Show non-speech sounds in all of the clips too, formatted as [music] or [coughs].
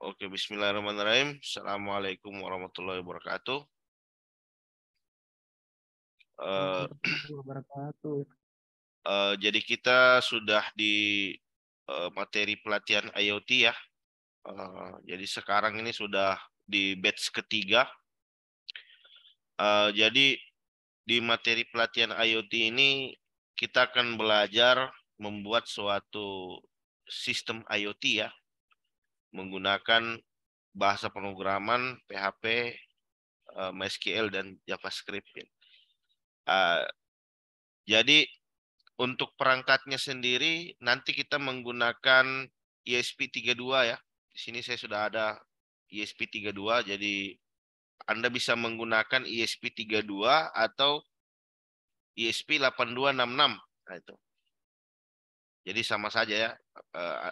Oke, bismillahirrahmanirrahim. Assalamualaikum warahmatullahi wabarakatuh. Uh, Uh, jadi kita sudah di uh, materi pelatihan IoT ya. Uh, jadi sekarang ini sudah di batch ketiga. Uh, jadi di materi pelatihan IoT ini kita akan belajar membuat suatu sistem IoT ya menggunakan bahasa pemrograman PHP, eh, MySQL dan JavaScript. Uh, jadi untuk perangkatnya sendiri nanti kita menggunakan ESP32 ya. Di sini saya sudah ada ESP32 jadi Anda bisa menggunakan ESP32 atau ESP8266. Nah itu. Jadi sama saja ya. Eh,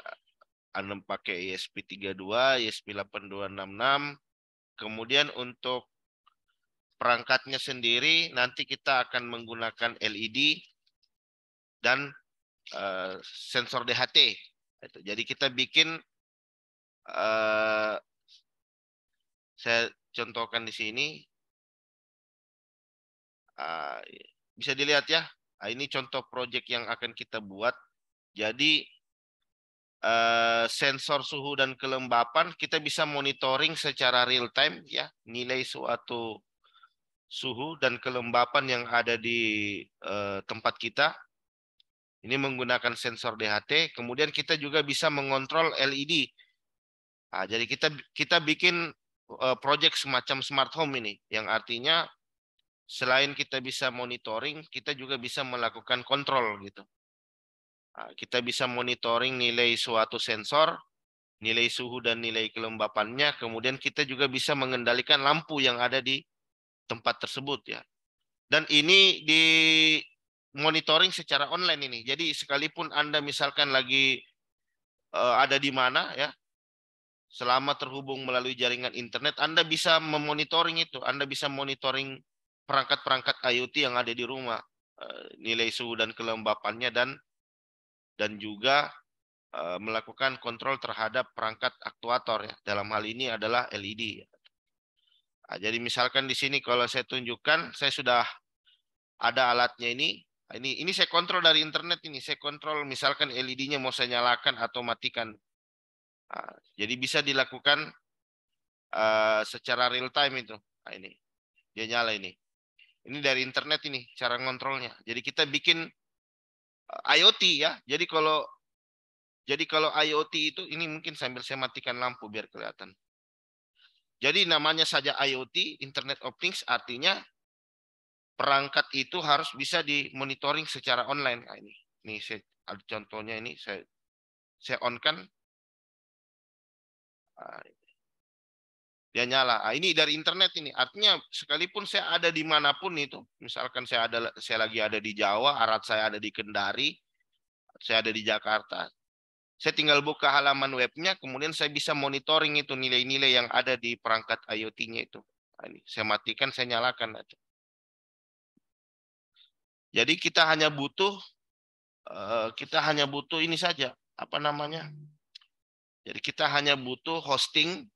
anda pakai ESP32, ESP8266. Kemudian untuk perangkatnya sendiri nanti kita akan menggunakan LED dan uh, sensor DHT. Jadi kita bikin uh, saya contohkan di sini. Uh, bisa dilihat ya. Ah, ini contoh proyek yang akan kita buat. Jadi Eh, sensor suhu dan kelembapan kita bisa monitoring secara real time ya nilai suatu suhu dan kelembapan yang ada di uh, tempat kita ini menggunakan sensor DHT kemudian kita juga bisa mengontrol LED nah, jadi kita kita bikin uh, project semacam smart home ini yang artinya selain kita bisa monitoring kita juga bisa melakukan kontrol gitu Nah, kita bisa monitoring nilai suatu sensor, nilai suhu dan nilai kelembapannya. Kemudian kita juga bisa mengendalikan lampu yang ada di tempat tersebut ya. Dan ini di monitoring secara online ini. Jadi sekalipun Anda misalkan lagi eh, ada di mana ya, selama terhubung melalui jaringan internet, Anda bisa memonitoring itu. Anda bisa monitoring perangkat-perangkat IoT yang ada di rumah, eh, nilai suhu dan kelembapannya dan dan juga eh, melakukan kontrol terhadap perangkat aktuator ya. Dalam hal ini adalah LED. Nah, jadi misalkan di sini kalau saya tunjukkan, saya sudah ada alatnya ini. Nah, ini ini saya kontrol dari internet ini. Saya kontrol misalkan LED-nya mau saya nyalakan atau matikan. Nah, jadi bisa dilakukan uh, secara real time itu. Nah, ini dia nyala ini. Ini dari internet ini cara kontrolnya Jadi kita bikin IoT ya. Jadi kalau jadi kalau IoT itu ini mungkin sambil saya matikan lampu biar kelihatan. Jadi namanya saja IoT, Internet of Things artinya perangkat itu harus bisa dimonitoring secara online. Nah, ini. Ini saya contohnya ini saya saya on kan. Ah, dia nyala. Ah, ini dari internet ini. Artinya sekalipun saya ada di manapun itu, misalkan saya ada saya lagi ada di Jawa, arat saya ada di Kendari, saya ada di Jakarta. Saya tinggal buka halaman webnya, kemudian saya bisa monitoring itu nilai-nilai yang ada di perangkat IoT-nya itu. Nah, ini saya matikan, saya nyalakan. aja Jadi kita hanya butuh, eh, kita hanya butuh ini saja, apa namanya? Jadi kita hanya butuh hosting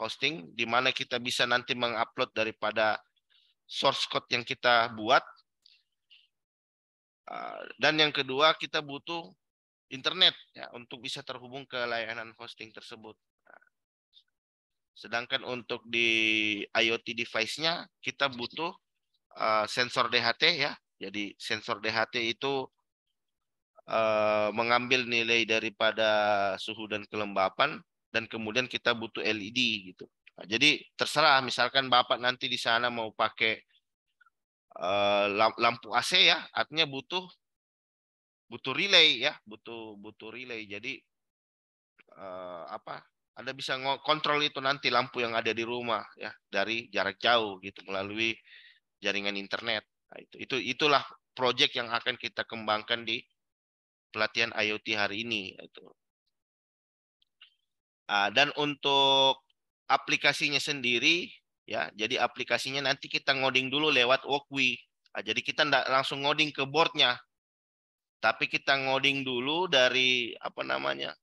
hosting di mana kita bisa nanti mengupload daripada source code yang kita buat. Ah, dan yang kedua kita butuh internet ya untuk bisa terhubung ke layanan hosting tersebut. Sedangkan untuk di IoT device-nya kita butuh ah, sensor DHT ya. Jadi sensor DHT itu ah, mengambil nilai daripada suhu dan kelembapan dan kemudian kita butuh LED gitu. Nah, jadi terserah misalkan Bapak nanti di sana mau pakai uh, lampu AC ya, artinya butuh butuh relay ya, butuh butuh relay. Jadi uh, apa? Anda bisa kontrol itu nanti lampu yang ada di rumah ya dari jarak jauh gitu melalui jaringan internet. Nah, itu itu itulah proyek yang akan kita kembangkan di pelatihan IoT hari ini itu Ah, dan untuk aplikasinya sendiri ya jadi aplikasinya nanti kita ngoding dulu lewat Walkway nah, jadi kita tidak langsung ngoding ke boardnya tapi kita ngoding dulu dari apa namanya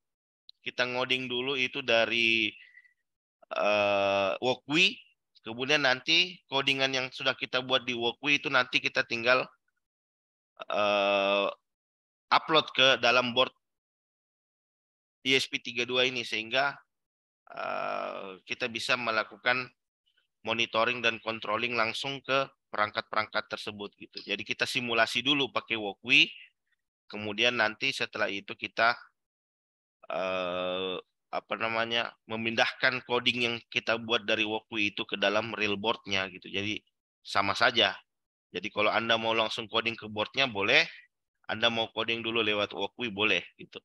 kita ngoding dulu itu dari uh, eh, Walkway kemudian nanti codingan yang sudah kita buat di Walkway itu nanti kita tinggal uh, upload ke dalam board DSP 32 ini sehingga uh, kita bisa melakukan monitoring dan controlling langsung ke perangkat-perangkat tersebut gitu. Jadi kita simulasi dulu pakai Walkway, kemudian nanti setelah itu kita uh, apa namanya memindahkan coding yang kita buat dari Walkway itu ke dalam real boardnya gitu. Jadi sama saja. Jadi kalau anda mau langsung coding ke boardnya boleh, anda mau coding dulu lewat Walkway boleh gitu.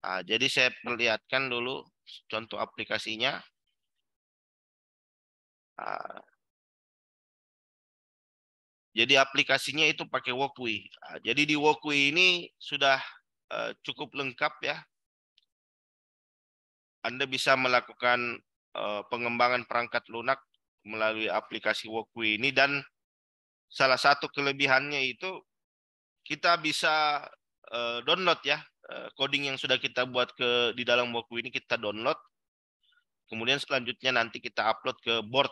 Nah, jadi saya perlihatkan dulu contoh aplikasinya. Nah, jadi aplikasinya itu pakai Wokui. Nah, jadi di Wokui ini sudah uh, cukup lengkap ya. Anda bisa melakukan uh, pengembangan perangkat lunak melalui aplikasi Wokui ini dan salah satu kelebihannya itu kita bisa eh, download ya Eh, coding yang sudah kita buat ke di dalam buku ini kita download. Kemudian selanjutnya nanti kita upload ke board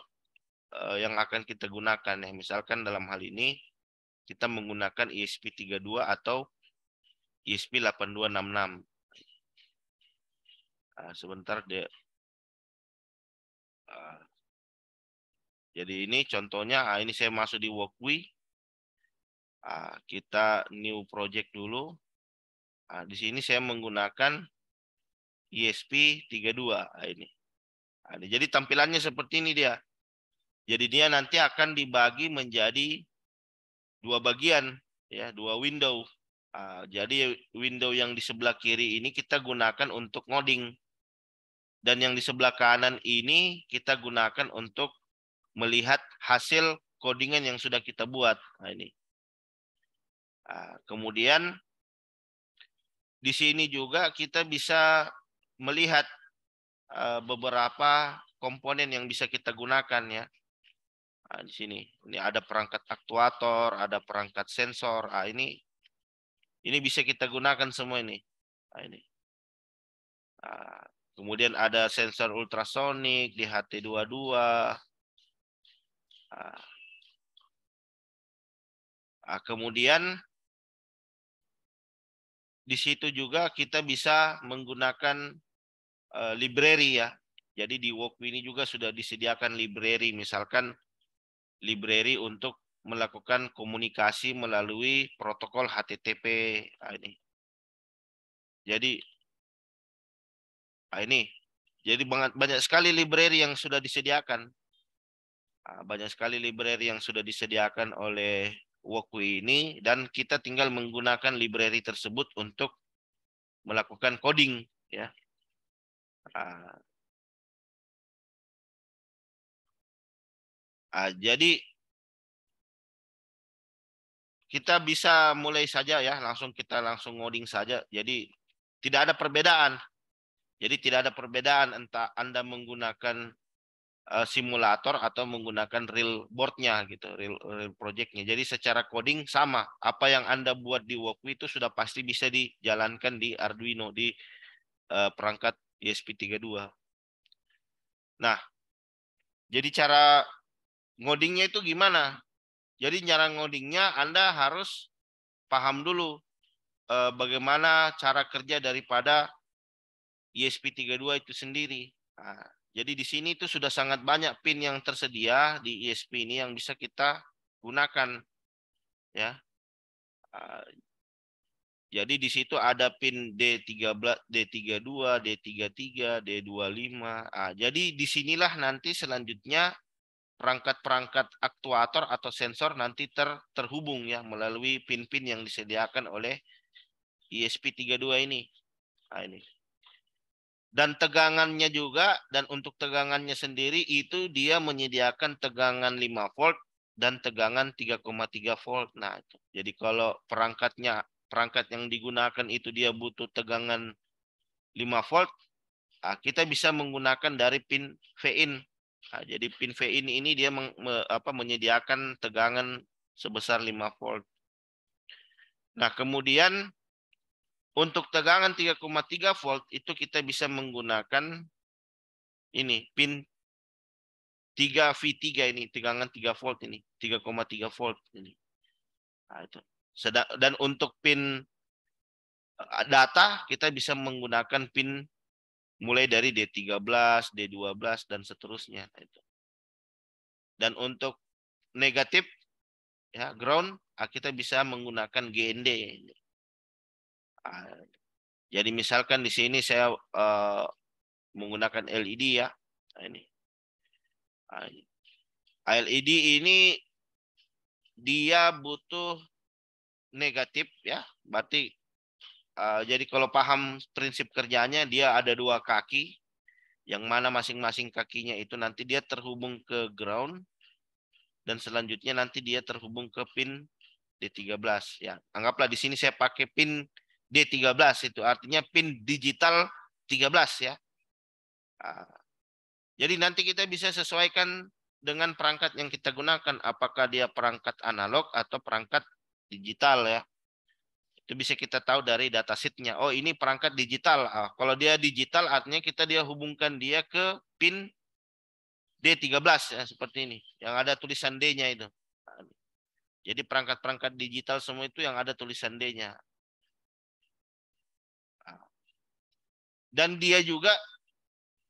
eh, yang akan kita gunakan ya. Misalkan dalam hal ini kita menggunakan ESP32 atau ESP8266. Ah, sebentar deh. Ah. Jadi ini contohnya, ah, ini saya masuk di Workwi. Kita new project dulu. Nah, di sini saya menggunakan ESP32 nah, ini. Nah, jadi tampilannya seperti ini dia. Jadi dia nanti akan dibagi menjadi dua bagian, ya dua window. Nah, jadi window yang di sebelah kiri ini kita gunakan untuk ngoding. Dan yang di sebelah kanan ini kita gunakan untuk melihat hasil codingan yang sudah kita buat. Nah, ini. Nah, kemudian di sini juga kita bisa melihat eh, beberapa komponen yang bisa kita gunakan ya. Nah, di sini ini ada perangkat aktuator, ada perangkat sensor. Nah, ini ini bisa kita gunakan semua ini. Nah, ini. Nah, kemudian ada sensor ultrasonik di HT22. Nah, ah, kemudian di situ juga kita bisa menggunakan uh, library ya. Jadi di Walkway ini juga sudah disediakan library, misalkan library untuk melakukan komunikasi melalui protokol HTTP nah, ini. Jadi nah, ini, jadi banyak banyak sekali library yang sudah disediakan. Nah, banyak sekali library yang sudah disediakan oleh Waktu ini dan kita tinggal menggunakan library tersebut untuk melakukan coding ya. Ah. Ah, jadi kita bisa mulai saja ya, langsung kita langsung ngoding saja. Jadi tidak ada perbedaan. Jadi tidak ada perbedaan entah Anda menggunakan Eh, simulator atau menggunakan real boardnya gitu, real, real projectnya. Jadi secara coding sama, apa yang Anda buat di Woku itu sudah pasti bisa dijalankan di Arduino, di uh, perangkat ESP32. Nah, jadi cara ngodingnya itu gimana? Jadi cara ngodingnya Anda harus paham dulu uh, bagaimana cara kerja daripada ESP32 itu sendiri. Nah, jadi di sini itu sudah sangat banyak pin yang tersedia di ISP e ini yang bisa kita gunakan ya. Ah, jadi di situ ada pin D13, D32, D33, D25. Nah, jadi sinilah nanti selanjutnya perangkat-perangkat aktuator atau sensor nanti ter, terhubung ya melalui pin-pin yang disediakan oleh e ISP32 ini. Nah, ini dan tegangannya juga dan untuk tegangannya sendiri itu dia menyediakan tegangan 5 volt dan tegangan 3,3 volt. Nah, itu. jadi kalau perangkatnya perangkat yang digunakan itu dia butuh tegangan 5 volt, nah, kita bisa menggunakan dari pin VIN. Nah, jadi pin VIN ini dia meng, me, apa, menyediakan tegangan sebesar 5 volt. Nah, kemudian untuk tegangan 3,3 volt itu kita bisa menggunakan ini pin 3V3 ini, tegangan 3 volt ini, 3,3 volt ini. Nah, itu. dan untuk pin eh, data kita bisa menggunakan pin mulai dari D13, D12 dan seterusnya nah, itu. Dan untuk negatif ya ground ah, kita bisa menggunakan GND ini. Ah, jadi misalkan di sini saya uh, menggunakan LED ya. Nah, ini. Ah, LED ini dia butuh negatif ya. Berarti uh, jadi kalau paham prinsip kerjanya dia ada dua kaki yang mana masing-masing kakinya itu nanti dia terhubung ke ground dan selanjutnya nanti dia terhubung ke pin D13 ya. Anggaplah di sini saya pakai pin D13 itu artinya pin digital 13 ya. Ah. Jadi nanti kita bisa sesuaikan dengan perangkat yang kita gunakan apakah dia perangkat analog atau perangkat digital ya. Itu bisa kita tahu dari data datasheetnya. Oh ini perangkat digital. Ah, kalau dia digital artinya kita dia hubungkan dia ke pin D13 ya seperti ini yang ada tulisan D-nya itu. Jadi perangkat-perangkat digital semua itu yang ada tulisan D-nya. Dan dia juga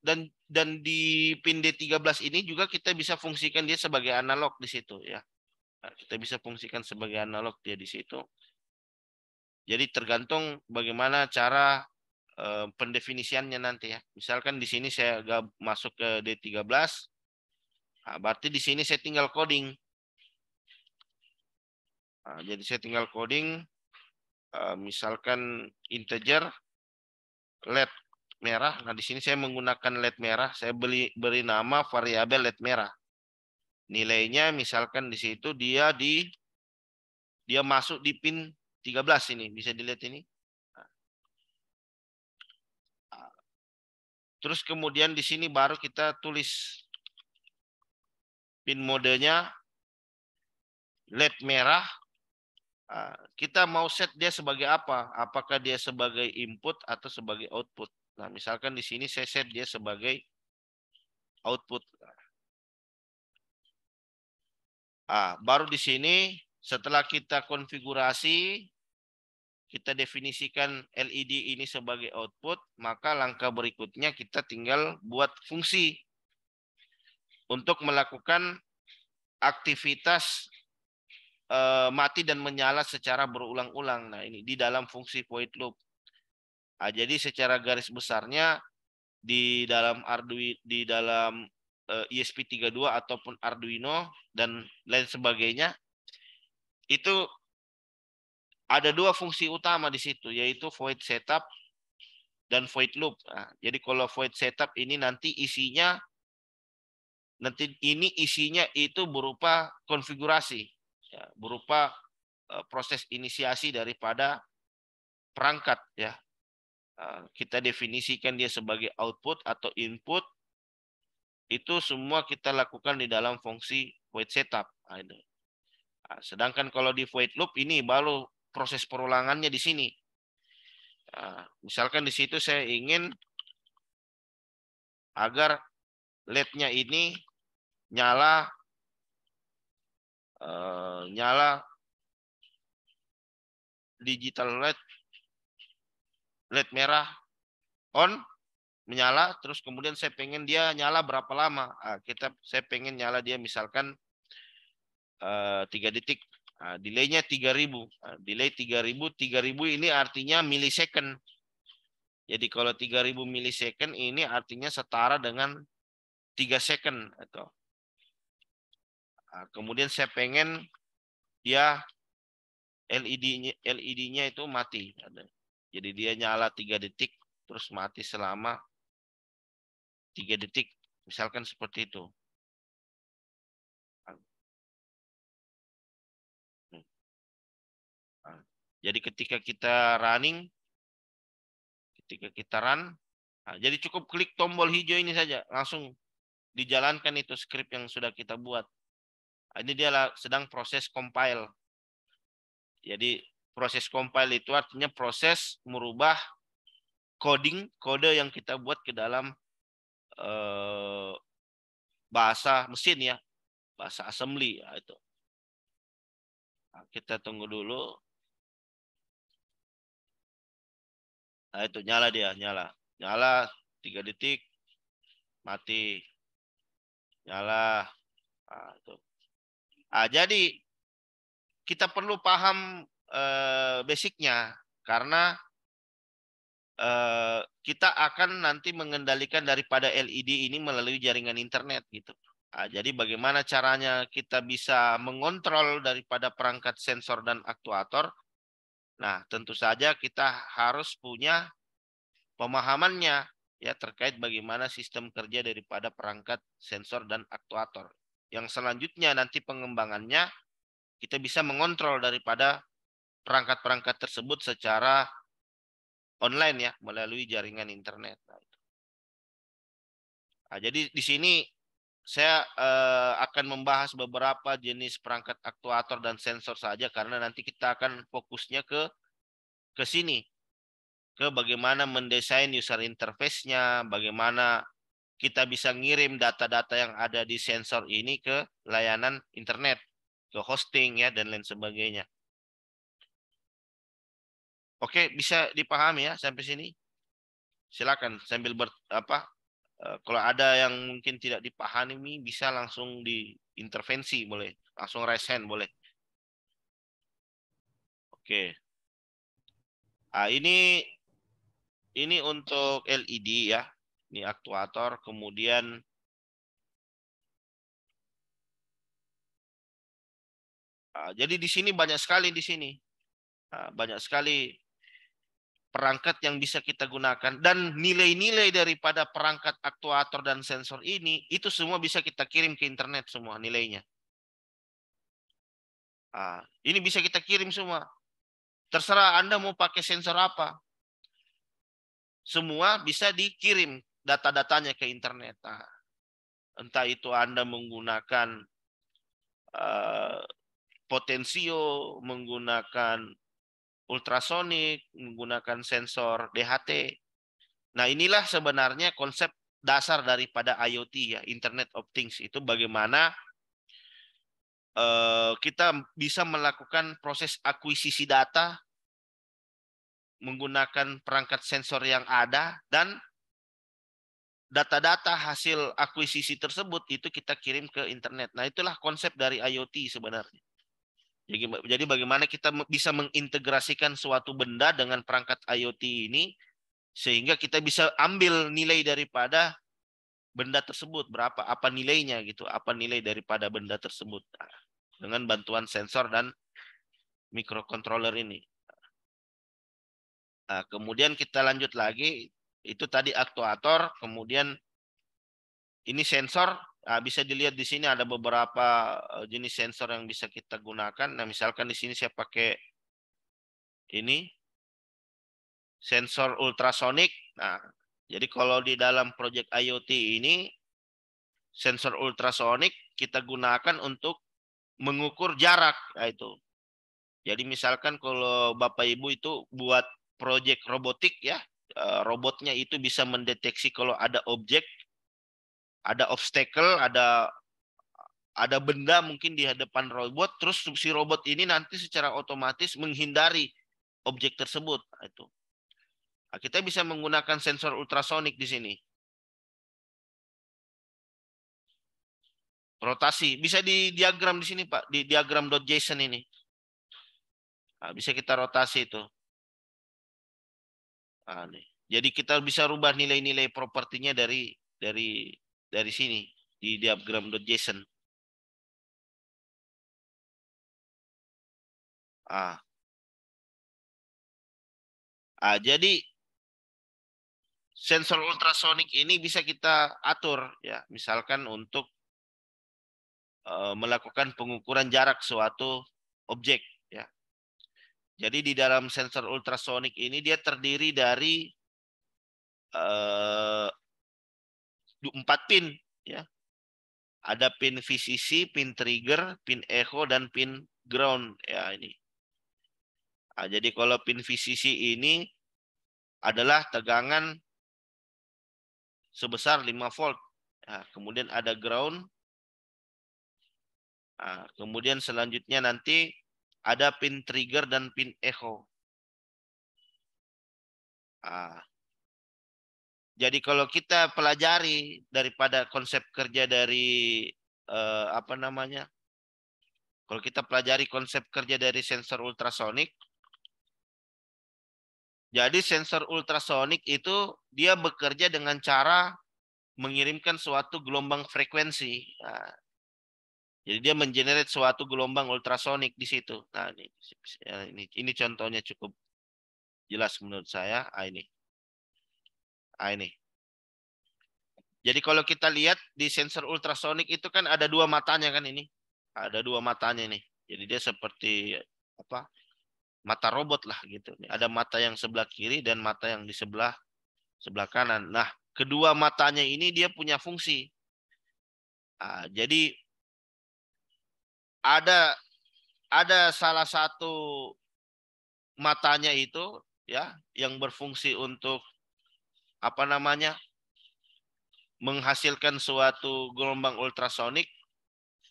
dan dan di pin D13 ini juga kita bisa fungsikan dia sebagai analog di situ ya. Nah, kita bisa fungsikan sebagai analog dia di situ. Jadi tergantung bagaimana cara e, pendefinisiannya nanti ya. Misalkan di sini saya agak masuk ke D13. Nah, berarti di sini saya tinggal coding. Nah, jadi saya tinggal coding e, misalkan integer let merah. Nah, di sini saya menggunakan LED merah. Saya beli beri nama variabel LED merah. Nilainya misalkan di situ dia di dia masuk di pin 13 ini. Bisa dilihat ini. Terus kemudian di sini baru kita tulis pin modenya LED merah. Ah, kita mau set dia sebagai apa? Apakah dia sebagai input atau sebagai output? Nah, misalkan di sini saya set dia sebagai output. Ah, baru di sini setelah kita konfigurasi, kita definisikan LED ini sebagai output, maka langkah berikutnya kita tinggal buat fungsi untuk melakukan aktivitas eh, mati dan menyala secara berulang-ulang. Nah, ini di dalam fungsi void loop. Nah, jadi secara garis besarnya di dalam Arduino di dalam ESP32 eh, e ataupun Arduino dan lain sebagainya itu ada dua fungsi utama di situ yaitu void setup dan void loop. Nah, jadi kalau void setup ini nanti isinya nanti ini isinya itu berupa konfigurasi ya, berupa eh, proses inisiasi daripada perangkat ya Eh, kita definisikan dia sebagai output atau input, itu semua kita lakukan di dalam fungsi void setup. Nah, nah, sedangkan kalau di void loop ini baru proses perulangannya di sini. Nah, misalkan di situ saya ingin agar LED-nya ini nyala eh, nyala digital LED led merah on menyala terus kemudian saya pengen dia nyala berapa lama nah, kita saya pengen nyala dia misalkan eh, tiga uh, detik nah, delaynya 3000 nah, delay 3000 3000 ini artinya millisecond jadi kalau 3000 millisecond ini artinya setara dengan 3 second atau gitu. nah, kemudian saya pengen dia LED-nya LED-nya itu mati jadi dia nyala 3 detik, terus mati selama 3 detik. Misalkan seperti itu. Jadi ketika kita running, ketika kita run, nah, jadi cukup klik tombol hijau ini saja, langsung dijalankan itu script yang sudah kita buat. Ini dia sedang proses compile. Jadi Proses compile itu artinya proses merubah coding kode yang kita buat ke dalam eh, bahasa mesin ya, bahasa assembly ya, itu. Nah, kita tunggu dulu. Nah, itu nyala dia, nyala. Nyala tiga detik mati. Nyala. Nah, itu. ah jadi kita perlu paham Eh, basicnya karena eh, kita akan nanti mengendalikan daripada LED ini melalui jaringan internet gitu. Nah, jadi bagaimana caranya kita bisa mengontrol daripada perangkat sensor dan aktuator? Nah, tentu saja kita harus punya pemahamannya ya terkait bagaimana sistem kerja daripada perangkat sensor dan aktuator. Yang selanjutnya nanti pengembangannya kita bisa mengontrol daripada perangkat-perangkat tersebut secara online ya melalui jaringan internet. Nah, nah, jadi di sini saya eh, akan membahas beberapa jenis perangkat aktuator dan sensor saja karena nanti kita akan fokusnya ke ke sini ke bagaimana mendesain user interface-nya, bagaimana kita bisa ngirim data-data yang ada di sensor ini ke layanan internet, ke hosting ya dan lain sebagainya. Oke, bisa dipahami ya sampai sini? Silakan sambil ber, apa eh, kalau ada yang mungkin tidak dipahami bisa langsung diintervensi boleh, langsung raise hand boleh. Oke. Ah ini ini untuk LED ya. Ini aktuator kemudian ah, jadi di sini banyak sekali di sini. Ah, banyak sekali perangkat yang bisa kita gunakan dan nilai-nilai daripada perangkat aktuator dan sensor ini itu semua bisa kita kirim ke internet semua nilainya. Ah, ini bisa kita kirim semua. Terserah Anda mau pakai sensor apa. Semua bisa dikirim data-datanya ke internet. Ah, entah itu Anda menggunakan uh, eh, potensio, menggunakan ultrasonik, menggunakan sensor DHT. Nah, inilah sebenarnya konsep dasar daripada IoT ya, Internet of Things itu bagaimana eh, kita bisa melakukan proses akuisisi data menggunakan perangkat sensor yang ada dan data-data hasil akuisisi tersebut itu kita kirim ke internet. Nah, itulah konsep dari IoT sebenarnya. Jadi, jadi bagaimana kita bisa mengintegrasikan suatu benda dengan perangkat IoT ini sehingga kita bisa ambil nilai daripada benda tersebut berapa, apa nilainya gitu, apa nilai daripada benda tersebut dengan bantuan sensor dan microcontroller ini. Nah, kemudian kita lanjut lagi itu tadi aktuator, kemudian ini sensor Nah, bisa dilihat di sini ada beberapa eh, jenis sensor yang bisa kita gunakan. Nah, misalkan di sini saya pakai ini sensor ultrasonik. Nah, jadi kalau di dalam proyek IoT ini sensor ultrasonik kita gunakan untuk mengukur jarak nah, itu. Jadi misalkan kalau Bapak Ibu itu buat proyek robotik ya, eh, robotnya itu bisa mendeteksi kalau ada objek ada obstacle, ada ada benda mungkin di hadapan robot, terus si robot ini nanti secara otomatis menghindari objek tersebut. Nah, itu. Nah, kita bisa menggunakan sensor ultrasonik di sini. Rotasi bisa di diagram di sini Pak, di diagram .json ini. Nah, bisa kita rotasi itu. Nah, nih. Jadi kita bisa rubah nilai-nilai propertinya dari dari dari sini di diagram.json. Ah. ah, jadi sensor ultrasonik ini bisa kita atur ya, misalkan untuk e, melakukan pengukuran jarak suatu objek ya. Jadi di dalam sensor ultrasonik ini dia terdiri dari e, empat pin ya. Ada pin VCC, pin trigger, pin echo dan pin ground ya ini. Nah, jadi kalau pin VCC ini adalah tegangan sebesar 5 volt. Nah, kemudian ada ground. Nah, kemudian selanjutnya nanti ada pin trigger dan pin echo. Nah, jadi kalau kita pelajari daripada konsep kerja dari eh, apa namanya? Kalau kita pelajari konsep kerja dari sensor ultrasonik, jadi sensor ultrasonik itu dia bekerja dengan cara mengirimkan suatu gelombang frekuensi. Nah, jadi dia mengenerate suatu gelombang ultrasonik di situ. Nah, ini ini, contohnya cukup jelas menurut saya. Ah, ini. Nah, ini. Jadi kalau kita lihat di sensor ultrasonik itu kan ada dua matanya kan ini. Ada dua matanya nih, Jadi dia seperti apa? Mata robot lah gitu. Ada mata yang sebelah kiri dan mata yang di sebelah sebelah kanan. Nah, kedua matanya ini dia punya fungsi. Nah, jadi ada ada salah satu matanya itu ya yang berfungsi untuk apa namanya menghasilkan suatu gelombang ultrasonik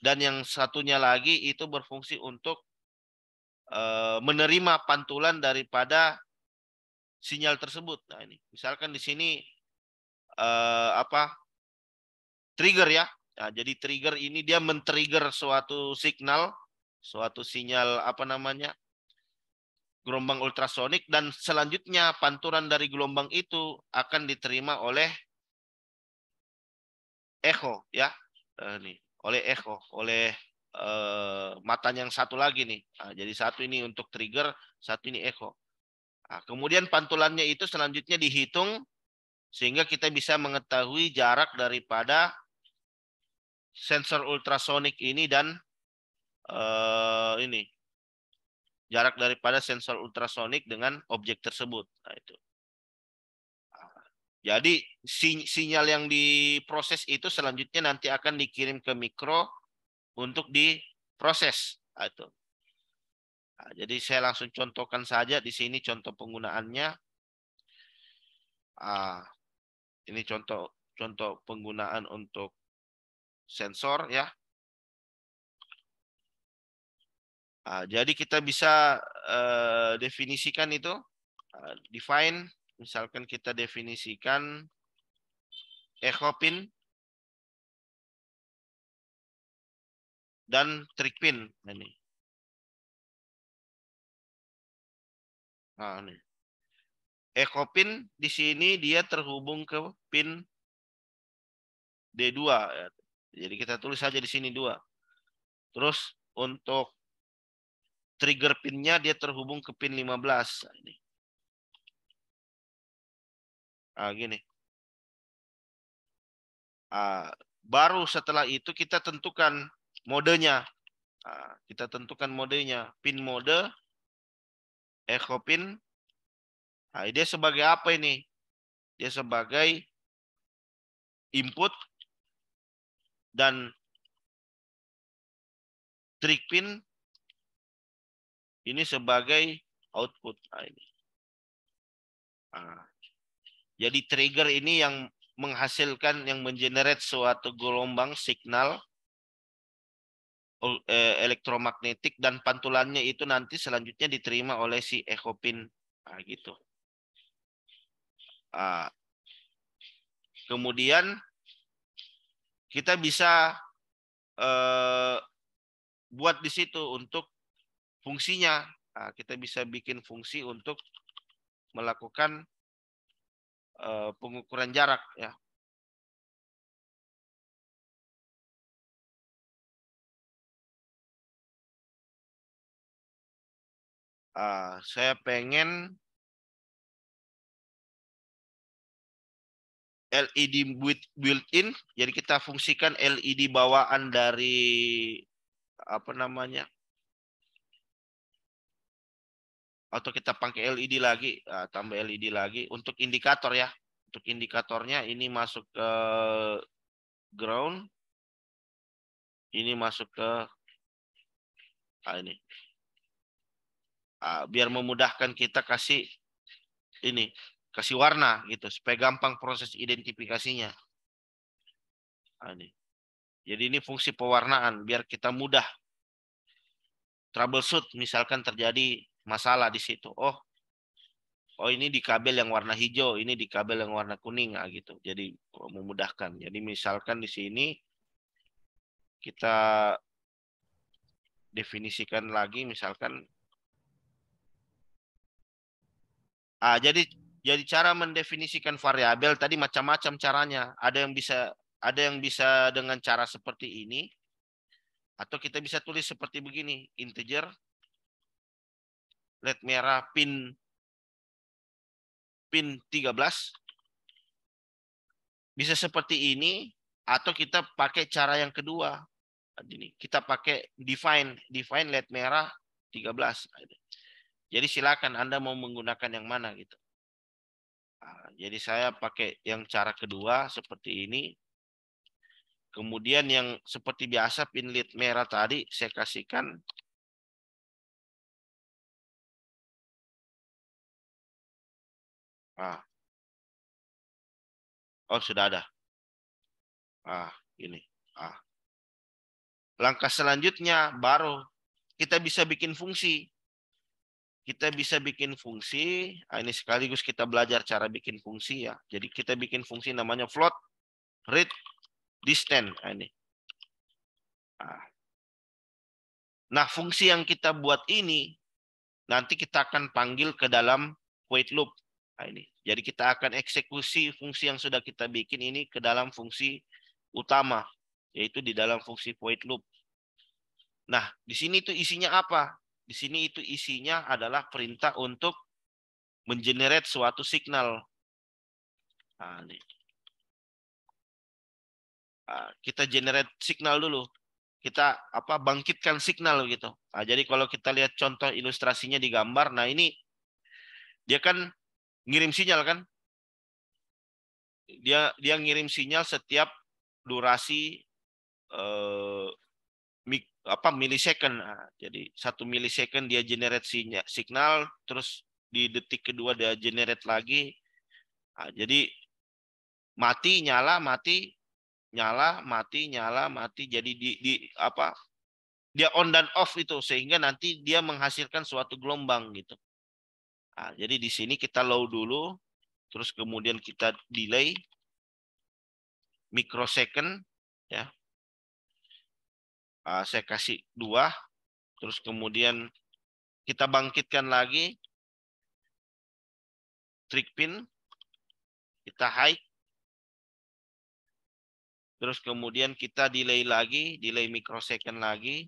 dan yang satunya lagi itu berfungsi untuk e, menerima pantulan daripada sinyal tersebut. Nah ini misalkan di sini e, apa trigger ya. Nah, jadi trigger ini dia men-trigger suatu signal, suatu sinyal apa namanya gelombang ultrasonik dan selanjutnya pantulan dari gelombang itu akan diterima oleh echo ya eh, nih oleh echo oleh eh, matanya yang satu lagi nih nah, jadi satu ini untuk trigger satu ini echo nah, kemudian pantulannya itu selanjutnya dihitung sehingga kita bisa mengetahui jarak daripada sensor ultrasonik ini dan eh, ini jarak daripada sensor ultrasonik dengan objek tersebut. Nah, itu. Jadi sinyal yang diproses itu selanjutnya nanti akan dikirim ke mikro untuk diproses. Nah, itu. Nah, jadi saya langsung contohkan saja di sini contoh penggunaannya. Ah, ini contoh contoh penggunaan untuk sensor ya. Uh, jadi kita bisa uh, definisikan itu, uh, define, misalkan kita definisikan ekopin dan trikpin ini. Nah, ini. Ekopin di sini dia terhubung ke pin D2. Ya. Jadi kita tulis saja di sini dua. Terus untuk trigger pinnya dia terhubung ke pin 15 nah, ini. Ah gini. Ah, baru setelah itu kita tentukan modenya. Ah, kita tentukan modenya, pin mode echo pin. Nah, dia sebagai apa ini? Dia sebagai input dan trick pin ini sebagai output nah, ini. Ah. Jadi trigger ini yang menghasilkan yang mengenerate suatu gelombang signal eh, elektromagnetik dan pantulannya itu nanti selanjutnya diterima oleh si echo pin nah, gitu. Nah, kemudian kita bisa eh, buat di situ untuk fungsinya. Nah, kita bisa bikin fungsi untuk melakukan uh, pengukuran jarak ya. Uh, saya pengen LED built-in, jadi kita fungsikan LED bawaan dari apa namanya atau kita pakai LED lagi, ah, tambah LED lagi untuk indikator ya. Untuk indikatornya ini masuk ke ground, ini masuk ke ah ini. Ah, biar memudahkan kita kasih ini, kasih warna gitu supaya gampang proses identifikasinya. Ah, ini. Jadi ini fungsi pewarnaan biar kita mudah troubleshoot misalkan terjadi masalah di situ. Oh, oh ini di kabel yang warna hijau, ini di kabel yang warna kuning nah, gitu. Jadi oh, memudahkan. Jadi misalkan di sini kita definisikan lagi misalkan ah jadi jadi cara mendefinisikan variabel tadi macam-macam caranya. Ada yang bisa ada yang bisa dengan cara seperti ini atau kita bisa tulis seperti begini, integer led merah pin pin 13 bisa seperti ini atau kita pakai cara yang kedua ini kita pakai define define led merah 13 jadi silakan Anda mau menggunakan yang mana gitu ah, jadi saya pakai yang cara kedua seperti ini kemudian yang seperti biasa pin lead merah tadi saya kasihkan Ah. Oh, sudah ada. Ah, ini. Ah. Langkah selanjutnya baru kita bisa bikin fungsi. Kita bisa bikin fungsi. Ah, ini sekaligus kita belajar cara bikin fungsi ya. Jadi kita bikin fungsi namanya float rate distance. Ah, ini. Ah. Nah, fungsi yang kita buat ini nanti kita akan panggil ke dalam wait loop. Nah, ini. Jadi kita akan eksekusi fungsi yang sudah kita bikin ini ke dalam fungsi utama, yaitu di dalam fungsi void loop. Nah, di sini itu isinya apa? Di sini itu isinya adalah perintah untuk mengenerate suatu signal. Nah, ini. Nah, kita generate signal dulu. Kita apa bangkitkan signal gitu. Nah, jadi kalau kita lihat contoh ilustrasinya di gambar, nah ini dia kan ngirim sinyal kan? Dia dia ngirim sinyal setiap durasi eh, mik, apa milisecond. Nah, jadi satu milisecond dia generate sinyal, signal, terus di detik kedua dia generate lagi. Nah, jadi mati nyala mati nyala mati nyala mati jadi di, di apa dia on dan off itu sehingga nanti dia menghasilkan suatu gelombang gitu Nah, jadi di sini kita low dulu, terus kemudian kita delay microsecond ya. Uh, saya kasih dua, terus kemudian kita bangkitkan lagi trick pin, kita high, terus kemudian kita delay lagi, delay microsecond lagi,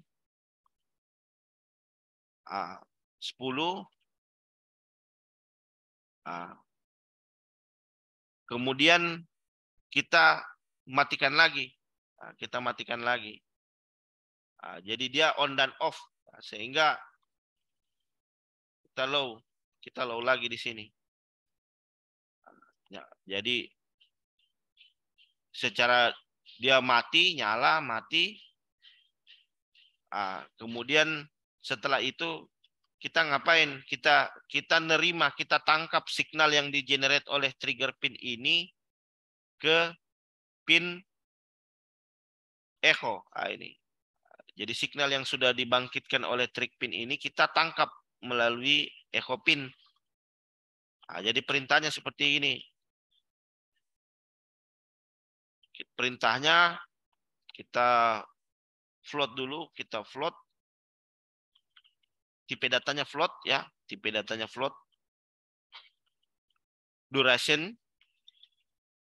ah, uh, 10, Ah. kemudian kita matikan lagi. Ah, kita matikan lagi. Ah, jadi dia on dan off. sehingga kita low. Kita low lagi di sini. Ya, jadi secara dia mati, nyala, mati. kemudian setelah itu kita ngapain? Kita kita nerima, kita tangkap signal yang di generate oleh trigger pin ini ke pin echo. Nah, ini. Jadi signal yang sudah dibangkitkan oleh trigger pin ini kita tangkap melalui echo pin. Nah, jadi perintahnya seperti ini. Perintahnya kita float dulu, kita float tipe datanya float ya, tipe datanya float. Duration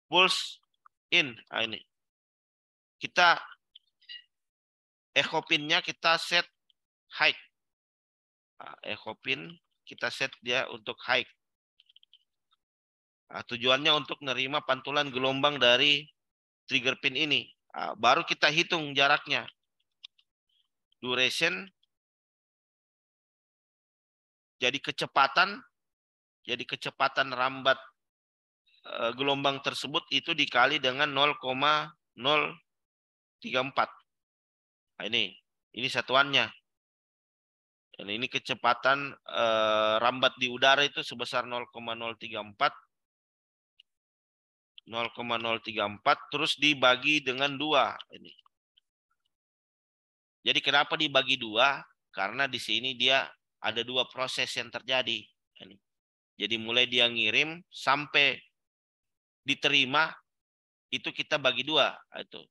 pulse in nah, ini. Kita echo pinnya kita set high. Nah, echo pin kita set dia untuk high. Nah, tujuannya untuk nerima pantulan gelombang dari trigger pin ini. Nah, baru kita hitung jaraknya. Duration jadi kecepatan jadi kecepatan rambat eh, gelombang tersebut itu dikali dengan 0,034. Nah, ini ini satuannya. Dan ini kecepatan eh, rambat di udara itu sebesar 0,034 0,034 terus dibagi dengan dua ini. Jadi kenapa dibagi dua? Karena di sini dia ada dua proses yang terjadi. Jadi mulai dia ngirim sampai diterima itu kita bagi dua itu.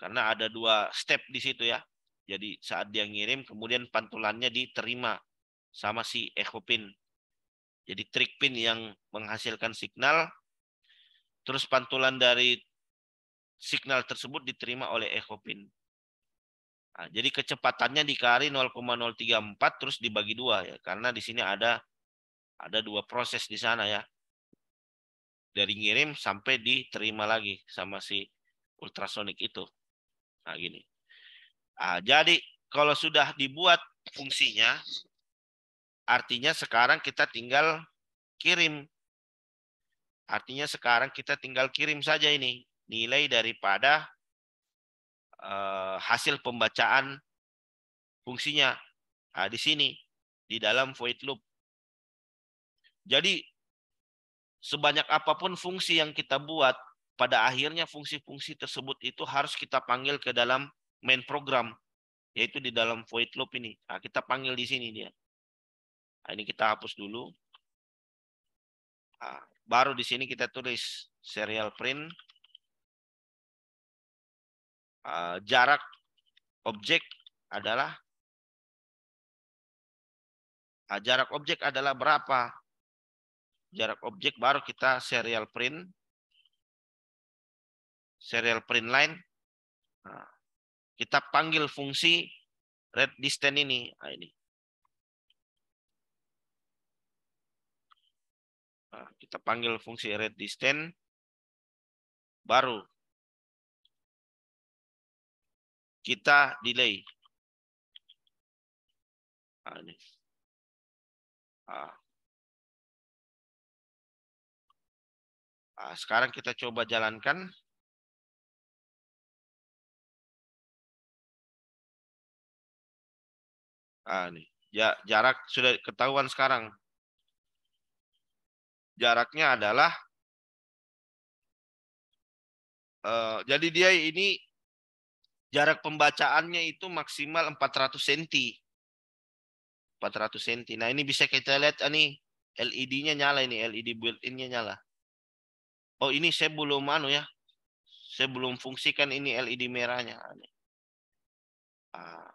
Karena ada dua step di situ ya. Jadi saat dia ngirim kemudian pantulannya diterima sama si echo pin. Jadi trick pin yang menghasilkan signal terus pantulan dari signal tersebut diterima oleh echo pin. Nah, jadi kecepatannya dikali 0,034 terus dibagi dua ya, karena di sini ada ada dua proses di sana ya. Dari ngirim sampai diterima lagi sama si ultrasonik itu. Nah gini. Nah, jadi kalau sudah dibuat fungsinya, artinya sekarang kita tinggal kirim. Artinya sekarang kita tinggal kirim saja ini nilai daripada Eh, hasil pembacaan fungsinya nah, di sini di dalam void loop. Jadi sebanyak apapun fungsi yang kita buat, pada akhirnya fungsi-fungsi tersebut itu harus kita panggil ke dalam main program, yaitu di dalam void loop ini. Nah, kita panggil di sini dia. Nah, ini kita hapus dulu. Nah, baru di sini kita tulis serial print Eh, jarak objek adalah eh, jarak objek adalah berapa? Jarak objek baru kita serial print serial print line. Nah, kita panggil fungsi red distance ini. Nah, ini. Nah, kita panggil fungsi red distance baru kita delay. Ah, ini. Ah. ah, sekarang kita coba jalankan. Ah, ini. ya jarak sudah ketahuan sekarang. Jaraknya adalah uh, jadi dia ini Jarak pembacaannya itu maksimal 400 cm. 400 cm. Nah, ini bisa kita lihat ini ah, LED-nya nyala ini, LED built-in-nya nyala. Oh, ini saya belum anu ya. Saya belum fungsikan ini LED merahnya. Ah, ah,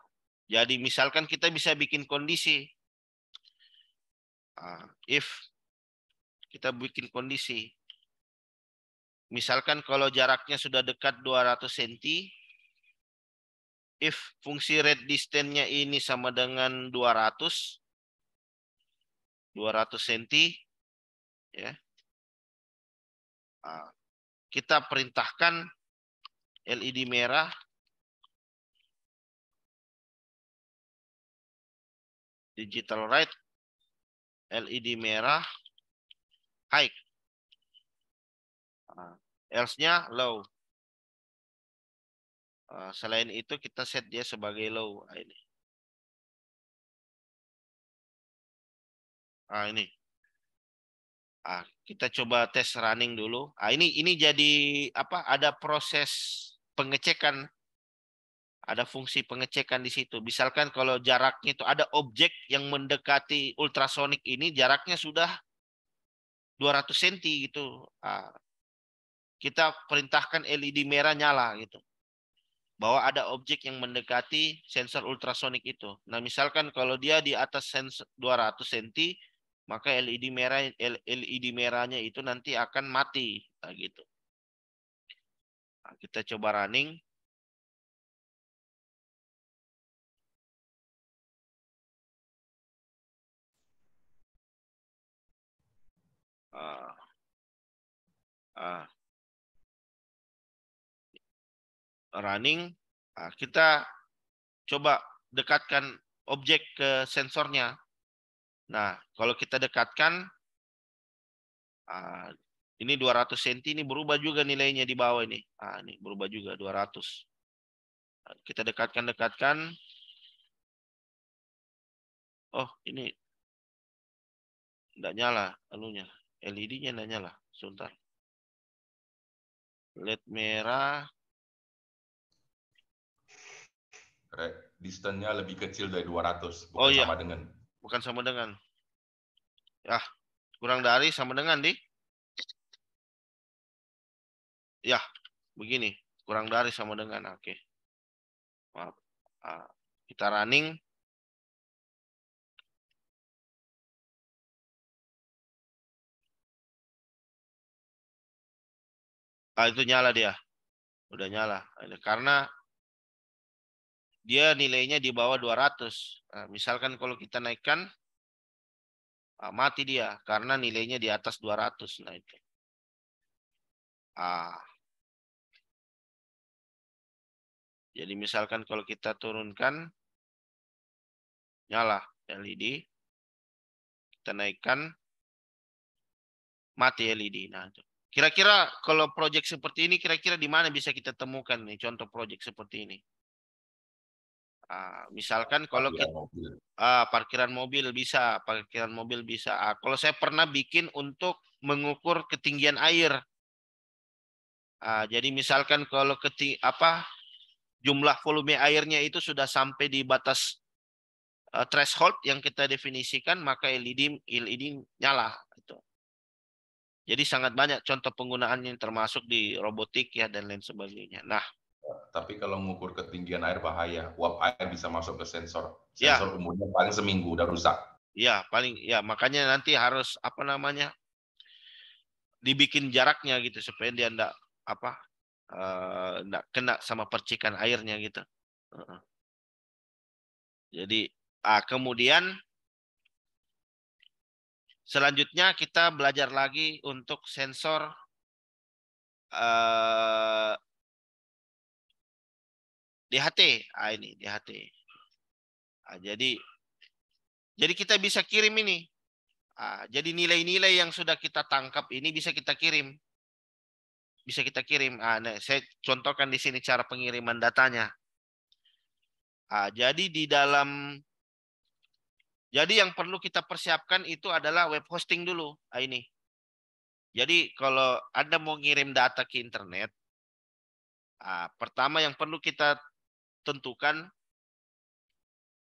jadi misalkan kita bisa bikin kondisi. if kita bikin kondisi. Misalkan kalau jaraknya sudah dekat 200 cm, if fungsi red distance-nya ini sama dengan 200 200 cm ya. Ah, kita perintahkan LED merah digital right LED merah high ah, else-nya low Eh, selain itu kita set dia sebagai low nah, ini. Ah ini. Ah, kita coba tes running dulu. Ah ini ini jadi apa? Ada proses pengecekan. Ada fungsi pengecekan di situ. Misalkan kalau jaraknya itu ada objek yang mendekati ultrasonik ini jaraknya sudah 200 cm gitu. Ah, kita perintahkan LED merah nyala gitu bahwa ada objek yang mendekati sensor ultrasonik itu. Nah, misalkan kalau dia di atas sensor 200 cm, maka LED merah LED merahnya itu nanti akan mati, nah, gitu. Nah, kita coba running. Ah. Ah. running Nah, kita coba dekatkan objek ke sensornya. Nah, kalau kita dekatkan, ah, ini 200 cm, ini berubah juga nilainya di bawah ini. Nah, ini berubah juga 200. ratus, ah, kita dekatkan-dekatkan. Oh, ini tidak nyala alunya. LED-nya tidak nyala. Sebentar. LED merah, Right? Distance-nya lebih kecil dari 200, bukan oh, iya. sama dengan. Bukan sama dengan. Ya kurang dari sama dengan, Di. Ya, begini. Kurang dari sama dengan. Oke. Maaf. Ah, kita running. Ah, itu nyala dia. Udah nyala. Karena dia nilainya di bawah 200. Nah, misalkan kalau kita naikkan, nah, mati dia karena nilainya di atas 200. Nah itu. Ah. Jadi misalkan kalau kita turunkan, nyala LED. Kita naikkan, mati LED. Nah itu. Kira-kira kalau proyek seperti ini, kira-kira di mana bisa kita temukan nih contoh proyek seperti ini? Ah, misalkan kalau parkiran kita, mobil. Uh, parkiran mobil bisa, parkiran mobil bisa. Uh, kalau saya pernah bikin untuk mengukur ketinggian air. Uh, jadi misalkan kalau keti apa jumlah volume airnya itu sudah sampai di batas uh, threshold yang kita definisikan, maka LED LED nyala. Itu. Jadi sangat banyak contoh penggunaan yang termasuk di robotik ya dan lain sebagainya. Nah tapi kalau mengukur ketinggian air bahaya uap air bisa masuk ke sensor ya. sensor ya. umurnya paling seminggu udah rusak Iya, paling ya makanya nanti harus apa namanya dibikin jaraknya gitu supaya dia enggak apa enggak eh, kena sama percikan airnya gitu. jadi ah, kemudian selanjutnya kita belajar lagi untuk sensor eh, DHT. Ah ini DHT. Ah, jadi jadi kita bisa kirim ini. Ah, jadi nilai-nilai yang sudah kita tangkap ini bisa kita kirim. Bisa kita kirim. Ah, nah, saya contohkan di sini cara pengiriman datanya. Ah, jadi di dalam jadi yang perlu kita persiapkan itu adalah web hosting dulu. Ah, ini. Jadi kalau Anda mau ngirim data ke internet, ah, pertama yang perlu kita tentukan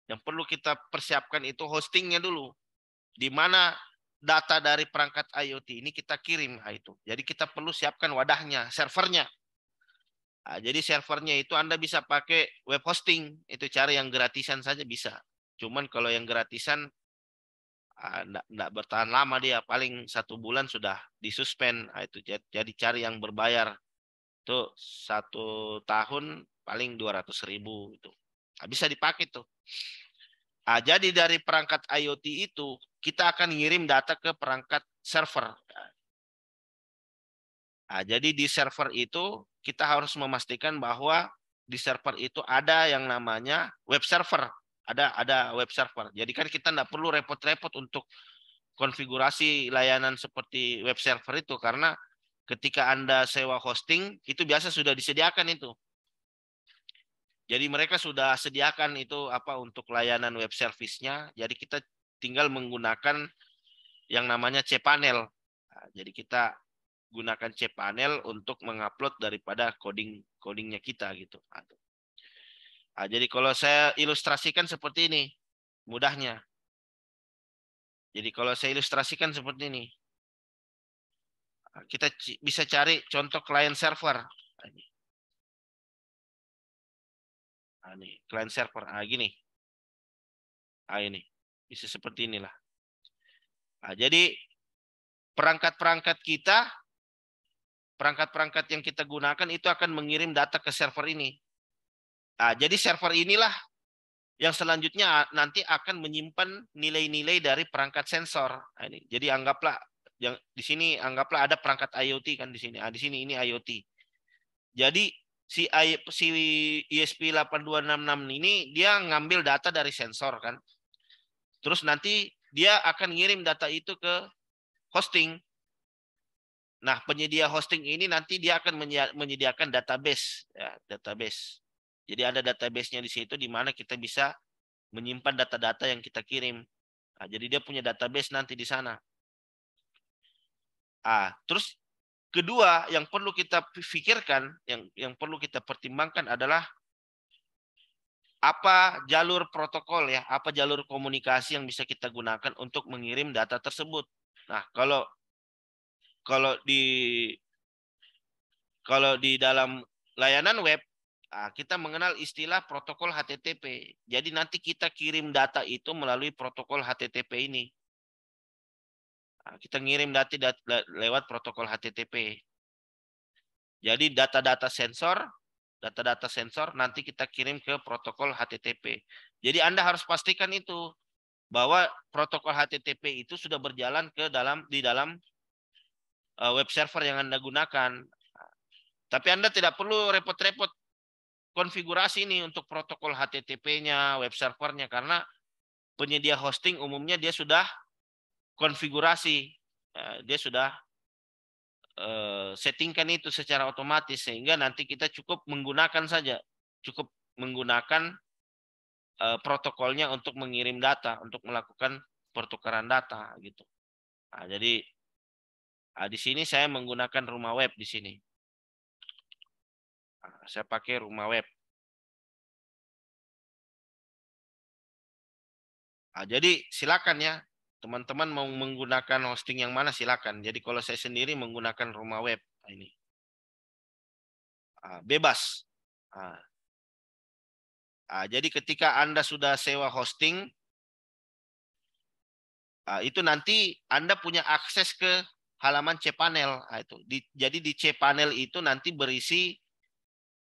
yang perlu kita persiapkan itu hostingnya dulu. Di mana data dari perangkat IoT ini kita kirim nah, itu. Jadi kita perlu siapkan wadahnya, servernya. Nah, jadi servernya itu Anda bisa pakai web hosting, itu cara yang gratisan saja bisa. Cuman kalau yang gratisan tidak bertahan lama dia, paling satu bulan sudah disuspend. Nah, itu jadi cari yang berbayar. Itu satu tahun paling 200 ribu itu nah, bisa dipakai tuh nah, jadi dari perangkat IoT itu kita akan ngirim data ke perangkat server nah, jadi di server itu kita harus memastikan bahwa di server itu ada yang namanya web server ada ada web server jadi kan kita tidak perlu repot-repot untuk konfigurasi layanan seperti web server itu karena ketika Anda sewa hosting itu biasa sudah disediakan itu. Jadi mereka sudah sediakan itu apa untuk layanan web service-nya. Jadi kita tinggal menggunakan yang namanya cPanel. Nah, jadi kita gunakan cPanel untuk mengupload daripada coding codingnya kita gitu. Nah, nah, jadi kalau saya ilustrasikan seperti ini, mudahnya. Jadi kalau saya ilustrasikan seperti ini, nah, kita bisa cari contoh client server. Nah, ini client server. Nah, gini. Nah, ini. Bisa seperti inilah. Nah, jadi perangkat-perangkat kita, perangkat-perangkat yang kita gunakan itu akan mengirim data ke server ini. Nah, jadi server inilah yang selanjutnya nanti akan menyimpan nilai-nilai dari perangkat sensor. Nah, ini. Jadi anggaplah yang di sini anggaplah ada perangkat IoT kan di sini. Ah, di sini ini IoT. Jadi si si ISP 8266 ini dia ngambil data dari sensor kan. Terus nanti dia akan ngirim data itu ke hosting. Nah, penyedia hosting ini nanti dia akan menyediakan database, ya, database. Jadi ada database-nya di situ di mana kita bisa menyimpan data-data yang kita kirim. Nah, jadi dia punya database nanti di sana. Ah, terus Kedua, yang perlu kita pikirkan, yang yang perlu kita pertimbangkan adalah apa jalur protokol ya, apa jalur komunikasi yang bisa kita gunakan untuk mengirim data tersebut. Nah, kalau kalau di kalau di dalam layanan web ah, kita mengenal istilah protokol HTTP. Jadi nanti kita kirim data itu melalui protokol HTTP ini. Nah, kita ngirim data, data lewat protokol HTTP. Jadi data-data sensor, data-data sensor nanti kita kirim ke protokol HTTP. Jadi Anda harus pastikan itu bahwa protokol HTTP itu sudah berjalan ke dalam di dalam eh, web server yang Anda gunakan. Tapi Anda tidak perlu repot-repot konfigurasi ini untuk protokol HTTP-nya, web servernya karena penyedia hosting umumnya dia sudah konfigurasi eh, dia sudah eh, settingkan itu secara otomatis sehingga nanti kita cukup menggunakan saja cukup menggunakan eh, protokolnya untuk mengirim data untuk melakukan pertukaran data gitu nah, jadi nah, di sini saya menggunakan rumah web di sini ah, saya pakai rumah web nah, jadi silakan ya Teman-teman mau menggunakan hosting yang mana silakan. Jadi kalau saya sendiri menggunakan rumah web nah ini. Ah, bebas. Ah. Ah, jadi ketika Anda sudah sewa hosting, itu nanti Anda punya akses ke halaman cPanel. itu. Jadi di cPanel itu nanti berisi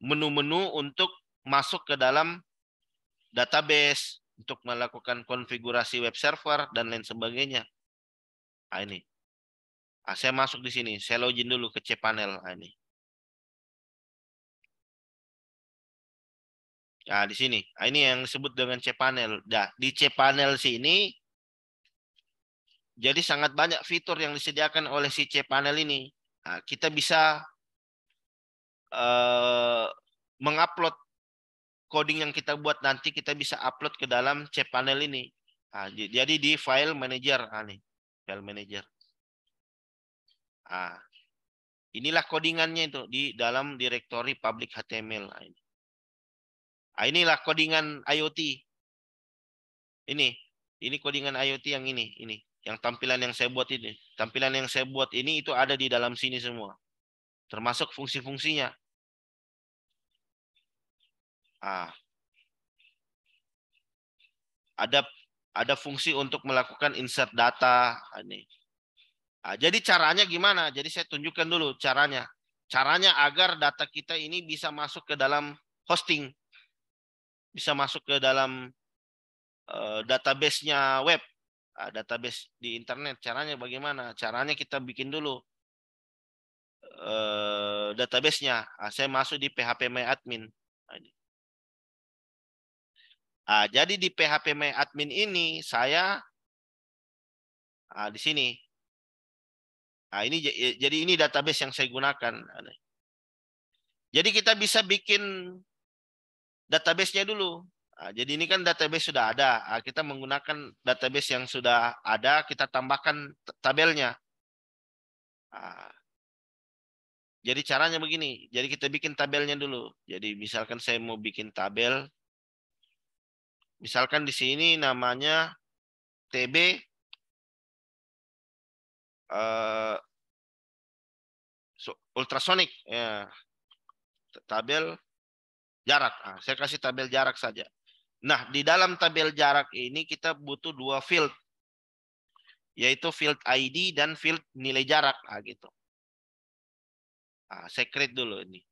menu-menu untuk masuk ke dalam database, untuk melakukan konfigurasi web server dan lain sebagainya. Nah, ini. Nah, saya masuk di sini, saya login dulu ke cPanel. Nah, ini. Nah, di sini. Nah, ini yang disebut dengan cPanel. Nah, di cPanel sini jadi sangat banyak fitur yang disediakan oleh si cPanel ini. Nah, kita bisa uh, mengupload coding yang kita buat nanti kita bisa upload ke dalam cPanel ini. Nah, jadi di file manager nah, nih, file manager. Nah, inilah codingannya itu di dalam direktori public HTML. Nah, ini. Nah, inilah codingan IoT. Ini, ini codingan IoT yang ini, ini, yang tampilan yang saya buat ini. Tampilan yang saya buat ini itu ada di dalam sini semua. Termasuk fungsi-fungsinya. Ah. Ada ada fungsi untuk melakukan insert data nah, ini. Ah, jadi caranya gimana? Jadi saya tunjukkan dulu caranya. Caranya agar data kita ini bisa masuk ke dalam hosting, bisa masuk ke dalam uh, database-nya web, uh, database di internet. Caranya bagaimana? Caranya kita bikin dulu uh, database-nya. Nah, saya masuk di phpmyadmin. Nah, jadi di PHP My Admin ini saya nah, di sini. Nah, ini ya, jadi ini database yang saya gunakan. Jadi kita bisa bikin database-nya dulu. Nah, jadi ini kan database sudah ada. Nah, kita menggunakan database yang sudah ada, kita tambahkan tabelnya. Nah, jadi caranya begini. Jadi kita bikin tabelnya dulu. Jadi misalkan saya mau bikin tabel Misalkan di sini namanya TB uh, eh, ultrasonik ya. Tabel jarak. Nah, saya kasih tabel jarak saja. Nah, di dalam tabel jarak ini kita butuh dua field yaitu field ID dan field nilai jarak nah, gitu. Nah, saya create dulu ini.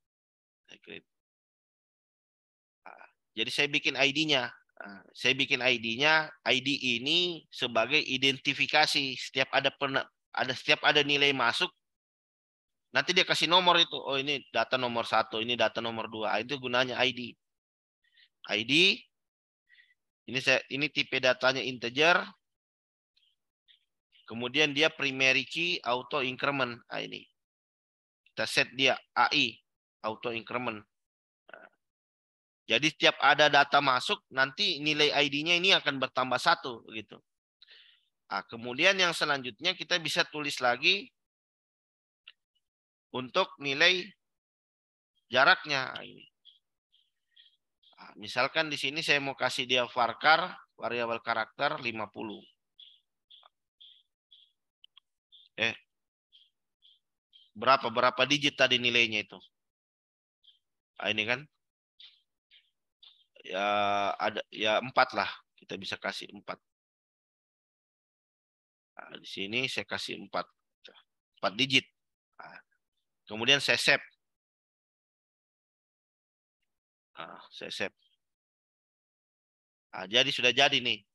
Saya create. Ah, jadi saya bikin ID-nya. Ah, saya bikin ID-nya, ID ini sebagai identifikasi setiap ada ada setiap ada nilai masuk nanti dia kasih nomor itu oh ini data nomor satu ini data nomor dua ah, itu gunanya ID ID ini saya ini tipe datanya integer kemudian dia primary key auto increment nah, ini kita set dia AI auto increment jadi setiap ada data masuk, nanti nilai ID-nya ini akan bertambah satu. Gitu. Nah, kemudian yang selanjutnya kita bisa tulis lagi untuk nilai jaraknya. Nah, nah misalkan di sini saya mau kasih dia varkar, variabel karakter 50. Eh, berapa berapa digit tadi nilainya itu? Nah, ini kan ya ada ya empat lah kita bisa kasih empat nah, di sini saya kasih empat empat digit nah, kemudian saya save nah, saya save nah, jadi sudah jadi nih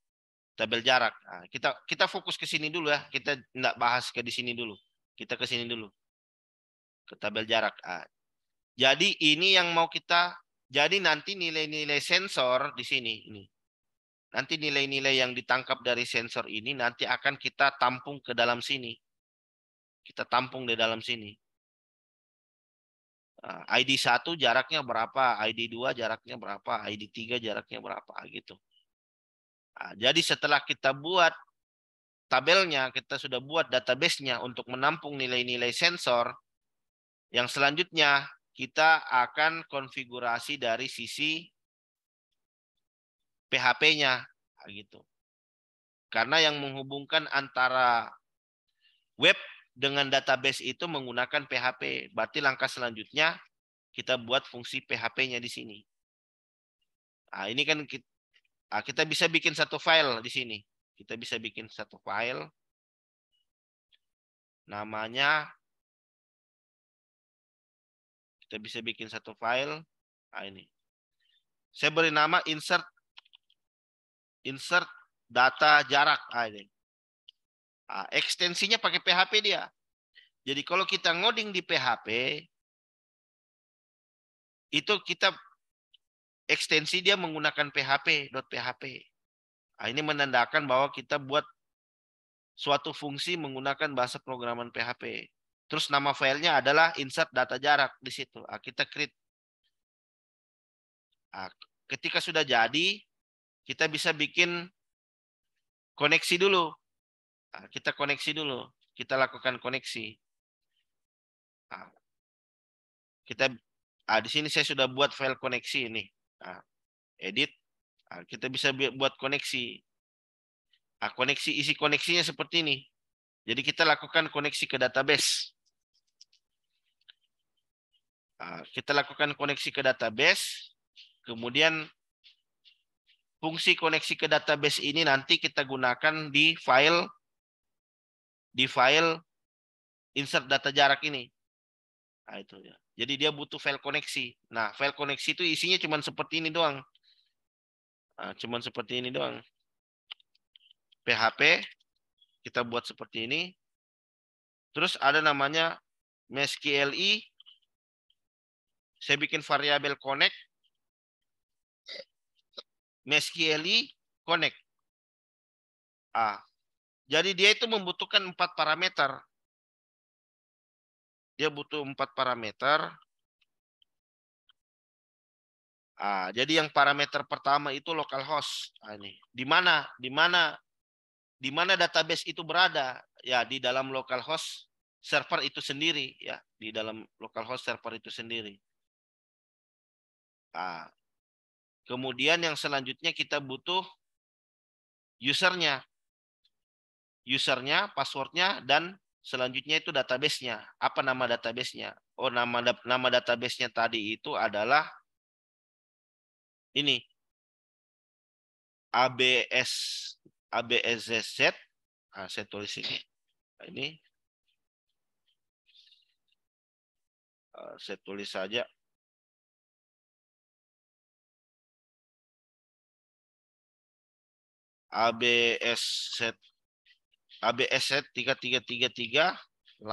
tabel jarak nah, kita kita fokus ke sini dulu ya kita tidak bahas ke di sini dulu kita ke sini dulu ke tabel jarak nah, jadi ini yang mau kita jadi nanti nilai-nilai sensor di sini ini. Nanti nilai-nilai yang ditangkap dari sensor ini nanti akan kita tampung ke dalam sini. Kita tampung di dalam sini. Ah, ID 1 jaraknya berapa, ID 2 jaraknya berapa, ID 3 jaraknya berapa gitu. Nah, jadi setelah kita buat tabelnya, kita sudah buat database-nya untuk menampung nilai-nilai sensor. Yang selanjutnya kita akan konfigurasi dari sisi PHP-nya gitu. Karena yang menghubungkan antara web dengan database itu menggunakan PHP. Berarti langkah selanjutnya kita buat fungsi PHP-nya di sini. Nah, ini kan kita, nah, kita bisa bikin satu file di sini. Kita bisa bikin satu file namanya kita bisa bikin satu file. Nah, ini. Saya beri nama insert insert data jarak. Nah, ini. Nah, ekstensinya pakai PHP dia. Jadi kalau kita ngoding di PHP, itu kita ekstensi dia menggunakan PHP, .php. Nah, ini menandakan bahwa kita buat suatu fungsi menggunakan bahasa programan PHP. Terus nama filenya adalah insert data jarak di situ. Nah, kita create. Nah, ketika sudah jadi, kita bisa bikin koneksi dulu. Nah, kita koneksi dulu. Kita lakukan koneksi. Nah, kita nah, di sini saya sudah buat file koneksi ini. Nah, edit. Nah, kita bisa buat koneksi. Nah, koneksi isi koneksinya seperti ini. Jadi kita lakukan koneksi ke database. Ah, kita lakukan koneksi ke database, kemudian fungsi koneksi ke database ini nanti kita gunakan di file di file insert data jarak ini. Nah, itu ya. Jadi dia butuh file koneksi. Nah, file koneksi itu isinya cuma seperti ini doang. Nah, cuma seperti ini doang. PHP kita buat seperti ini. Terus ada namanya mysqli saya bikin variabel connect. eli connect. Ah. Jadi dia itu membutuhkan empat parameter. Dia butuh empat parameter. Ah, jadi yang parameter pertama itu localhost. Ah, ini. Di mana? Di mana? Di mana database itu berada? Ya, di dalam localhost server itu sendiri ya, di dalam localhost server itu sendiri. Nah, kemudian yang selanjutnya kita butuh usernya. Usernya, passwordnya, dan selanjutnya itu databasenya. Apa nama databasenya? Oh, nama nama databasenya tadi itu adalah ini ABS ABSZZ. Nah, saya tulis ini. Nah, ini eh, saya tulis saja ABS set ABS set 3333 8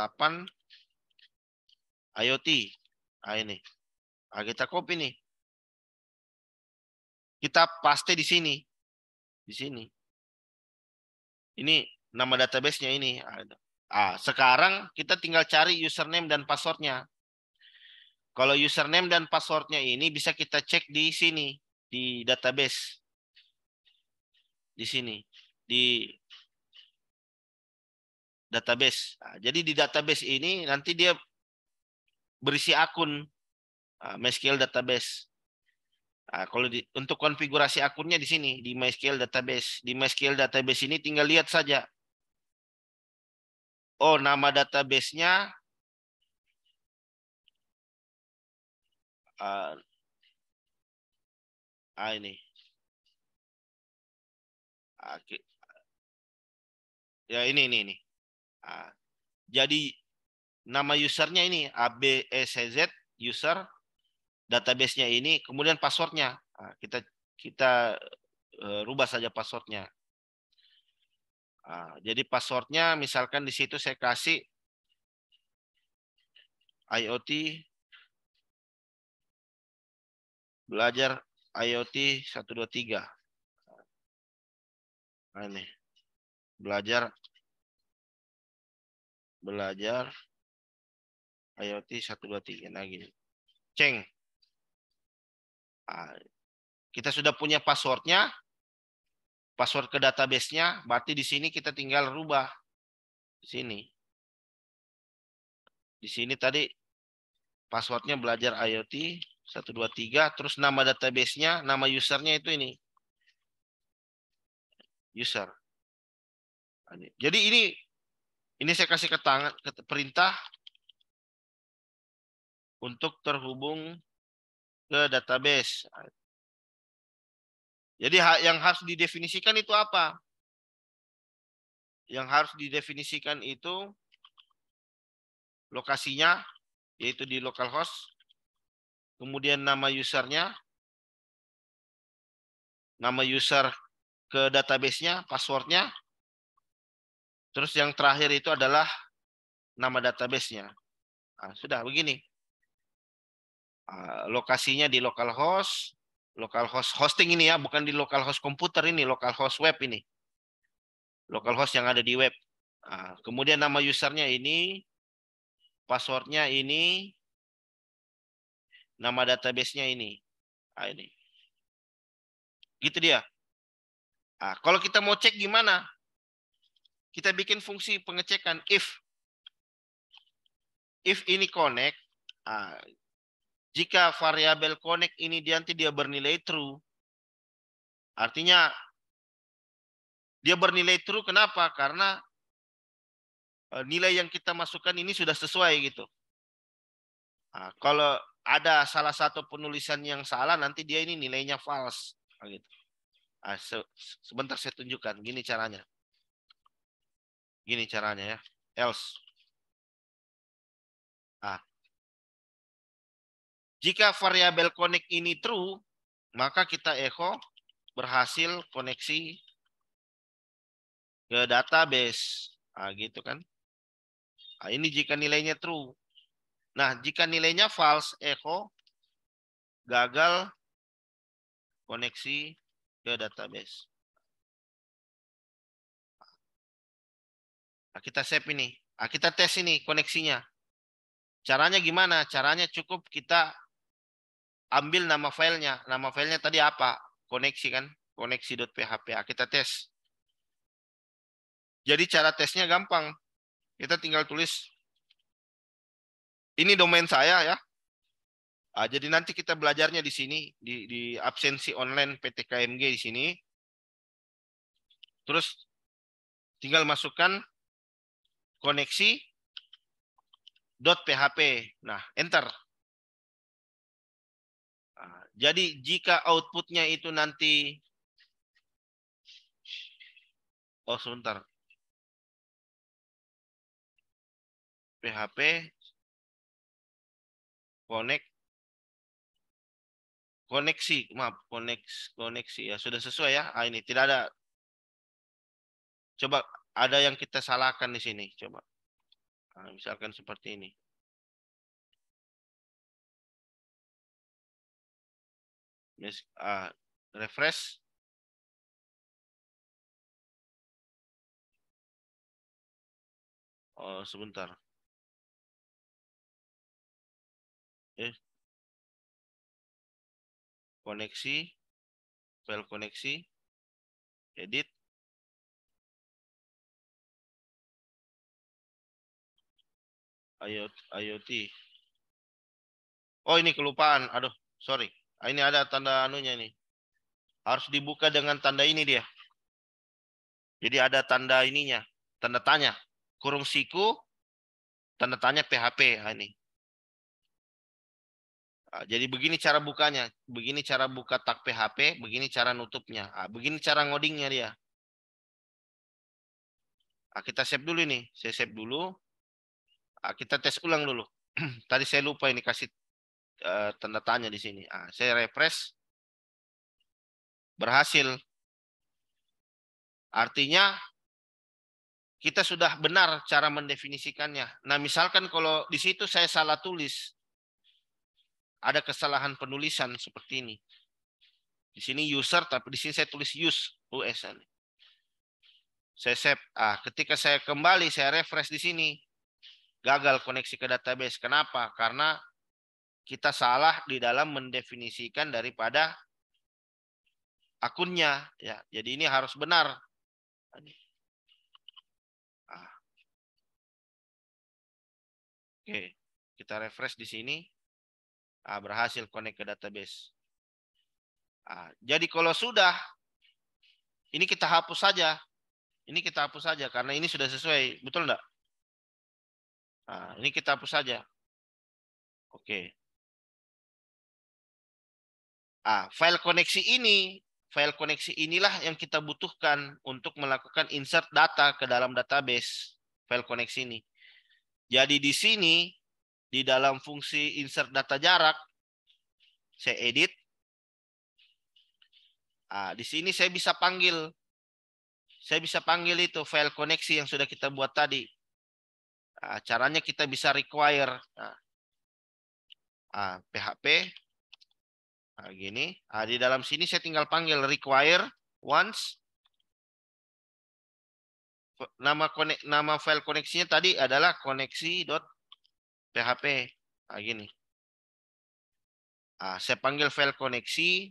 IoT. Ah ini. Ah kita copy nih. Kita paste di sini. Di sini. Ini nama database-nya ini. Ah, ah, sekarang kita tinggal cari username dan passwordnya. Kalau username dan passwordnya ini bisa kita cek di sini, di database di sini di database. Nah, jadi di database ini nanti dia berisi akun uh, MySQL database. Nah, kalau di, untuk konfigurasi akunnya di sini di MySQL database. Di MySQL database ini tinggal lihat saja. Oh, nama databasenya uh, ah ini. Ah, oke. Ya ini ini ini. Ah, jadi nama usernya ini abcz e, user database ini kemudian passwordnya ah, kita kita eh, rubah saja passwordnya. jadi passwordnya misalkan di situ saya kasih IoT belajar IoT 123 ini belajar belajar IoT 123 nah gini ceng ah, kita sudah punya passwordnya password ke database-nya berarti di sini kita tinggal rubah di sini di sini tadi passwordnya belajar IoT 123 terus nama database-nya nama usernya itu ini user. Jadi ini ini saya kasih ke ke, perintah untuk terhubung ke database. Jadi yang harus didefinisikan itu apa? Yang harus didefinisikan itu lokasinya yaitu di localhost, kemudian nama usernya, nama user ke database-nya, passwordnya. Terus yang terakhir itu adalah nama database-nya. Nah, sudah begini. Ah, lokasinya di localhost, localhost hosting ini ya, bukan di localhost komputer ini, localhost web ini. Localhost yang ada di web. Ah, kemudian nama usernya ini, passwordnya ini, nama databasenya ini. Nah, ini. Gitu dia. Nah, kalau kita mau cek gimana? Kita bikin fungsi pengecekan if. If ini connect, nah, jika variabel connect ini dia nanti dia bernilai true, artinya dia bernilai true kenapa? Karena eh, nilai yang kita masukkan ini sudah sesuai gitu. Nah, kalau ada salah satu penulisan yang salah, nanti dia ini nilainya false. Gitu. Ah, sebentar saya tunjukkan. Gini caranya. Gini caranya ya. Else. Ah. Jika variabel connect ini true, maka kita echo berhasil koneksi ke database. Ah, gitu kan. ah ini jika nilainya true. Nah, jika nilainya false, echo gagal koneksi ke database. Nah, kita save ini. Nah, kita tes ini koneksinya. Caranya gimana? Caranya cukup kita ambil nama filenya. Nama filenya tadi apa? Koneksi kan? Koneksi.php. Nah, kita tes. Jadi cara tesnya gampang. Kita tinggal tulis ini domain saya ya. Ah, jadi nanti kita belajarnya di sini di, di absensi online PT KMG di sini. Terus tinggal masukkan koneksi .php. Nah, enter. Ah, jadi jika outputnya itu nanti Oh, sebentar. PHP connect koneksi maaf koneksi koneksi ya sudah sesuai ya ah, ini tidak ada coba ada yang kita salahkan di sini coba nah, misalkan seperti ini Mis, ah, refresh oh sebentar eh koneksi, file koneksi, edit, IoT. Oh ini kelupaan, aduh sorry. Ah, ini ada tanda anunya ini. Harus dibuka dengan tanda ini dia. Jadi ada tanda ininya, tanda tanya. Kurung siku, tanda tanya PHP ah, ini. Ah, jadi begini cara bukanya, begini cara buka tag PHP, begini cara nutupnya, ah, begini cara ngodingnya dia. Ah, kita save dulu ini, saya save dulu. Kita tes ulang dulu. [clears throat] Tadi saya lupa ini kasih eh, tanda tanya di sini. Saya refresh, berhasil. Artinya kita sudah benar cara mendefinisikannya. Nah misalkan kalau di situ saya salah tulis, ada kesalahan penulisan seperti ini. Di sini user, tapi di sini saya tulis use, USN. Saya save. Ah, ketika saya kembali, saya refresh di sini. Gagal koneksi ke database. Kenapa? Karena kita salah di dalam mendefinisikan daripada akunnya. ya. Jadi ini harus benar. Ah. Oke, kita refresh di sini. Ah, berhasil connect ke database. Ah, jadi kalau sudah, ini kita hapus saja. Ini kita hapus saja karena ini sudah sesuai. Betul enggak? Ah, ini kita hapus saja. Oke. Ah, file koneksi ini, file koneksi inilah yang kita butuhkan untuk melakukan insert data ke dalam database file koneksi ini. Jadi di sini di dalam fungsi insert data jarak, saya edit. Nah, di sini saya bisa panggil. Saya bisa panggil itu file koneksi yang sudah kita buat tadi. Nah, caranya kita bisa require. Nah, nah PHP. Nah, gini. Nah, di dalam sini saya tinggal panggil require once nama konek, nama file koneksinya tadi adalah koneksi PHP. Nah, gini. Nah, saya panggil file koneksi,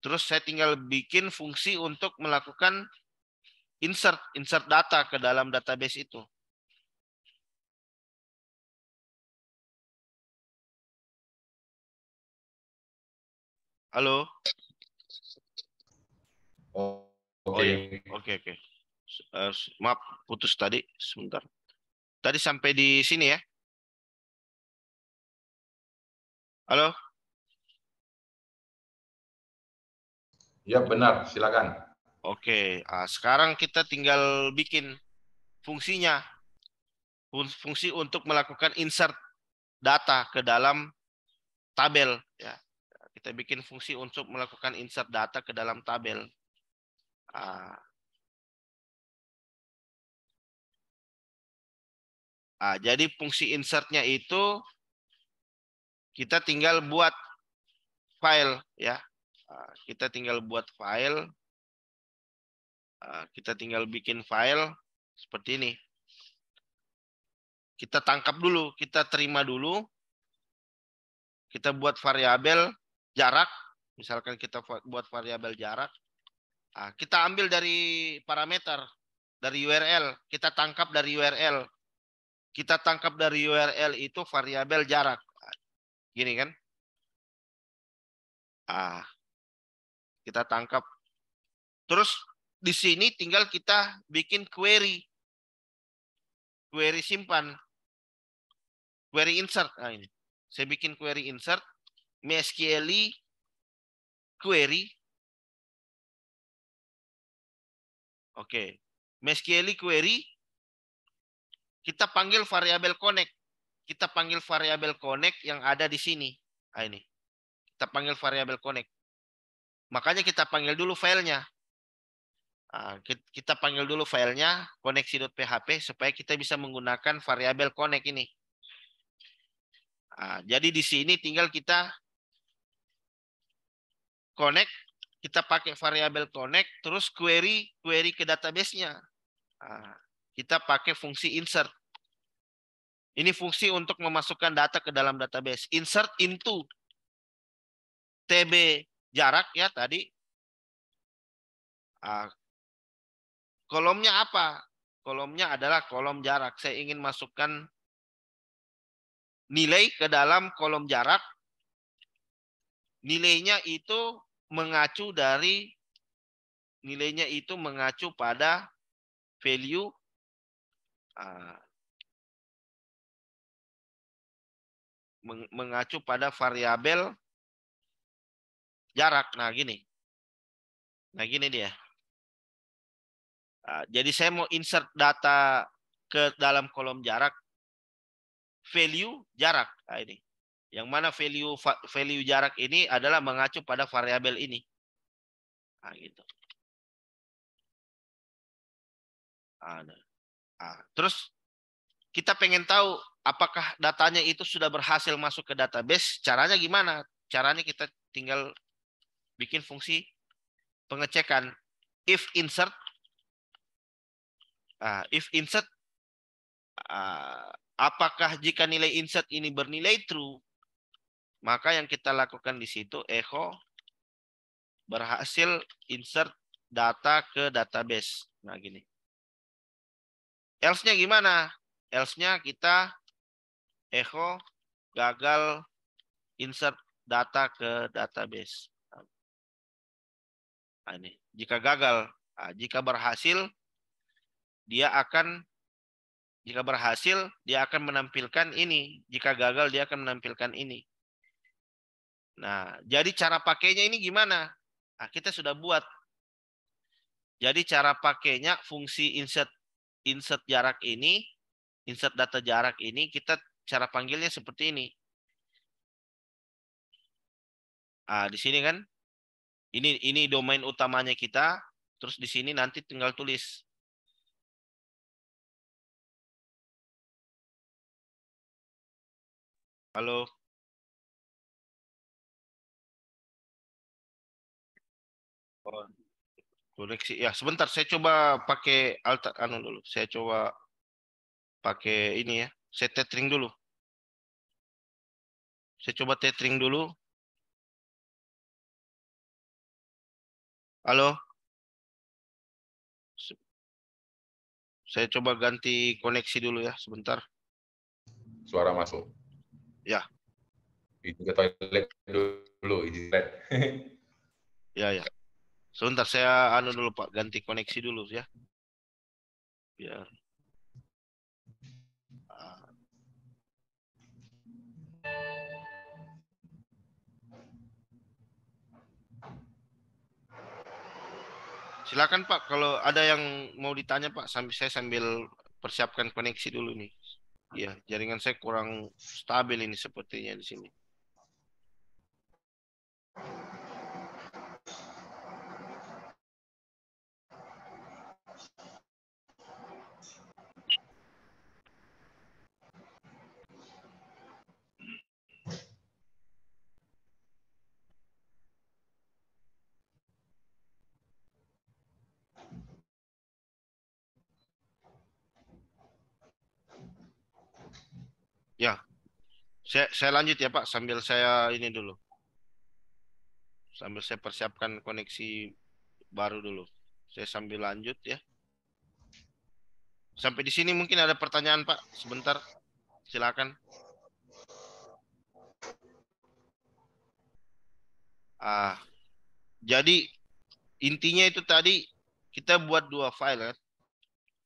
terus saya tinggal bikin fungsi untuk melakukan insert insert data ke dalam database itu. Halo. Oh, oke. Iya. oke, oke. Eh, maaf, putus tadi sebentar. Tadi sampai di sini ya. Halo? Ya, benar. Silakan. Oke, nah, sekarang kita tinggal bikin fungsinya. Fungsi untuk melakukan insert data ke dalam tabel. Ya. Kita bikin fungsi untuk melakukan insert data ke dalam tabel. Nah, nah jadi fungsi insertnya itu kita tinggal buat file ya. Ah, kita tinggal buat file. Ah, kita tinggal bikin file seperti ini. Kita tangkap dulu, kita terima dulu. Kita buat variabel jarak, misalkan kita buat variabel jarak. Ah, kita ambil dari parameter dari URL, kita tangkap dari URL. Kita tangkap dari URL itu variabel jarak. Gini kan? Ah, kita tangkap. Terus di sini tinggal kita bikin query. Query simpan. Query insert. Nah, ini. Saya bikin query insert. MySQL query. Oke. Okay. MySQL query. Kita panggil variabel connect kita panggil variabel connect yang ada di sini. Nah, ini. Kita panggil variabel connect. Makanya kita panggil dulu filenya. Nah, kita panggil dulu filenya koneksi.php supaya kita bisa menggunakan variabel connect ini. Nah, jadi di sini tinggal kita connect, kita pakai variabel connect, terus query query ke database-nya. Nah, kita pakai fungsi insert. Ini fungsi untuk memasukkan data ke dalam database. Insert into TB jarak ya tadi. Ah, kolomnya apa? Kolomnya adalah kolom jarak. Saya ingin masukkan nilai ke dalam kolom jarak. Nilainya itu mengacu dari nilainya itu mengacu pada value ah, mengacu pada variabel jarak. Nah, gini. Nah, gini dia. Ah, jadi saya mau insert data ke dalam kolom jarak value jarak. Nah, ini. Yang mana value value jarak ini adalah mengacu pada variabel ini. Ah, gitu. Ah, nah, gitu. Ada. Nah, terus kita pengen tahu apakah datanya itu sudah berhasil masuk ke database. Caranya gimana? Caranya kita tinggal bikin fungsi pengecekan if insert uh, if insert uh, apakah jika nilai insert ini bernilai true maka yang kita lakukan di situ echo berhasil insert data ke database. Nah, gini. Else-nya gimana? Else-nya kita echo gagal insert data ke database. Nah, ini jika gagal, nah, jika berhasil dia akan jika berhasil dia akan menampilkan ini, jika gagal dia akan menampilkan ini. Nah, jadi cara pakainya ini gimana? Nah, kita sudah buat. Jadi cara pakainya fungsi insert insert jarak ini insert data jarak ini kita cara panggilnya seperti ini. Ah, di sini kan ini ini domain utamanya kita, terus di sini nanti tinggal tulis Halo. Oh koreksi ya sebentar saya coba pakai alter anu dulu saya coba pakai ini ya. Saya tethering dulu. Saya coba tethering dulu. Halo? Saya coba ganti koneksi dulu ya, sebentar. Suara masuk. Ya. Izin ke toilet dulu, izin toilet. [laughs] ya, ya. Sebentar, saya anu dulu Pak, ganti koneksi dulu ya. Biar. Silakan Pak, kalau ada yang mau ditanya Pak, sambil saya sambil persiapkan koneksi dulu nih. Iya, jaringan saya kurang stabil ini sepertinya di sini. Ya, saya, saya lanjut ya Pak sambil saya ini dulu. Sambil saya persiapkan koneksi baru dulu. Saya sambil lanjut ya. Sampai di sini mungkin ada pertanyaan Pak. Sebentar, silakan. Ah, jadi intinya itu tadi kita buat dua file Ya.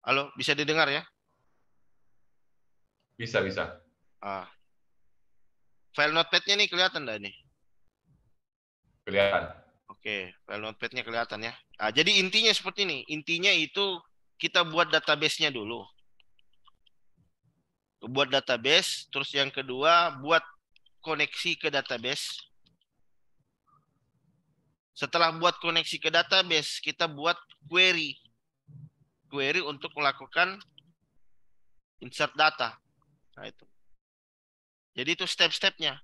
Halo, bisa didengar ya? Bisa, bisa. Ah. File notepad-nya nih kelihatan enggak nih? Kelihatan. Oke, file notepad-nya kelihatan ya. Ah, jadi intinya seperti ini. Intinya itu kita buat database-nya dulu. Buat database, terus yang kedua buat koneksi ke database. Setelah buat koneksi ke database, kita buat query. Query untuk melakukan insert data. Nah, itu. Jadi itu step-stepnya.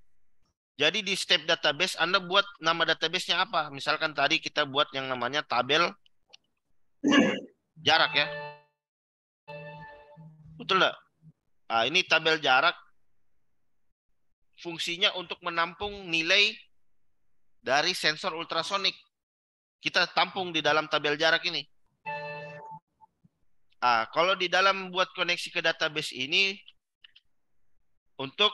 Jadi di step database Anda buat nama databasenya apa? Misalkan tadi kita buat yang namanya tabel jarak ya. Betul nggak? Nah, ini tabel jarak fungsinya untuk menampung nilai dari sensor ultrasonik. Kita tampung di dalam tabel jarak ini. Ah, kalau di dalam buat koneksi ke database ini untuk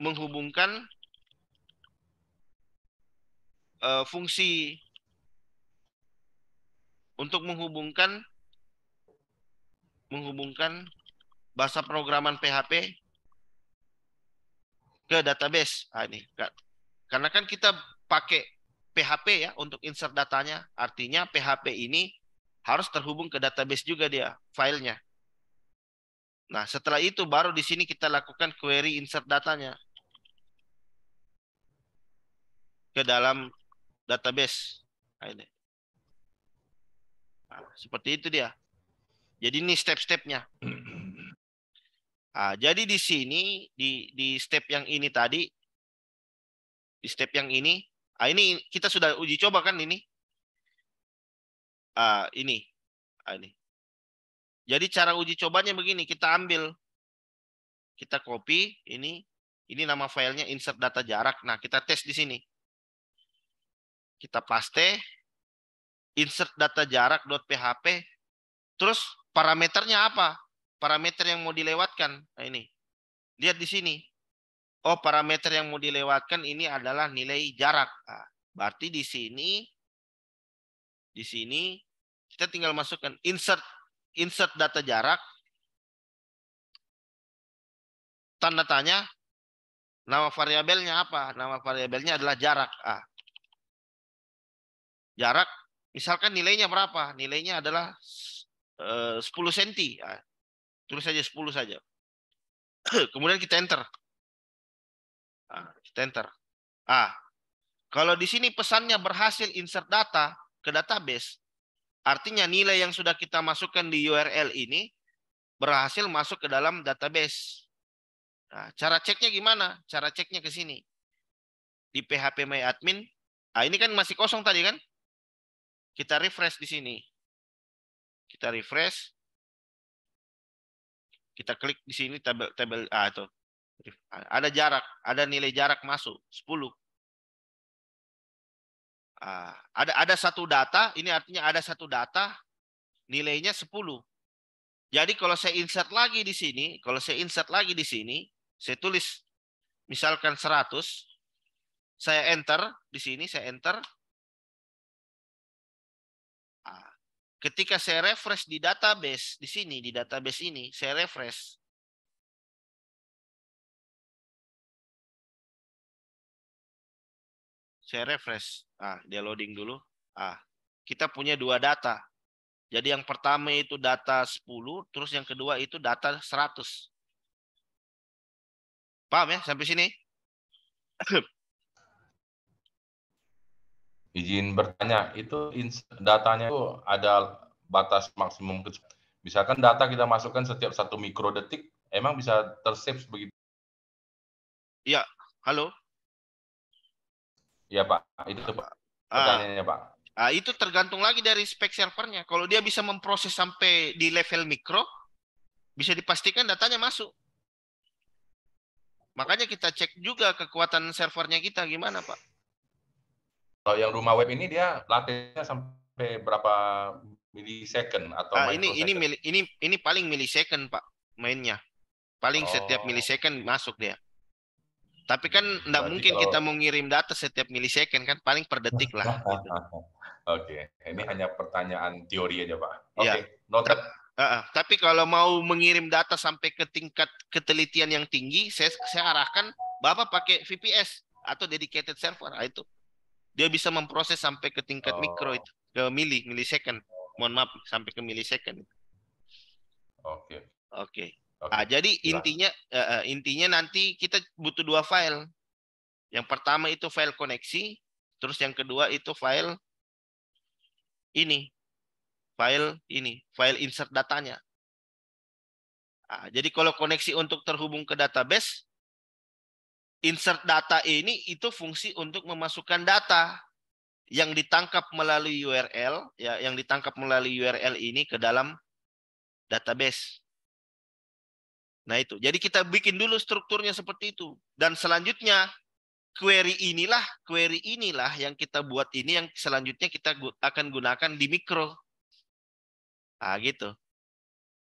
menghubungkan uh, fungsi untuk menghubungkan menghubungkan bahasa programan PHP ke database. Ah, ini. Karena kan kita pakai PHP ya untuk insert datanya. Artinya PHP ini harus terhubung ke database juga dia filenya. Nah, setelah itu baru di sini kita lakukan query insert datanya ke dalam database. Nah, ini. Nah, seperti itu dia. Jadi ini step-stepnya. Nah, jadi di sini di di step yang ini tadi di step yang ini, nah ini kita sudah uji coba kan ini? Ah, ini. Ah, ini. Jadi cara uji cobanya begini, kita ambil, kita copy, ini ini nama filenya insert data jarak. Nah, kita tes di sini. Kita paste, insert data jarak.php, terus parameternya apa? Parameter yang mau dilewatkan. Nah, ini. Lihat di sini. Oh, parameter yang mau dilewatkan ini adalah nilai jarak. Nah, berarti di sini, di sini, kita tinggal masukkan insert insert data jarak, tanda tanya, nama variabelnya apa? Nama variabelnya adalah jarak. A. Jarak, misalkan nilainya berapa? Nilainya adalah 10 eh, cm. Tulis saja 10 [clears throat] saja. Kemudian kita enter. Kita enter. A. Kalau di sini pesannya berhasil insert data ke database, Artinya nilai yang sudah kita masukkan di URL ini berhasil masuk ke dalam database. Nah, cara ceknya gimana? Cara ceknya ke sini. Di PHP My Admin. Ah, ini kan masih kosong tadi kan? Kita refresh di sini. Kita refresh. Kita klik di sini tabel tabel ah itu. Ada jarak, ada nilai jarak masuk 10. Ah, ada ada satu data, ini artinya ada satu data nilainya 10. Jadi kalau saya insert lagi di sini, kalau saya insert lagi di sini, saya tulis misalkan 100, saya enter di sini, saya enter. Ah, ketika saya refresh di database di sini, di database ini, saya refresh. Saya refresh. Ah, dia loading dulu. Ah, kita punya dua data. Jadi yang pertama itu data 10, terus yang kedua itu data 100. Paham ya sampai sini? [coughs] Izin bertanya, itu datanya itu ada batas maksimum Misalkan data kita masukkan setiap satu mikrodetik, emang bisa tersave begitu? Iya, halo? Iya Pak, itu Pak. Ah. Pertanyaannya Pak. Ah, itu tergantung lagi dari spek servernya. Kalau dia bisa memproses sampai di level mikro, bisa dipastikan datanya masuk. Makanya kita cek juga kekuatan servernya kita gimana Pak. Kalau yang rumah web ini dia latihnya sampai berapa milisecond atau ah, ini ini ini ini paling milisecond Pak mainnya. Paling oh. setiap milisecond masuk dia. Tapi kan tidak mungkin kita mau ngirim data setiap milisecond kan paling per detik lah. [laughs] Oke, ini hanya pertanyaan teori aja pak. Iya. Oke, okay. ya. tapi kalau mau mengirim data sampai ke tingkat ketelitian yang tinggi, saya, saya arahkan bapak pakai VPS atau dedicated server ah, itu. Dia bisa memproses sampai ke tingkat mikro oh. itu, ke mili, milisecond. Mohon maaf, sampai ke milisecond. Oke. Oke. Okay. Nah, jadi Silah. intinya uh, intinya nanti kita butuh dua file. Yang pertama itu file koneksi, terus yang kedua itu file ini. File ini, file insert datanya. Nah, jadi kalau koneksi untuk terhubung ke database, insert data ini itu fungsi untuk memasukkan data yang ditangkap melalui URL ya yang ditangkap melalui URL ini ke dalam database. Nah itu. Jadi kita bikin dulu strukturnya seperti itu. Dan selanjutnya query inilah, query inilah yang kita buat ini yang selanjutnya kita akan gunakan di mikro. Ah gitu.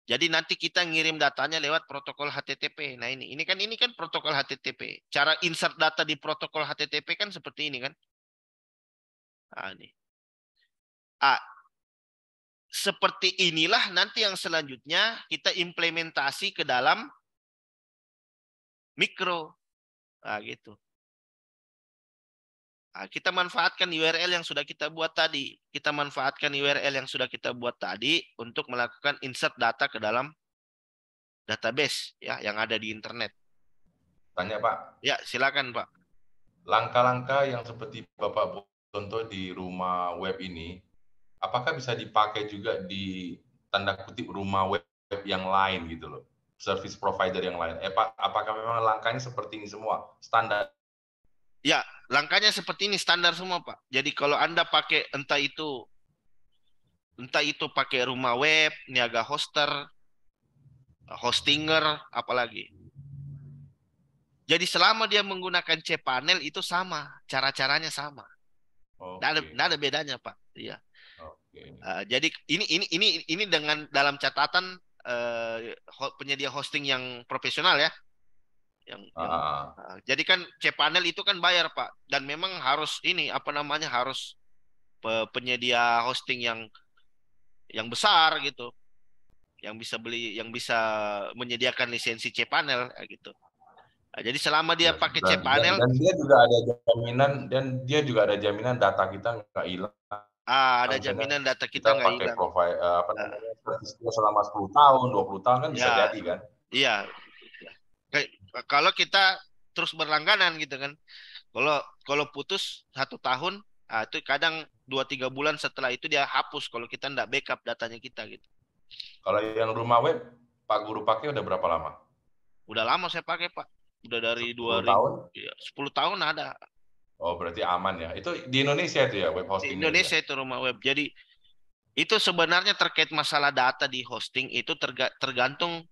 Jadi nanti kita ngirim datanya lewat protokol HTTP. Nah ini, ini kan ini kan protokol HTTP. Cara insert data di protokol HTTP kan seperti ini kan. Ah ini. Ah, seperti inilah nanti yang selanjutnya kita implementasi ke dalam mikro. Nah, gitu. Nah, kita manfaatkan URL yang sudah kita buat tadi. Kita manfaatkan URL yang sudah kita buat tadi untuk melakukan insert data ke dalam database ya yang ada di internet. Tanya Pak. Ya, silakan Pak. Langkah-langkah yang seperti Bapak contoh di rumah web ini apakah bisa dipakai juga di tanda kutip rumah web, yang lain gitu loh service provider yang lain eh pak apakah memang langkahnya seperti ini semua standar ya langkahnya seperti ini standar semua pak jadi kalau anda pakai entah itu entah itu pakai rumah web niaga hoster hostinger apalagi jadi selama dia menggunakan cPanel itu sama, cara-caranya sama. Okay. ada, ada bedanya, Pak. Iya. Uh, jadi ini ini ini ini dengan dalam catatan uh, penyedia hosting yang profesional ya. Yang, uh. yang uh, jadi kan cPanel itu kan bayar pak dan memang harus ini apa namanya harus pe penyedia hosting yang yang besar gitu, yang bisa beli yang bisa menyediakan lisensi cPanel gitu. Nah, jadi selama dia iya, pakai cPanel dan, dan dia juga ada jaminan dan dia juga ada jaminan data kita nggak hilang Ah, ada jaminan data kita nggak hilang. Profile, uh, apa ah. namanya, nah. selama 10 tahun, 20 tahun kan ya. bisa jadi kan? Iya. Kalau kita terus berlangganan gitu kan. Kalau kalau putus satu tahun, ah, itu kadang dua tiga bulan setelah itu dia hapus kalau kita nggak backup datanya kita gitu. Kalau yang rumah web, Pak Guru pakai udah berapa lama? Udah lama saya pakai Pak. Udah dari 2000, tahun? Ya, 10 tahun ada Oh, berarti aman ya. Itu di Indonesia itu ya web hosting. Di ya? Indonesia itu, rumah web. Jadi itu sebenarnya terkait masalah data di hosting itu terga, tergantung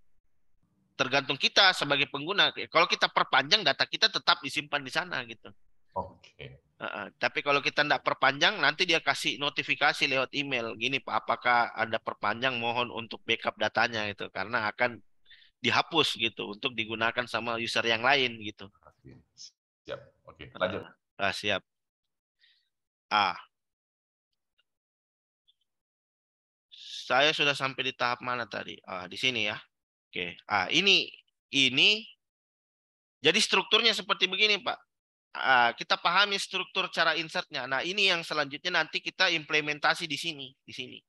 tergantung kita sebagai pengguna. Kalau kita perpanjang data kita tetap disimpan di sana gitu. Oke. Okay. Uh, tapi kalau kita tidak perpanjang, nanti dia kasih notifikasi lewat email. Gini Pak, apakah ada perpanjang mohon untuk backup datanya itu karena akan dihapus gitu untuk digunakan sama user yang lain gitu. Siap. Oke, lanjut. Uh, Ah, siap. A. Saya sudah sampai di tahap mana tadi? Ah, di sini ya. Oke. Ah, ini ini jadi strukturnya seperti begini, Pak. Ah, kita pahami struktur cara insertnya. Nah, ini yang selanjutnya nanti kita implementasi di sini, di sini.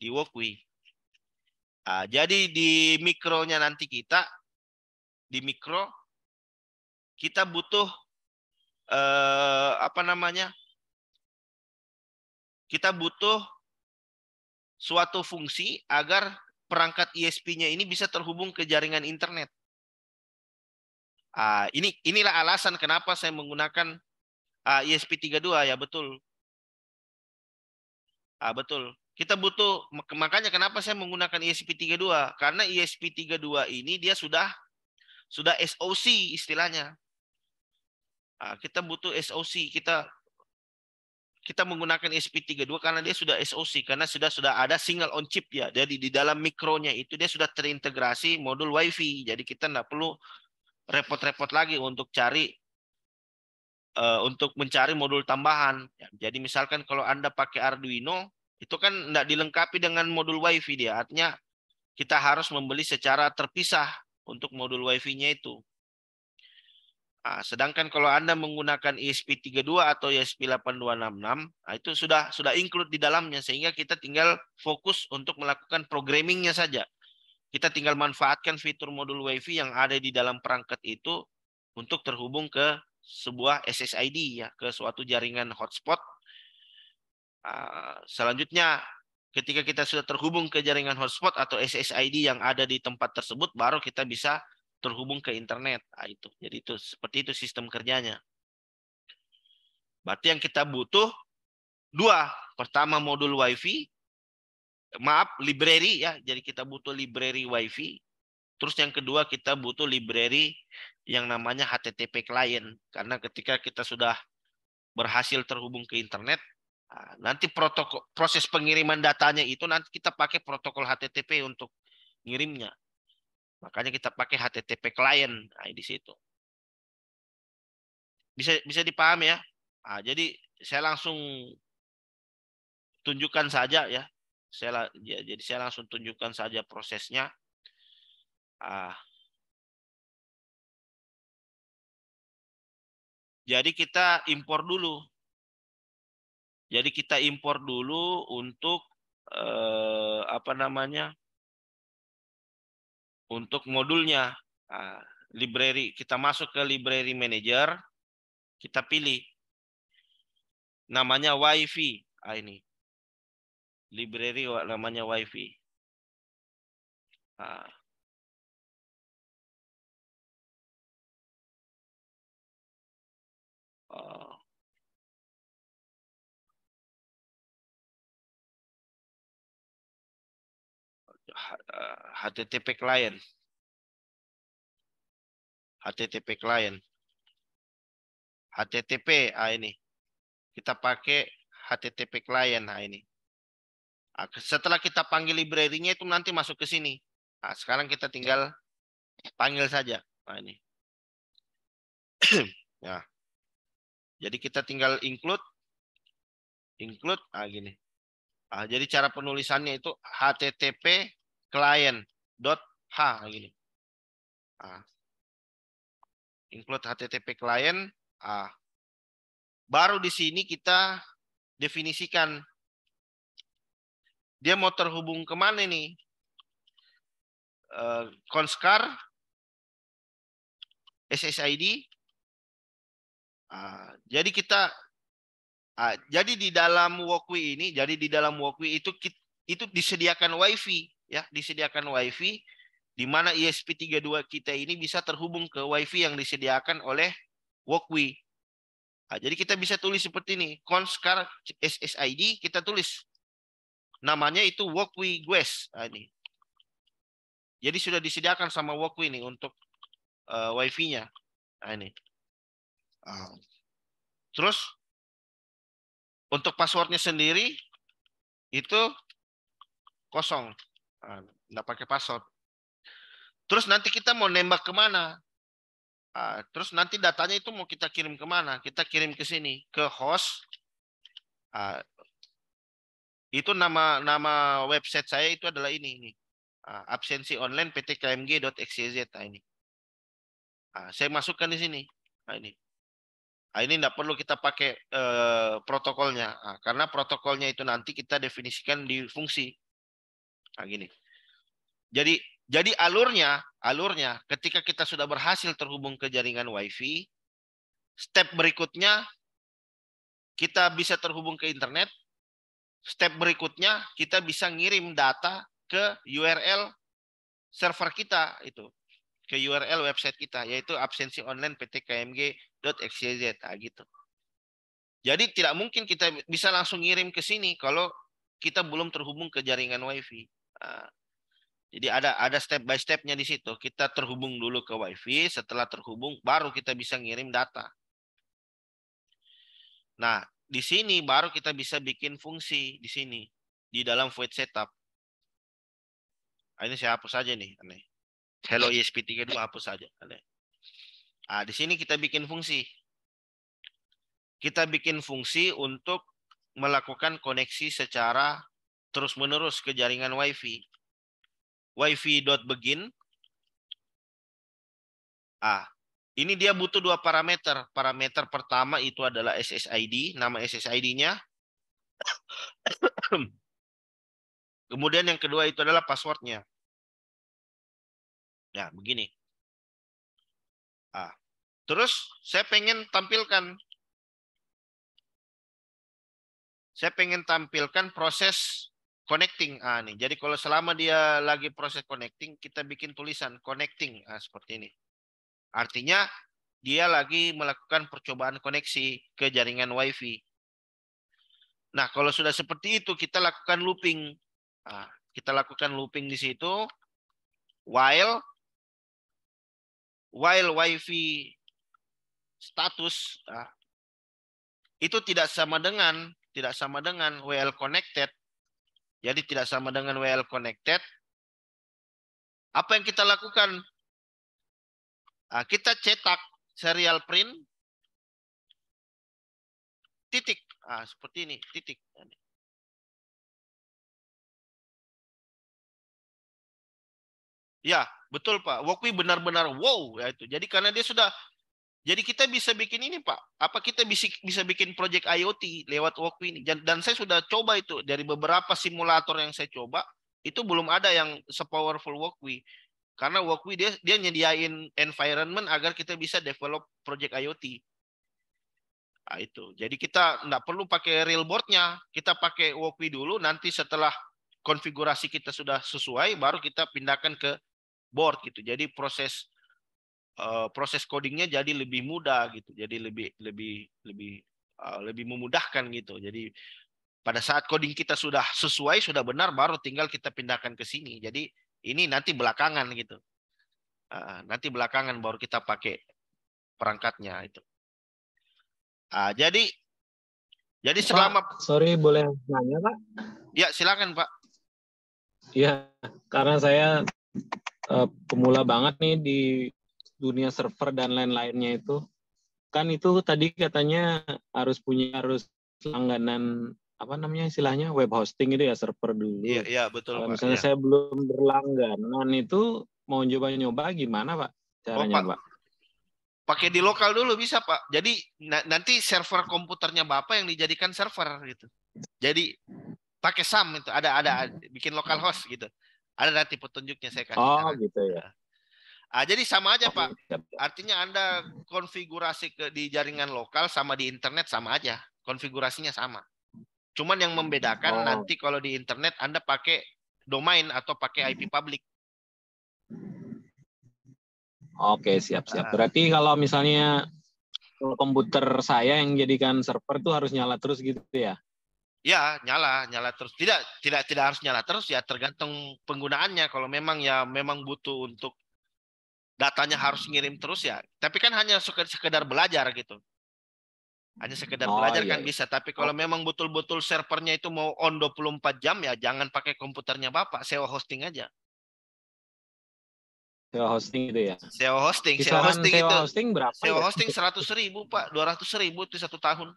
Di Workway. Ah, jadi di mikronya nanti kita di mikro kita butuh eh, apa namanya? Kita butuh suatu fungsi agar perangkat ISP-nya e ini bisa terhubung ke jaringan internet. Ah, ini inilah alasan kenapa saya menggunakan ah, e ISP32 ya betul. Ah, betul. Kita butuh makanya kenapa saya menggunakan e ISP32 karena ISP32 ini dia sudah sudah SOC istilahnya. Ah, kita butuh SOC, kita kita menggunakan SP32 karena dia sudah SOC, karena sudah sudah ada single on chip ya. Jadi di dalam mikronya itu dia sudah terintegrasi modul WiFi. Jadi kita tidak perlu repot-repot lagi untuk cari uh, untuk mencari modul tambahan. Ya, jadi misalkan kalau Anda pakai Arduino, itu kan tidak dilengkapi dengan modul WiFi dia. Artinya kita harus membeli secara terpisah untuk modul WiFi-nya itu. Nah, sedangkan kalau Anda menggunakan e ISP32 atau ISP8266, e nah itu sudah sudah include di dalamnya sehingga kita tinggal fokus untuk melakukan programmingnya saja. Kita tinggal manfaatkan fitur modul WiFi yang ada di dalam perangkat itu untuk terhubung ke sebuah SSID ya, ke suatu jaringan hotspot. Ah, selanjutnya ketika kita sudah terhubung ke jaringan hotspot atau SSID yang ada di tempat tersebut baru kita bisa terhubung ke internet. Nah, itu. Jadi itu seperti itu sistem kerjanya. Berarti yang kita butuh dua. Pertama modul WiFi, maaf library ya. Jadi kita butuh library WiFi. Terus yang kedua kita butuh library yang namanya HTTP client karena ketika kita sudah berhasil terhubung ke internet ah, nanti protokol proses pengiriman datanya itu nanti kita pakai protokol HTTP untuk ngirimnya. Makanya kita pakai HTTP client nah, di situ. Bisa bisa dipahami ya. Nah, jadi saya langsung tunjukkan saja ya. Saya ya, jadi saya langsung tunjukkan saja prosesnya. Ah. Jadi kita impor dulu. Jadi kita impor dulu untuk eh, apa namanya? untuk modulnya. Nah, library kita masuk ke library manager, kita pilih namanya WiFi. Ah, ini library namanya WiFi. Nah. Oh. HTTP eh, client. HTTP client. HTTP ah ini. Kita pakai HTTP client ah ini. Ah, setelah kita panggil library-nya itu nanti masuk ke sini. Nah, sekarang kita tinggal panggil saja. Nah ini. [clears throat] ya. Jadi kita tinggal include include ah gini. Ah, jadi cara penulisannya itu HTTP client dot h gini. Ah. Include http client ah. Baru di sini kita definisikan dia mau terhubung kemana nih? Eh, uh, konskar, SSID. Uh, jadi kita, uh, jadi di dalam Walkway ini, jadi di dalam Walkway itu itu disediakan WiFi ya disediakan WiFi di mana ISP32 kita ini bisa terhubung ke WiFi yang disediakan oleh Walkway. Nah, jadi kita bisa tulis seperti ini, conscar SSID kita tulis namanya itu Walkway Guest. Nah, ini. Jadi sudah disediakan sama Walkway ini untuk uh, WiFi-nya. Nah, ini. Ah. Terus untuk passwordnya sendiri itu kosong. Ah, nggak pakai password. Terus nanti kita mau nembak kemana? Ah, terus nanti datanya itu mau kita kirim kemana? Kita kirim ke sini, ke host. Ah, itu nama nama website saya itu adalah ini ini. Absensi online ptkmg.xyz nah, ini. Saya masukkan di sini. ini. ini tidak perlu kita pakai eh, protokolnya. Nah, karena protokolnya itu nanti kita definisikan di fungsi. Nah, gini. Jadi jadi alurnya, alurnya ketika kita sudah berhasil terhubung ke jaringan WiFi, step berikutnya kita bisa terhubung ke internet. Step berikutnya kita bisa ngirim data ke URL server kita itu ke URL website kita yaitu absensi online ptkmg.xyz nah, gitu. Jadi tidak mungkin kita bisa langsung ngirim ke sini kalau kita belum terhubung ke jaringan WiFi. Eh, jadi ada ada step by stepnya di situ. Kita terhubung dulu ke WiFi, setelah terhubung baru kita bisa ngirim data. Nah, di sini baru kita bisa bikin fungsi di sini di dalam void setup. Ah, ini saya hapus saja nih, aneh. Hello ESP32 hapus saja, aneh. Nah, di sini kita bikin fungsi. Kita bikin fungsi untuk melakukan koneksi secara terus menerus ke jaringan WiFi. begin. Ah, ini dia butuh dua parameter. Parameter pertama itu adalah SSID, nama SSID-nya. [coughs] Kemudian yang kedua itu adalah passwordnya. Nah, begini. Ah. Terus saya pengen tampilkan. Saya pengen tampilkan proses connecting ah nih. Jadi kalau selama dia lagi proses connecting, kita bikin tulisan connecting ah, seperti ini. Artinya dia lagi melakukan percobaan koneksi ke jaringan WiFi. Nah, kalau sudah seperti itu kita lakukan looping. Nah, kita lakukan looping di situ while while WiFi status nah, itu tidak sama dengan tidak sama dengan WL connected jadi tidak sama dengan WL connected. Apa yang kita lakukan? Nah, kita cetak serial print titik. Nah, seperti ini, titik. Ya, betul Pak. Wokwi benar-benar wow ya itu. Jadi karena dia sudah jadi kita bisa bikin ini Pak, apa kita bisa bisa bikin project IoT lewat Walkwi ini. Dan saya sudah coba itu dari beberapa simulator yang saya coba, itu belum ada yang sepowerful Walkway. Karena Walkway dia dia nyediain environment agar kita bisa develop project IoT. Nah, itu. Jadi kita nggak perlu pakai real boardnya, kita pakai Walkway dulu. Nanti setelah konfigurasi kita sudah sesuai, baru kita pindahkan ke board gitu. Jadi proses Eh, proses codingnya jadi lebih mudah gitu jadi lebih lebih lebih eh, lebih memudahkan gitu jadi pada saat coding kita sudah sesuai sudah benar baru tinggal kita pindahkan ke sini jadi ini nanti belakangan gitu eh, nanti belakangan baru kita pakai perangkatnya itu ah, jadi jadi selama pak, sorry boleh nanya pak ya silakan pak ya karena saya pemula banget nih di dunia server dan lain-lainnya itu kan itu tadi katanya harus punya harus langganan apa namanya istilahnya web hosting itu ya server dulu. Iya, iya betul. Kalau Pak, misalnya iya. saya belum berlangganan itu mau nyoba-nyoba gimana Pak oh, caranya oh, Pak? Pakai di lokal dulu bisa Pak. Jadi nanti server komputernya Bapak yang dijadikan server gitu. Jadi pakai SAM itu ada ada bikin lokal host gitu. Ada nanti petunjuknya saya kasih. Oh, gitu ya. Nah. Ah, jadi sama aja Pak. Artinya Anda konfigurasi ke, di jaringan lokal sama di internet sama aja. Konfigurasinya sama. Cuman yang membedakan oh. nanti kalau di internet Anda pakai domain atau pakai IP hmm. public. Oke, siap-siap. Ah. Berarti kalau misalnya komputer saya yang jadikan server itu harus nyala terus gitu ya? Ya, nyala, nyala terus. Tidak, tidak, tidak harus nyala terus ya. Tergantung penggunaannya. Kalau memang ya memang butuh untuk datanya harus ngirim terus ya. Tapi kan hanya sekedar belajar gitu. Hanya sekedar oh, belajar iya, kan iya. bisa. Tapi kalau oh. memang betul-betul servernya itu mau on 24 jam ya jangan pakai komputernya Bapak, sewa hosting aja. Sewa hosting itu ya. Sewa hosting, sewa hosting sewa itu. hosting berapa? Sewa ya? hosting 100 ribu Pak, 200 ribu itu satu tahun.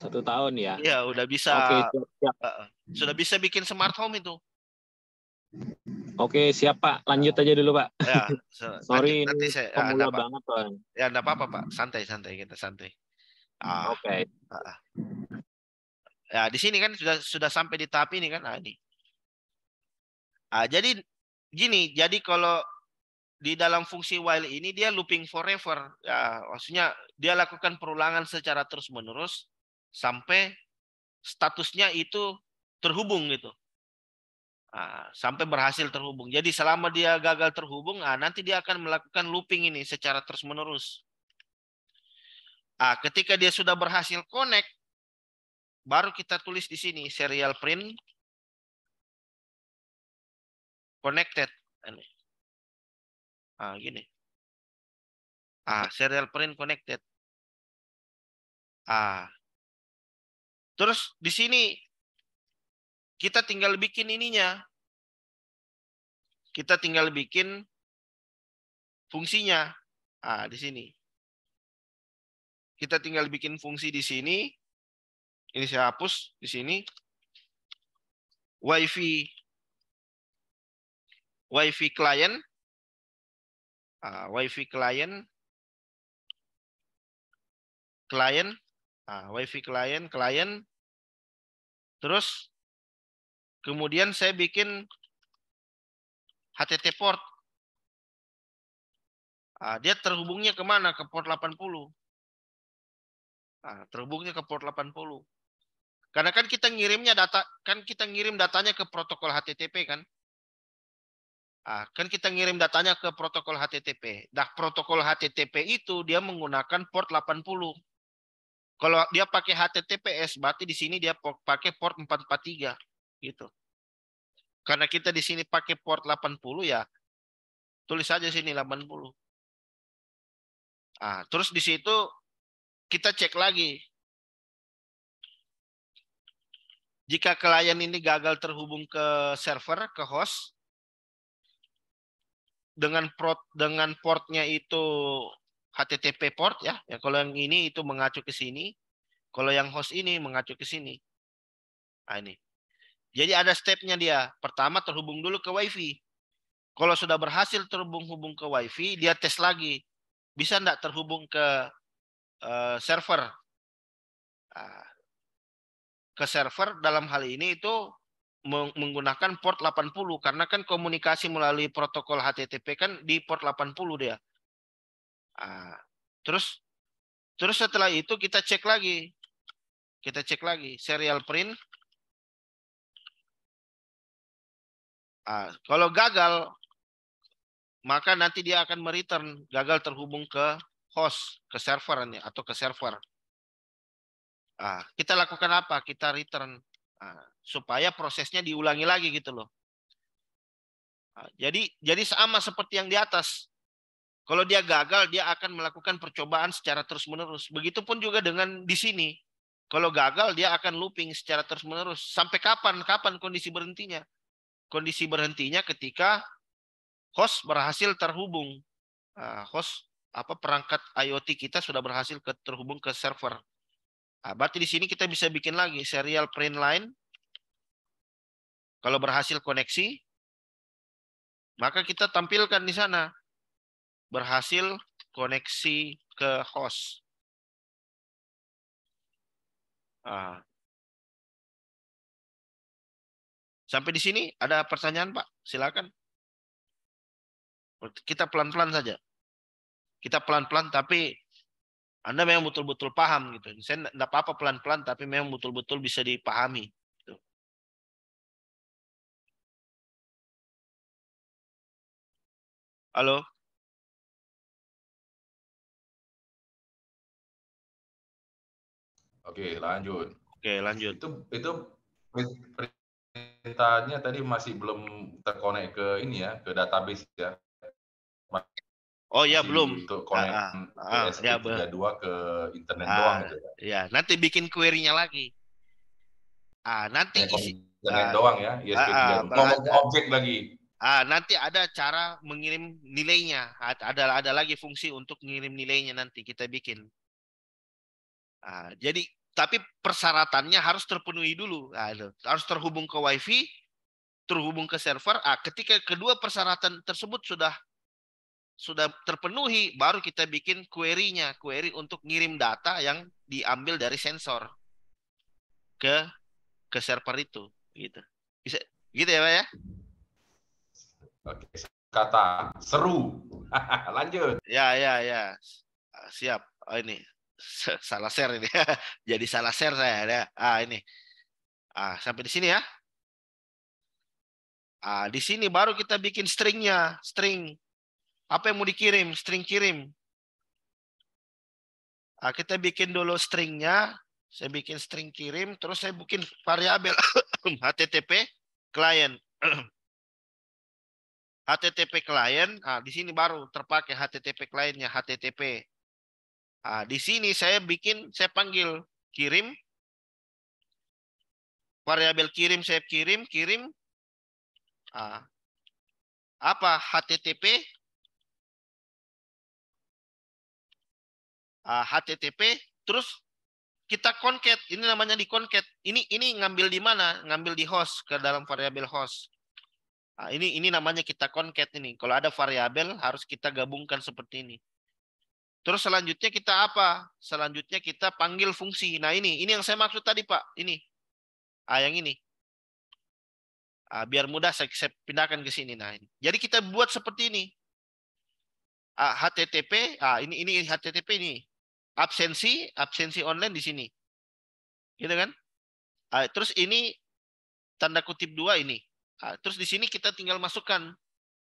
Satu tahun ya. Ya udah bisa. Oke, itu, ya. Sudah bisa bikin smart home itu. Oke, siap Pak. Lanjut aja dulu Pak. Ya, [laughs] Sorry, nanti saya, ya, pemula ya, banget Pak. Ya, enggak apa-apa Pak. Santai, santai kita santai. Ah, Oke. Okay. Ah, ah. Ya, di sini kan sudah sudah sampai di tahap ini kan. Ah, Ah, jadi gini, jadi kalau di dalam fungsi while ini dia looping forever. Ya, maksudnya dia lakukan perulangan secara terus-menerus sampai statusnya itu terhubung gitu. Nah, sampai berhasil terhubung. Jadi selama dia gagal terhubung, nah, nanti dia akan melakukan looping ini secara terus-menerus. Nah, ketika dia sudah berhasil connect, baru kita tulis di sini serial print connected. Nah, gini. Ah, serial print connected. Ah. Terus di sini kita tinggal bikin ininya. Kita tinggal bikin fungsinya. Ah, di sini. Kita tinggal bikin fungsi di sini. Ini saya hapus di sini. WiFi WiFi client uh, WiFi client client uh, WiFi client client terus Kemudian saya bikin HTT port. Nah, dia terhubungnya kemana? Ke port 80. Nah, terhubungnya ke port 80. Karena kan kita ngirimnya data, kan kita ngirim datanya ke protokol HTTP kan? Nah, kan kita ngirim datanya ke protokol HTTP. Nah, protokol HTTP itu dia menggunakan port 80. Kalau dia pakai HTTPS, berarti di sini dia pakai port 443 gitu. Karena kita di sini pakai port 80 ya, tulis saja sini 80. Ah, terus di situ kita cek lagi. Jika klien ini gagal terhubung ke server, ke host, dengan port dengan portnya itu HTTP port ya. ya kalau yang ini itu mengacu ke sini, kalau yang host ini mengacu ke sini. Nah, ini. Jadi ada stepnya dia. Pertama terhubung dulu ke WiFi. Kalau sudah berhasil terhubung-hubung ke WiFi, dia tes lagi. Bisa tidak terhubung ke uh, server? Uh, ke server dalam hal ini itu menggunakan port 80 karena kan komunikasi melalui protokol HTTP kan di port 80 dia. Nah, terus terus setelah itu kita cek lagi. Kita cek lagi serial print Nah, kalau gagal, maka nanti dia akan mereturn gagal terhubung ke host, ke server ini atau ke server. Nah, kita lakukan apa? Kita return nah, supaya prosesnya diulangi lagi gitu loh. Nah, jadi jadi sama seperti yang di atas. Kalau dia gagal, dia akan melakukan percobaan secara terus-menerus. Begitupun juga dengan di sini. Kalau gagal, dia akan looping secara terus-menerus. Sampai kapan? Kapan kondisi berhentinya? kondisi berhentinya ketika host berhasil terhubung. Uh, host apa perangkat IoT kita sudah berhasil ke, terhubung ke server. Nah, berarti di sini kita bisa bikin lagi serial print line. Kalau berhasil koneksi, maka kita tampilkan di sana berhasil koneksi ke host. Nah, Sampai di sini ada pertanyaan Pak? Silakan. Kita pelan-pelan saja. Kita pelan-pelan tapi Anda memang betul-betul paham gitu. Saya tidak apa-apa pelan-pelan tapi memang betul-betul bisa dipahami. Gitu. Halo? Oke, lanjut. Oke, lanjut. Itu itu ceritanya tadi masih belum terkonek ke ini ya, ke database ya. Oh, iya, masih oh ya belum. Untuk konek ah, ah, ah, iya, ke internet ah, doang gitu. Ya, iya. nanti bikin query-nya lagi. Ah, nanti ya, eh, isi internet ah, doang ya, ah, Ah, objek lagi. Ah, nanti ada cara mengirim nilainya. Ada ada lagi fungsi untuk mengirim nilainya nanti kita bikin. Ah, jadi tapi persyaratannya harus terpenuhi dulu. Nah, harus terhubung ke WiFi, terhubung ke server. Ah, ketika kedua persyaratan tersebut sudah sudah terpenuhi, baru kita bikin query-nya, query untuk ngirim data yang diambil dari sensor ke ke server itu, gitu. Bisa gitu ya, Pak ya? Oke, kata seru. [laughs] Lanjut. Ya, ya, ya. Siap. Oh, ini salah share ini. [laughs] Jadi salah share saya ada. Ah ini. Ah sampai di sini ya. Ah di sini baru kita bikin stringnya, string. Apa yang mau dikirim? String kirim. Ah kita bikin dulu stringnya. Saya bikin string kirim, terus saya bikin variabel HTTP [coughs] client. HTTP [coughs] client, ah di sini baru terpakai HTTP clientnya HTTP Nah, di sini saya bikin, saya panggil kirim. Variabel kirim saya kirim, kirim. Nah, apa? HTTP. Nah, HTTP. Terus kita concat. Ini namanya di concat. Ini ini ngambil di mana? Ngambil di host ke dalam variabel host. Nah, ini ini namanya kita concat ini. Kalau ada variabel harus kita gabungkan seperti ini. Terus selanjutnya kita apa? Selanjutnya kita panggil fungsi. Nah ini, ini yang saya maksud tadi Pak. Ini, ah, yang ini. Ah, biar mudah saya, saya pindahkan ke sini. Nah ini. Jadi kita buat seperti ini. Ah, HTTP, ah, ini, ini HTTP ini. Absensi, absensi online di sini. Gitu kan? Ah, terus ini tanda kutip dua ini. Ah, terus di sini kita tinggal masukkan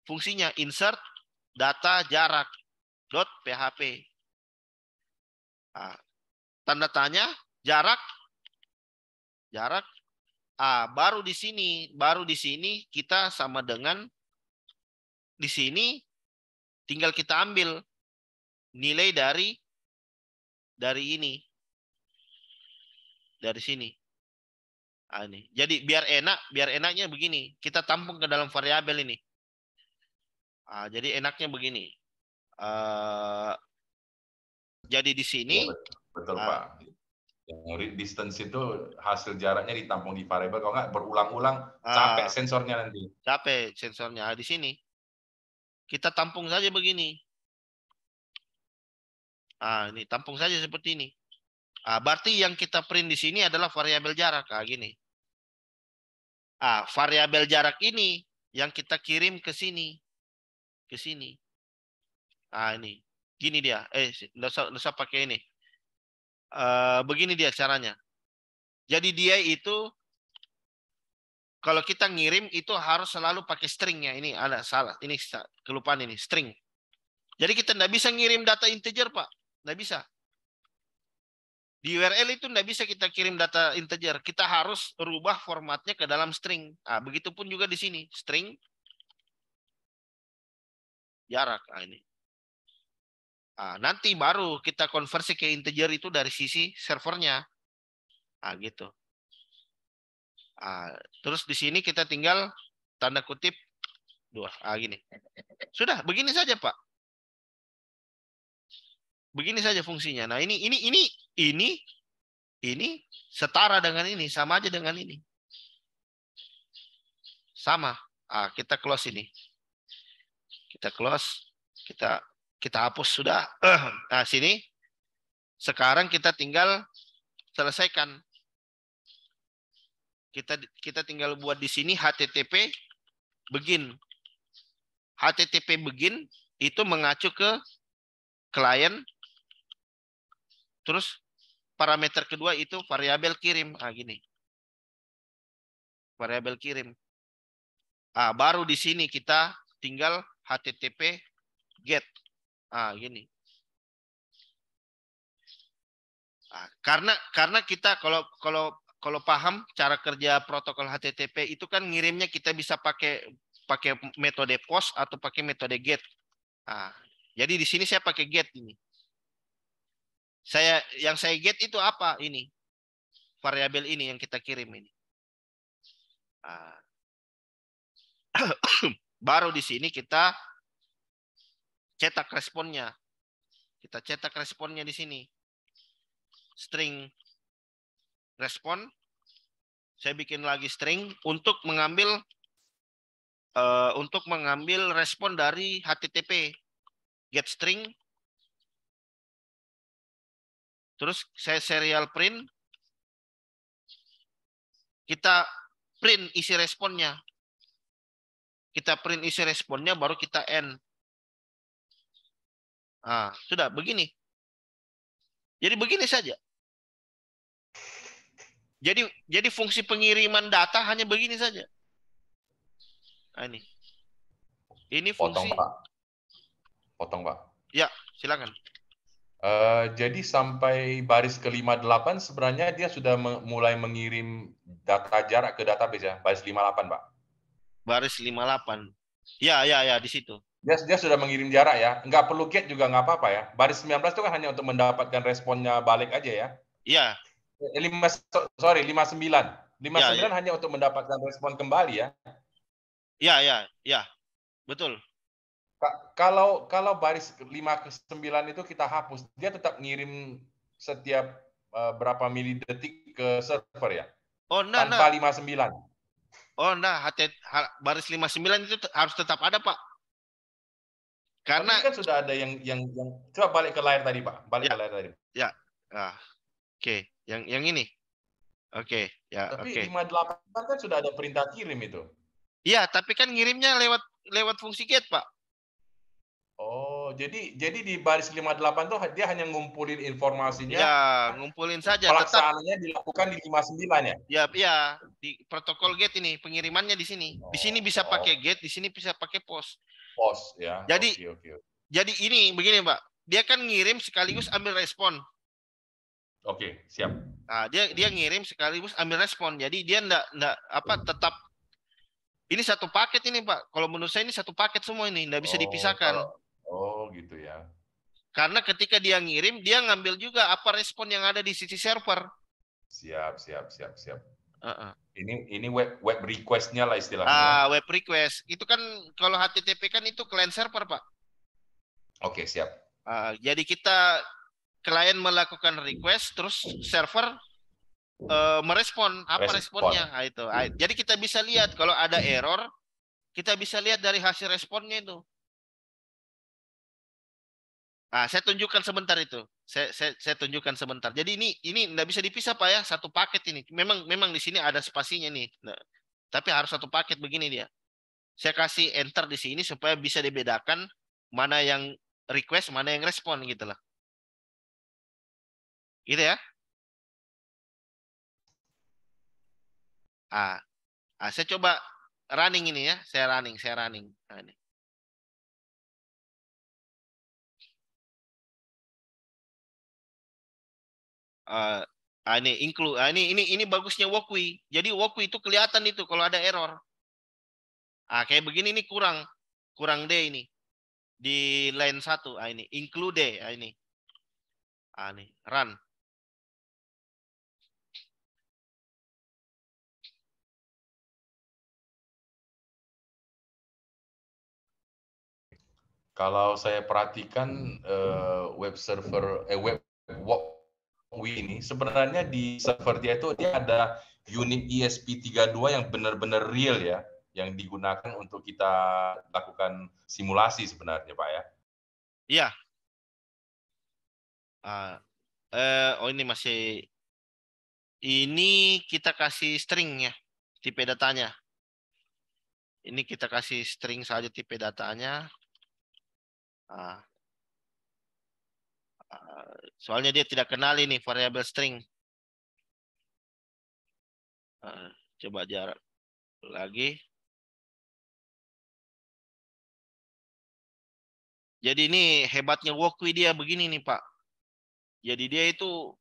fungsinya insert data jarak .php. Nah, tanda tanya jarak jarak ah, baru di sini baru di sini kita sama dengan di sini tinggal kita ambil nilai dari dari ini dari sini ah, ini jadi biar enak biar enaknya begini kita tampung ke dalam variabel ini ah, jadi enaknya begini uh, jadi di sini. Iya, betul, betul uh, Pak. Yang distance itu hasil jaraknya ditampung di variable, kalau nggak berulang-ulang uh, capek sensornya nanti. Capek sensornya nah, di sini. Kita tampung saja begini. Ah, ini tampung saja seperti ini. Ah, berarti yang kita print di sini adalah variabel jarak. Ah, gini. Ah, variabel jarak ini yang kita kirim ke sini. Ke sini. Ah ini. Gini dia. Eh, nggak usah, nggak usah pakai ini. Uh, begini dia caranya. Jadi dia itu kalau kita ngirim itu harus selalu pakai string ya. Ini ada salah. Ini kelupaan ini string. Jadi kita tidak bisa ngirim data integer pak. Tidak bisa. Di URL itu tidak bisa kita kirim data integer. Kita harus rubah formatnya ke dalam string. Nah, begitupun juga di sini string jarak. Nah, ini Nah, nanti baru kita konversi ke integer itu dari sisi servernya. Nah, gitu. Nah, terus di sini kita tinggal tanda kutip dua. Ah, gini. Sudah, begini saja, Pak. Begini saja fungsinya. Nah, ini ini ini ini ini setara dengan ini, sama aja dengan ini. Sama. Ah, kita close ini. Kita close, kita kita hapus sudah. [clears throat] Nah, sini. Sekarang kita tinggal selesaikan. Kita kita tinggal buat di sini http begin. http begin itu mengacu ke klien. Terus parameter kedua itu variabel kirim. Ah gini. Variabel kirim. Ah baru di sini kita tinggal http get Ah, gini. Ah, karena karena kita kalau kalau kalau paham cara kerja protokol HTTP itu kan ngirimnya kita bisa pakai pakai metode post atau pakai metode get. Ah, jadi di sini saya pakai get ini. Saya yang saya get itu apa ini? Variabel ini yang kita kirim ini. Ah. [coughs] Baru di sini kita cetak responnya. Kita cetak responnya di sini. String respon. Saya bikin lagi string untuk mengambil uh, untuk mengambil respon dari HTTP get string. Terus saya serial print. Kita print isi responnya. Kita print isi responnya baru kita end. Ah sudah begini. Jadi begini saja. Jadi jadi fungsi pengiriman data hanya begini saja. Nah, ini. Ini fungsi. Potong, Pak. Potong, Pak. Ya, silakan. Uh, jadi sampai baris ke-58 sebenarnya dia sudah me mulai mengirim data jarak ke database ya, baris 58, Pak. Baris 58. Ya, ya, ya, di situ dia, dia sudah mengirim jarak ya. Nggak perlu get juga nggak apa-apa ya. Baris 19 itu kan hanya untuk mendapatkan responnya balik aja ya. Iya. Eh, lima, sorry, 59. 59 ya, ya. hanya untuk mendapatkan respon kembali ya. Iya, iya, iya. Betul. kalau kalau baris 5 ke 9 itu kita hapus, dia tetap ngirim setiap uh, berapa mili detik ke server ya. Oh, nah, Tanpa nah. 59. Oh, nah, hati, baris 59 itu harus tetap ada, Pak. Karena kan sudah ada yang yang yang coba balik ke layar tadi, Pak. Balik ya, ke layar tadi. Ya. Ah. Oke, okay. yang yang ini. Oke, okay. ya, Tapi okay. 58 kan sudah ada perintah kirim itu. Iya, tapi kan ngirimnya lewat lewat fungsi get, Pak. Oh, jadi jadi di baris 58 tuh dia hanya ngumpulin informasinya. Ya, ngumpulin saja. Pelaksanaannya tetap. dilakukan di 59 ya? Ya, iya. Di protokol gate ini, pengirimannya di sini. Oh, di sini bisa oh. pakai get gate, di sini bisa pakai pos pos ya. Jadi okay, okay. jadi ini begini Pak, dia kan ngirim sekaligus ambil respon. Oke, okay, siap. Nah, dia dia ngirim sekaligus ambil respon. Jadi dia ndak ndak apa tetap ini satu paket ini Pak. Kalau menurut saya ini satu paket semua ini, ndak bisa oh, dipisahkan. Kalau, oh gitu ya. Karena ketika dia ngirim, dia ngambil juga apa respon yang ada di sisi server. Siap, siap, siap, siap. Uh -uh. Ini ini web web requestnya lah istilahnya. Ah, ya. web request itu kan kalau HTTP kan itu client server pak. Oke okay, siap. Uh, jadi kita klien melakukan request terus server uh, merespon apa respon. responnya nah, itu ah, jadi kita bisa lihat kalau ada error kita bisa lihat dari hasil responnya itu Nah, saya tunjukkan sebentar itu. Saya, saya, saya tunjukkan sebentar. Jadi ini ini nggak bisa dipisah pak ya satu paket ini. Memang memang di sini ada spasinya nih. Nah, tapi harus satu paket begini dia. Saya kasih enter di sini supaya bisa dibedakan mana yang request, mana yang respon gitulah lah. Gitu ya. Ah, ah saya coba running ini ya. Saya running, saya running. Nah, ini. uh, ah, ini include ah, ini ini ini bagusnya wokui Jadi wokui itu kelihatan itu kalau ada error. Ah kayak begini ini kurang kurang D ini di line satu ah ini include D ah ini. Ah ini run. Kalau saya perhatikan uh, web server eh web walk Wi ini sebenarnya di server dia itu dia ada unit ESP32 yang benar-benar real ya yang digunakan untuk kita lakukan simulasi sebenarnya Pak ya. Iya. Uh, eh, oh ini masih ini kita kasih string ya tipe datanya. Ini kita kasih string saja tipe datanya. Ah soalnya dia tidak kenal ini variabel string. Nah, coba jarak lagi. Jadi ini hebatnya walkway dia begini nih Pak. Jadi dia itu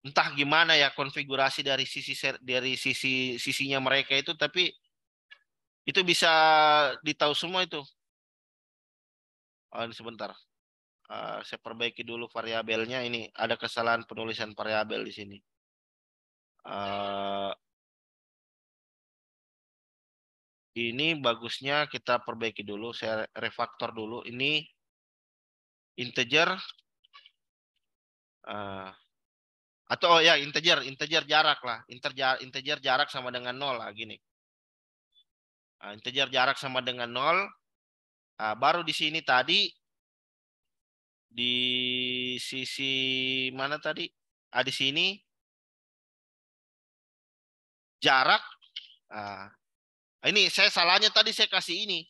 entah gimana ya konfigurasi dari sisi dari sisi sisinya mereka itu tapi itu bisa ditahu semua itu. Oh, ini sebentar. Eh, saya perbaiki dulu variabelnya ini ada kesalahan penulisan variabel di sini. Eh, ini bagusnya kita perbaiki dulu, saya refaktor dulu. Ini integer eh, atau oh ya integer, integer jarak lah, integer integer jarak sama dengan nol lah gini. integer jarak sama dengan nol. baru di sini tadi di sisi mana tadi? Ah, di sini jarak. Ah. ah, ini saya salahnya tadi saya kasih ini.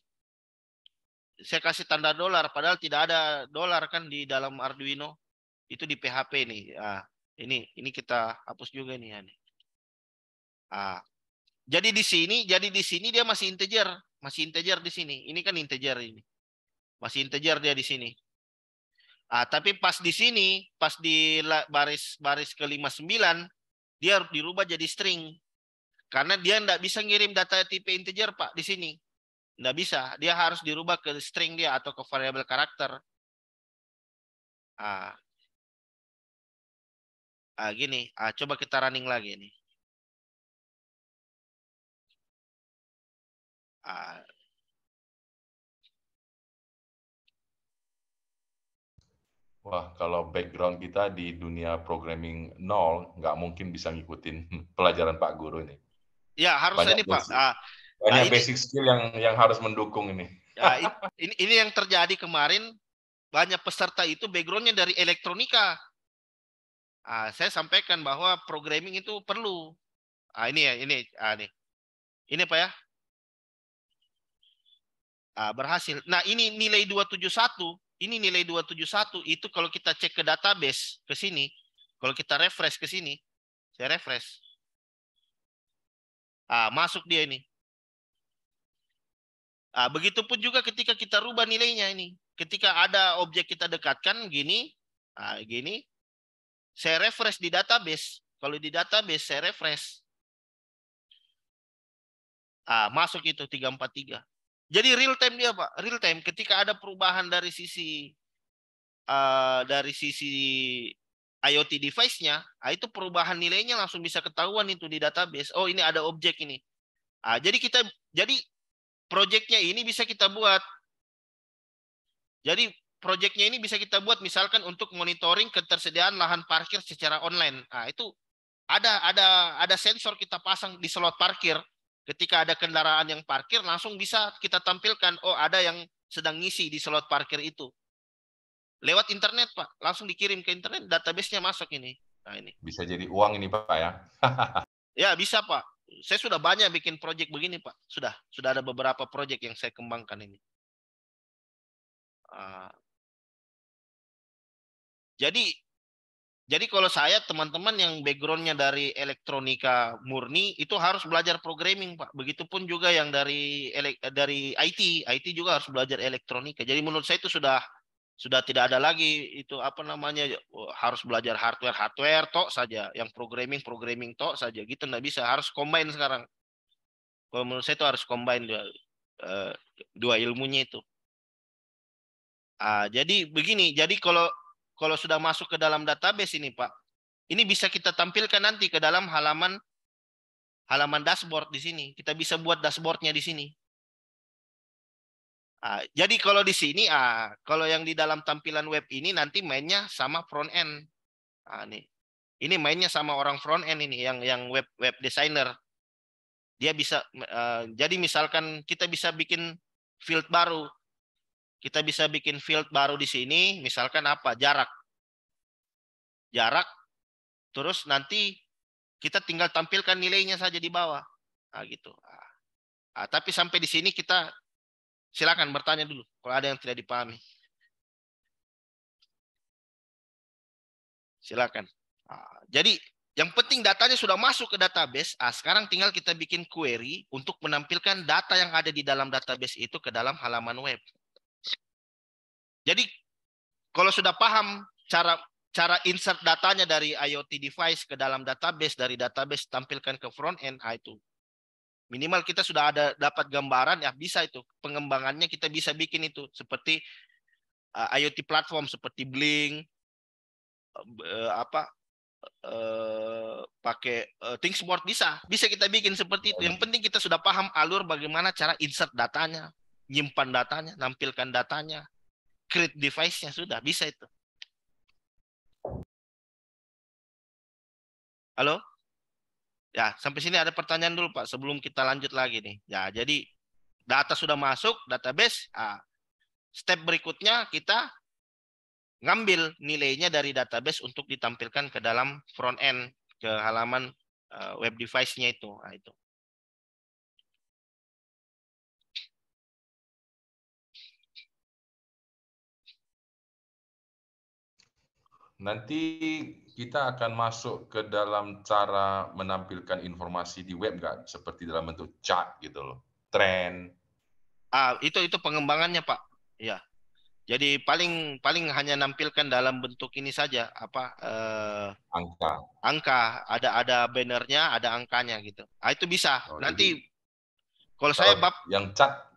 Saya kasih tanda dolar, padahal tidak ada dolar kan di dalam Arduino. Itu di PHP nih. Ah, ini ini kita hapus juga nih. Ya. Ah, jadi di sini, jadi di sini dia masih integer, masih integer di sini. Ini kan integer ini. Masih integer dia di sini. Ah, tapi pas di sini, pas di baris baris ke-59, dia dirubah jadi string. Karena dia tidak bisa ngirim data tipe integer, Pak, di sini. Tidak bisa. Dia harus dirubah ke string dia atau ke variable karakter. Ah. ah gini. Ah, coba kita running lagi nih. Ah, Wah, kalau background kita di dunia programming nol, nggak mungkin bisa ngikutin [laughs] pelajaran Pak Guru ini. Ya, harus ini Pak. Ah, banyak nah, basic skill yang yang harus mendukung ini. Ya, ini ini yang terjadi kemarin banyak peserta itu backgroundnya dari elektronika. Uh, saya sampaikan bahwa programming itu perlu. Uh, ini ya, ini, uh, ini, ini pak ya? Uh, berhasil. Nah, ini nilai 271 ini nilai 271 itu kalau kita cek ke database ke sini, kalau kita refresh ke sini, saya refresh. Ah, masuk dia ini. Ah, begitupun juga ketika kita rubah nilainya ini. Ketika ada objek kita dekatkan gini, ah, gini, saya refresh di database. Kalau di database saya refresh. Ah, masuk itu 343. Jadi real time dia pak, real time ketika ada perubahan dari sisi uh, dari sisi IoT device-nya, nah itu perubahan nilainya langsung bisa ketahuan itu di database. Oh ini ada objek ini. Nah, jadi kita jadi projectnya ini bisa kita buat. Jadi projectnya ini bisa kita buat misalkan untuk monitoring ketersediaan lahan parkir secara online. Nah, itu ada ada ada sensor kita pasang di slot parkir. Ketika ada kendaraan yang parkir, langsung bisa kita tampilkan, oh ada yang sedang ngisi di slot parkir itu. Lewat internet, Pak. Langsung dikirim ke internet, databasenya masuk ini. Nah, ini. Bisa jadi uang ini, Pak, ya? [laughs] ya, bisa, Pak. Saya sudah banyak bikin proyek begini, Pak. Sudah. Sudah ada beberapa proyek yang saya kembangkan ini. Ah. Jadi jadi kalau saya teman-teman yang backgroundnya dari elektronika murni itu harus belajar programming pak. Begitupun juga yang dari dari IT, IT juga harus belajar elektronika. Jadi menurut saya itu sudah sudah tidak ada lagi itu apa namanya harus belajar hardware hardware tok saja, yang programming programming tok saja gitu nggak bisa harus combine sekarang. Kalau menurut saya itu harus combine dua, eh, dua ilmunya itu. Ah, jadi begini, jadi kalau kalau sudah masuk ke dalam database ini Pak, ini bisa kita tampilkan nanti ke dalam halaman halaman dashboard di sini. Kita bisa buat dashboardnya di sini. Nah, jadi kalau di sini, ah, kalau yang di dalam tampilan web ini nanti mainnya sama front end. Nah, nih. Ini mainnya sama orang front end ini yang yang web web designer. Dia bisa uh, jadi misalkan kita bisa bikin field baru. Kita bisa bikin field baru di sini, misalkan apa? Jarak. Jarak, terus nanti kita tinggal tampilkan nilainya saja di bawah. Nah, gitu. Nah, tapi sampai di sini kita silakan bertanya dulu kalau ada yang tidak dipahami. Silakan. Nah, jadi yang penting datanya sudah masuk ke database. Ah, sekarang tinggal kita bikin query untuk menampilkan data yang ada di dalam database itu ke dalam halaman web. Jadi kalau sudah paham cara cara insert datanya dari IoT device ke dalam database, dari database tampilkan ke front end, ah, itu minimal kita sudah ada dapat gambaran ya bisa itu pengembangannya kita bisa bikin itu seperti uh, IoT platform seperti Blink uh, apa uh, pakai uh, eh, ThinkSmart bisa bisa kita bikin seperti itu yang penting kita sudah paham alur bagaimana cara insert datanya nyimpan datanya tampilkan datanya create device-nya sudah bisa itu. Halo? Ya, sampai sini ada pertanyaan dulu Pak sebelum kita lanjut lagi nih. Ya, jadi data sudah masuk database. Ah, step berikutnya kita ngambil nilainya dari database untuk ditampilkan ke dalam front end ke halaman eh, web device-nya itu. Nah, itu. Nanti kita akan masuk ke dalam cara menampilkan informasi di web nggak? Seperti dalam bentuk chat gitu loh, tren. Ah, itu itu pengembangannya Pak. Ya. Jadi paling paling hanya nampilkan dalam bentuk ini saja apa eh, angka. Angka ada ada bannernya, ada angkanya gitu. Ah itu bisa. Oh, Nanti jadi, kalau saya bab yang chat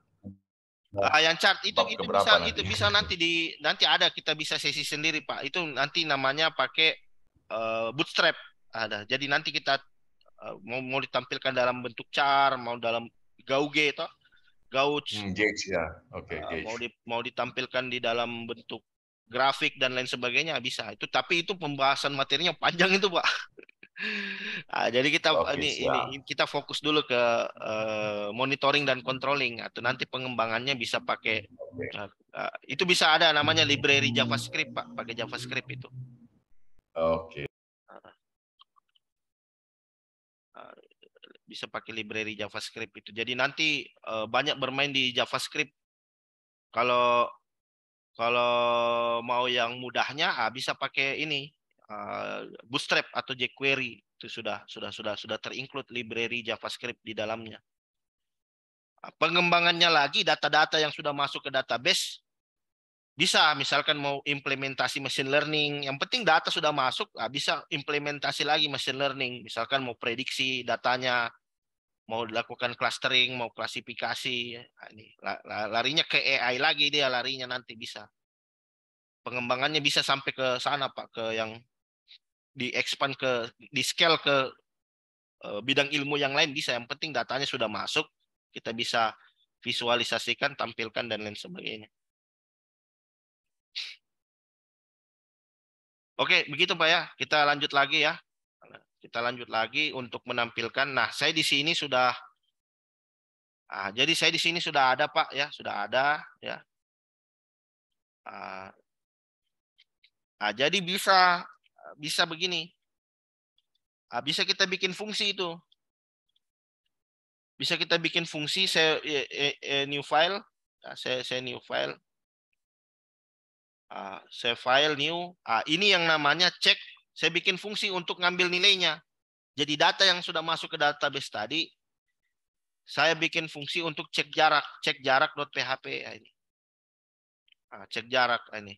Nah, ah, yang chart itu itu bisa nanti? itu bisa [laughs] nanti di nanti ada kita bisa sesi sendiri Pak. Itu nanti namanya pakai uh, bootstrap ada. Jadi nanti kita uh, mau mau ditampilkan dalam bentuk chart, mau dalam gauge itu gauge. Hmm, ya. Oke, okay, uh, Mau di, mau ditampilkan di dalam bentuk grafik dan lain sebagainya bisa. Itu tapi itu pembahasan materinya panjang itu, Pak. [laughs] Nah, jadi kita okay, ini, ini kita fokus dulu ke uh, monitoring dan controlling atau nanti pengembangannya bisa pakai okay. uh, eh, eh, itu bisa ada namanya library JavaScript Pak pakai JavaScript itu. Oke. Okay. Ah. Ah, bisa pakai library JavaScript itu. Jadi nanti uh, banyak bermain di JavaScript. Kalau kalau mau yang mudahnya ah, bisa pakai ini Eh, bootstrap atau jQuery itu sudah sudah sudah sudah terinclude library JavaScript di dalamnya. Pengembangannya lagi data-data yang sudah masuk ke database bisa misalkan mau implementasi machine learning yang penting data sudah masuk ah, bisa implementasi lagi machine learning misalkan mau prediksi datanya mau dilakukan clustering mau klasifikasi ah, ini larinya ke AI lagi dia larinya nanti bisa pengembangannya bisa sampai ke sana Pak ke yang di expand ke di scale ke eh, bidang ilmu yang lain bisa yang penting datanya sudah masuk kita bisa visualisasikan tampilkan dan lain sebagainya oke begitu pak ya kita lanjut lagi ya kita lanjut lagi untuk menampilkan nah saya di sini sudah nah, jadi saya di sini sudah ada pak ya sudah ada ya Nah, jadi bisa bisa begini. Ah, bisa kita bikin fungsi itu. Bisa kita bikin fungsi saya ya, ya, ya, new file, ah, saya saya new file. Ah, saya file new. ini yang namanya cek. Saya bikin fungsi untuk ngambil nilainya. Jadi data yang sudah masuk ke database tadi saya bikin fungsi untuk cek jarak, cek jarak.php ini. cek jarak ini.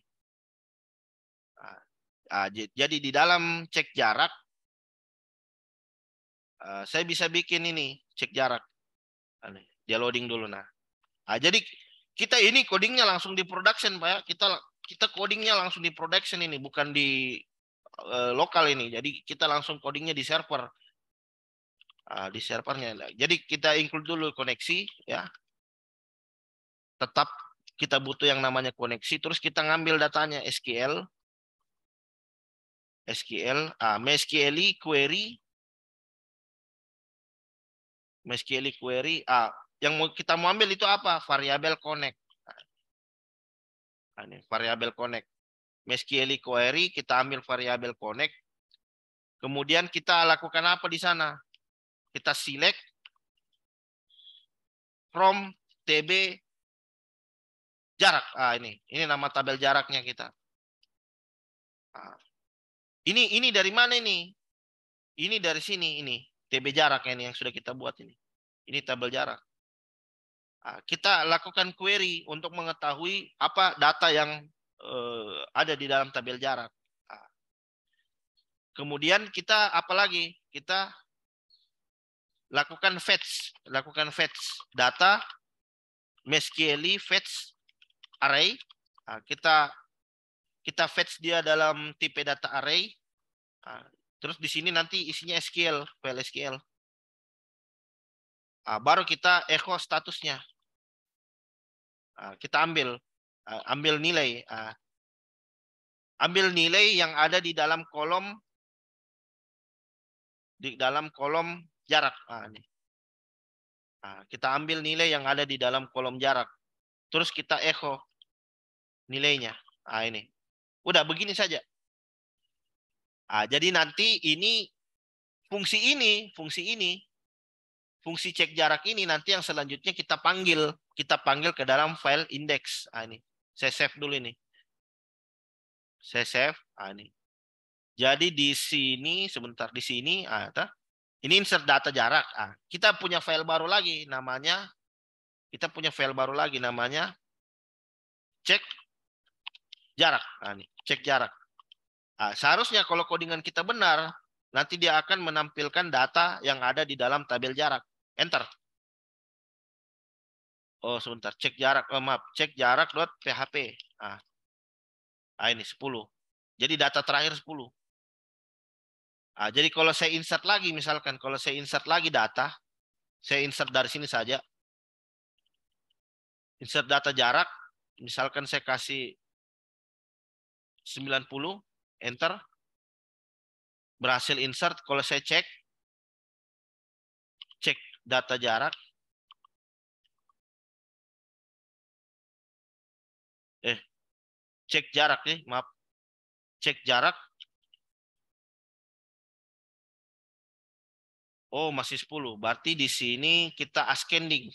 Ah, jadi di dalam cek jarak, eh, saya bisa bikin ini cek jarak. Ah, dia loading dulu nah. Ah, jadi kita ini codingnya langsung di production pak ya. Kita kita codingnya langsung di production ini bukan di eh, lokal ini. Jadi kita langsung codingnya di server. di servernya. Jadi kita include dulu koneksi ya. Tetap kita butuh yang namanya koneksi. Terus kita ngambil datanya SQL SQL, ah, MySQL query, MySQL query, ah, yang mau kita mau ambil itu apa? Variabel connect. Ah, ini variabel connect. MySQL query kita ambil variabel connect. Kemudian kita lakukan apa di sana? Kita select from TB jarak. Ah ini, ini nama tabel jaraknya kita. Ah, ini ini dari mana ini? Ini dari sini ini. TB jarak ini yang sudah kita buat ini. Ini tabel jarak. Ah, kita lakukan query untuk mengetahui apa data yang eh, ada di dalam tabel jarak. Ah. Kemudian kita apalagi? Kita lakukan fetch, lakukan fetch data MySQL fetch array. Ah, kita kita fetch dia dalam tipe data array. Nah, terus di sini nanti isinya SQL, file SQL. Nah, baru kita echo statusnya. Nah, kita ambil, nah, ambil nilai. Nah, ambil nilai yang ada di dalam kolom di dalam kolom jarak. Nah, ini. Nah, kita ambil nilai yang ada di dalam kolom jarak. Terus kita echo nilainya. Nah, ini. Udah begini saja. Nah, jadi nanti ini fungsi ini, fungsi ini, fungsi cek jarak ini nanti yang selanjutnya kita panggil, kita panggil ke dalam file index. Nah, ini saya save dulu ini. Saya save. Nah, ini. Jadi di sini sebentar di sini, nah, ini insert data jarak. Nah, kita punya file baru lagi namanya kita punya file baru lagi namanya cek jarak. Nah, nih, cek jarak. Nah, seharusnya kalau codingan kita benar, nanti dia akan menampilkan data yang ada di dalam tabel jarak. Enter. Oh sebentar, cek jarak, oh, maaf, cek jarak PHP. Nah. Ah, ini 10. Jadi data terakhir 10. Nah, jadi kalau saya insert lagi misalkan, kalau saya insert lagi data, saya insert dari sini saja. Insert data jarak, misalkan saya kasih 90, enter. Berhasil insert. Kalau saya cek, cek data jarak. Eh, cek jarak nih, maaf. Cek jarak. Oh, masih 10. Berarti di sini kita ascending.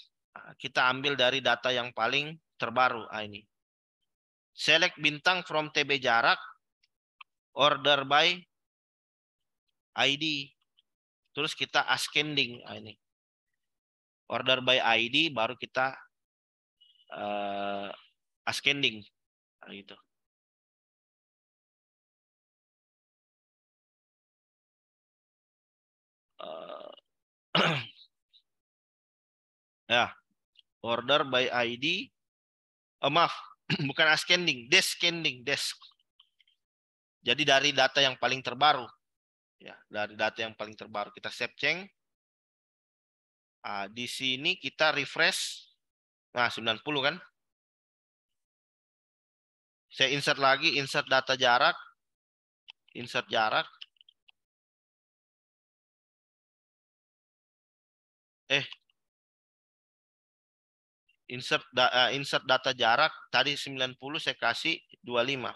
Kita ambil dari data yang paling terbaru. Ah, ini. Select bintang from TB jarak. Order by ID. Terus kita ascending ah, ini. Order by ID baru kita uh, ascending ah, gitu. Uh, [clears throat] ya, order by ID. Oh, eh, maaf, [clears throat] bukan ascending, descending, desk. Jadi dari data yang paling terbaru. Ya, dari data yang paling terbaru kita save change. Nah, di sini kita refresh. Nah, 90 kan? Saya insert lagi, insert data jarak. Insert jarak. Eh, insert uh, insert data jarak tadi 90 saya kasih 25.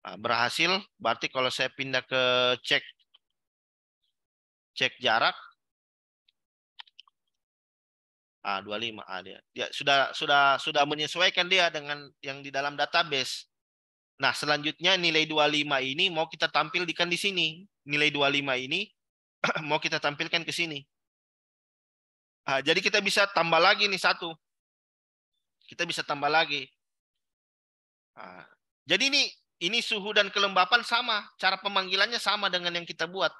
Nah, berhasil berarti kalau saya pindah ke cek cek jarak ah 25 ah, dia, dia sudah sudah sudah menyesuaikan dia dengan yang di dalam database. Nah, selanjutnya nilai 25 ini mau kita tampilkan di sini. Nilai 25 ini [clears throat] mau kita tampilkan ke sini. Nah, jadi kita bisa tambah lagi nih satu. Kita bisa tambah lagi. Nah, jadi ini ini suhu dan kelembapan sama. Cara pemanggilannya sama dengan yang kita buat.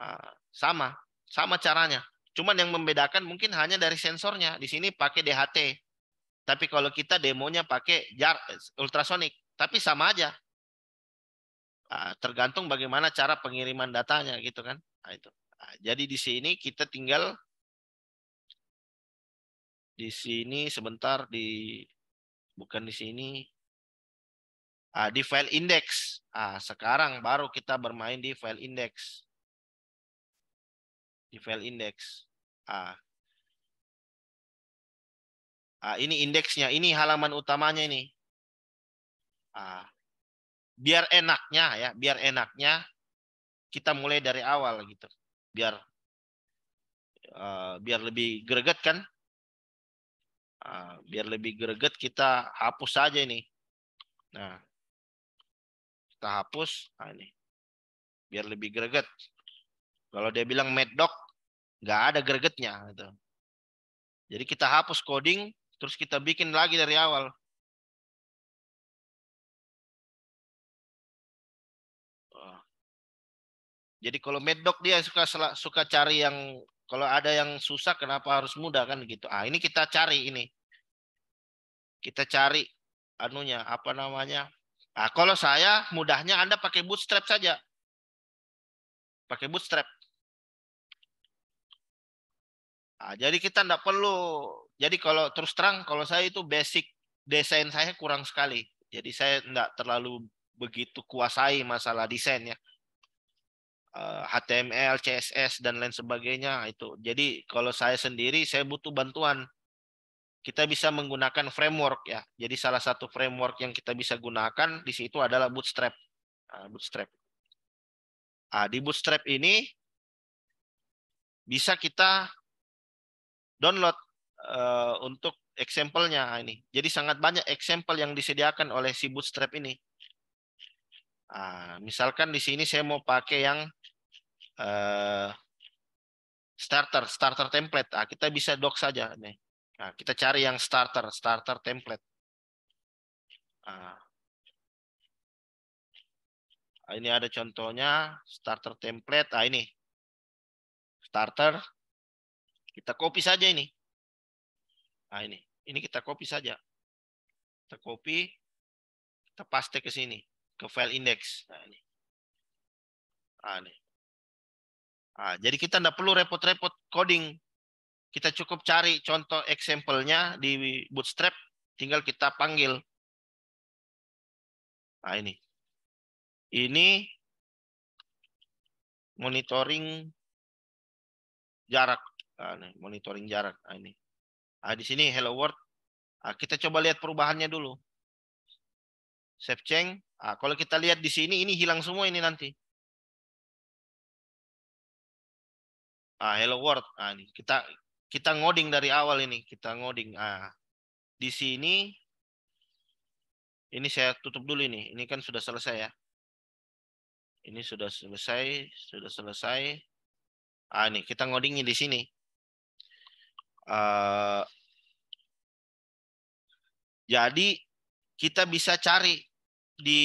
Nah, sama. Sama caranya. Cuman yang membedakan mungkin hanya dari sensornya. Di sini pakai DHT. Tapi kalau kita demonya pakai jar ultrasonik. Tapi sama aja. Ah, tergantung bagaimana cara pengiriman datanya gitu kan. Nah, itu jadi di sini kita tinggal di sini sebentar di bukan di sini ah, di file index. Ah, sekarang baru kita bermain di file index. Di file index. Ah. Ah, ini indeksnya, ini halaman utamanya ini. Ah. Biar enaknya ya, biar enaknya kita mulai dari awal gitu biar uh, biar lebih greget kan uh, biar lebih greget kita hapus saja ini nah kita hapus nah ini biar lebih greget kalau dia bilang mad dog nggak ada gregetnya gitu. jadi kita hapus coding terus kita bikin lagi dari awal Jadi kalau mad dia suka suka cari yang kalau ada yang susah kenapa harus mudah kan gitu. Ah ini kita cari ini. Kita cari anunya apa namanya? Ah kalau saya mudahnya Anda pakai bootstrap saja. Pakai bootstrap. Ah, jadi kita tidak perlu. Jadi kalau terus terang kalau saya itu basic desain saya kurang sekali. Jadi saya tidak terlalu begitu kuasai masalah desain ya HTML, eh, CSS dan lain sebagainya nah, itu. Jadi kalau saya sendiri saya butuh bantuan. Kita bisa menggunakan framework ya. Jadi salah satu framework yang kita bisa gunakan di situ adalah Bootstrap. Nah, Bootstrap. Nah, di Bootstrap ini bisa kita download uh, untuk example-nya ini. Jadi sangat banyak example yang disediakan oleh si Bootstrap ini. Nah, misalkan di sini saya mau pakai yang Eh, starter starter template. Nah, kita bisa doc saja nih. Nah, kita cari yang starter starter template. Nah, ini ada contohnya starter template. Ah ini starter. Kita copy saja ini. Nah ini, ini kita copy saja. Kita copy, kita paste ke sini ke file index. Nah ini. Nah, ini. Nah, jadi kita tidak perlu repot-repot coding. Kita cukup cari contoh example-nya di Bootstrap, tinggal kita panggil. Nah, ini. Ini monitoring jarak. Nah, ini, monitoring jarak. Nah, ini. Nah, di sini hello world. Nah, kita coba lihat perubahannya dulu. Save change. Nah, kalau kita lihat di sini, ini hilang semua ini nanti. ah, hello world. Ah, ini kita kita ngoding dari awal ini, kita ngoding. Ah, di sini ini saya tutup dulu ini. Ini kan sudah selesai ya. Ini sudah selesai, sudah selesai. Ah, ini kita ngodingnya di sini. Uh, jadi kita bisa cari di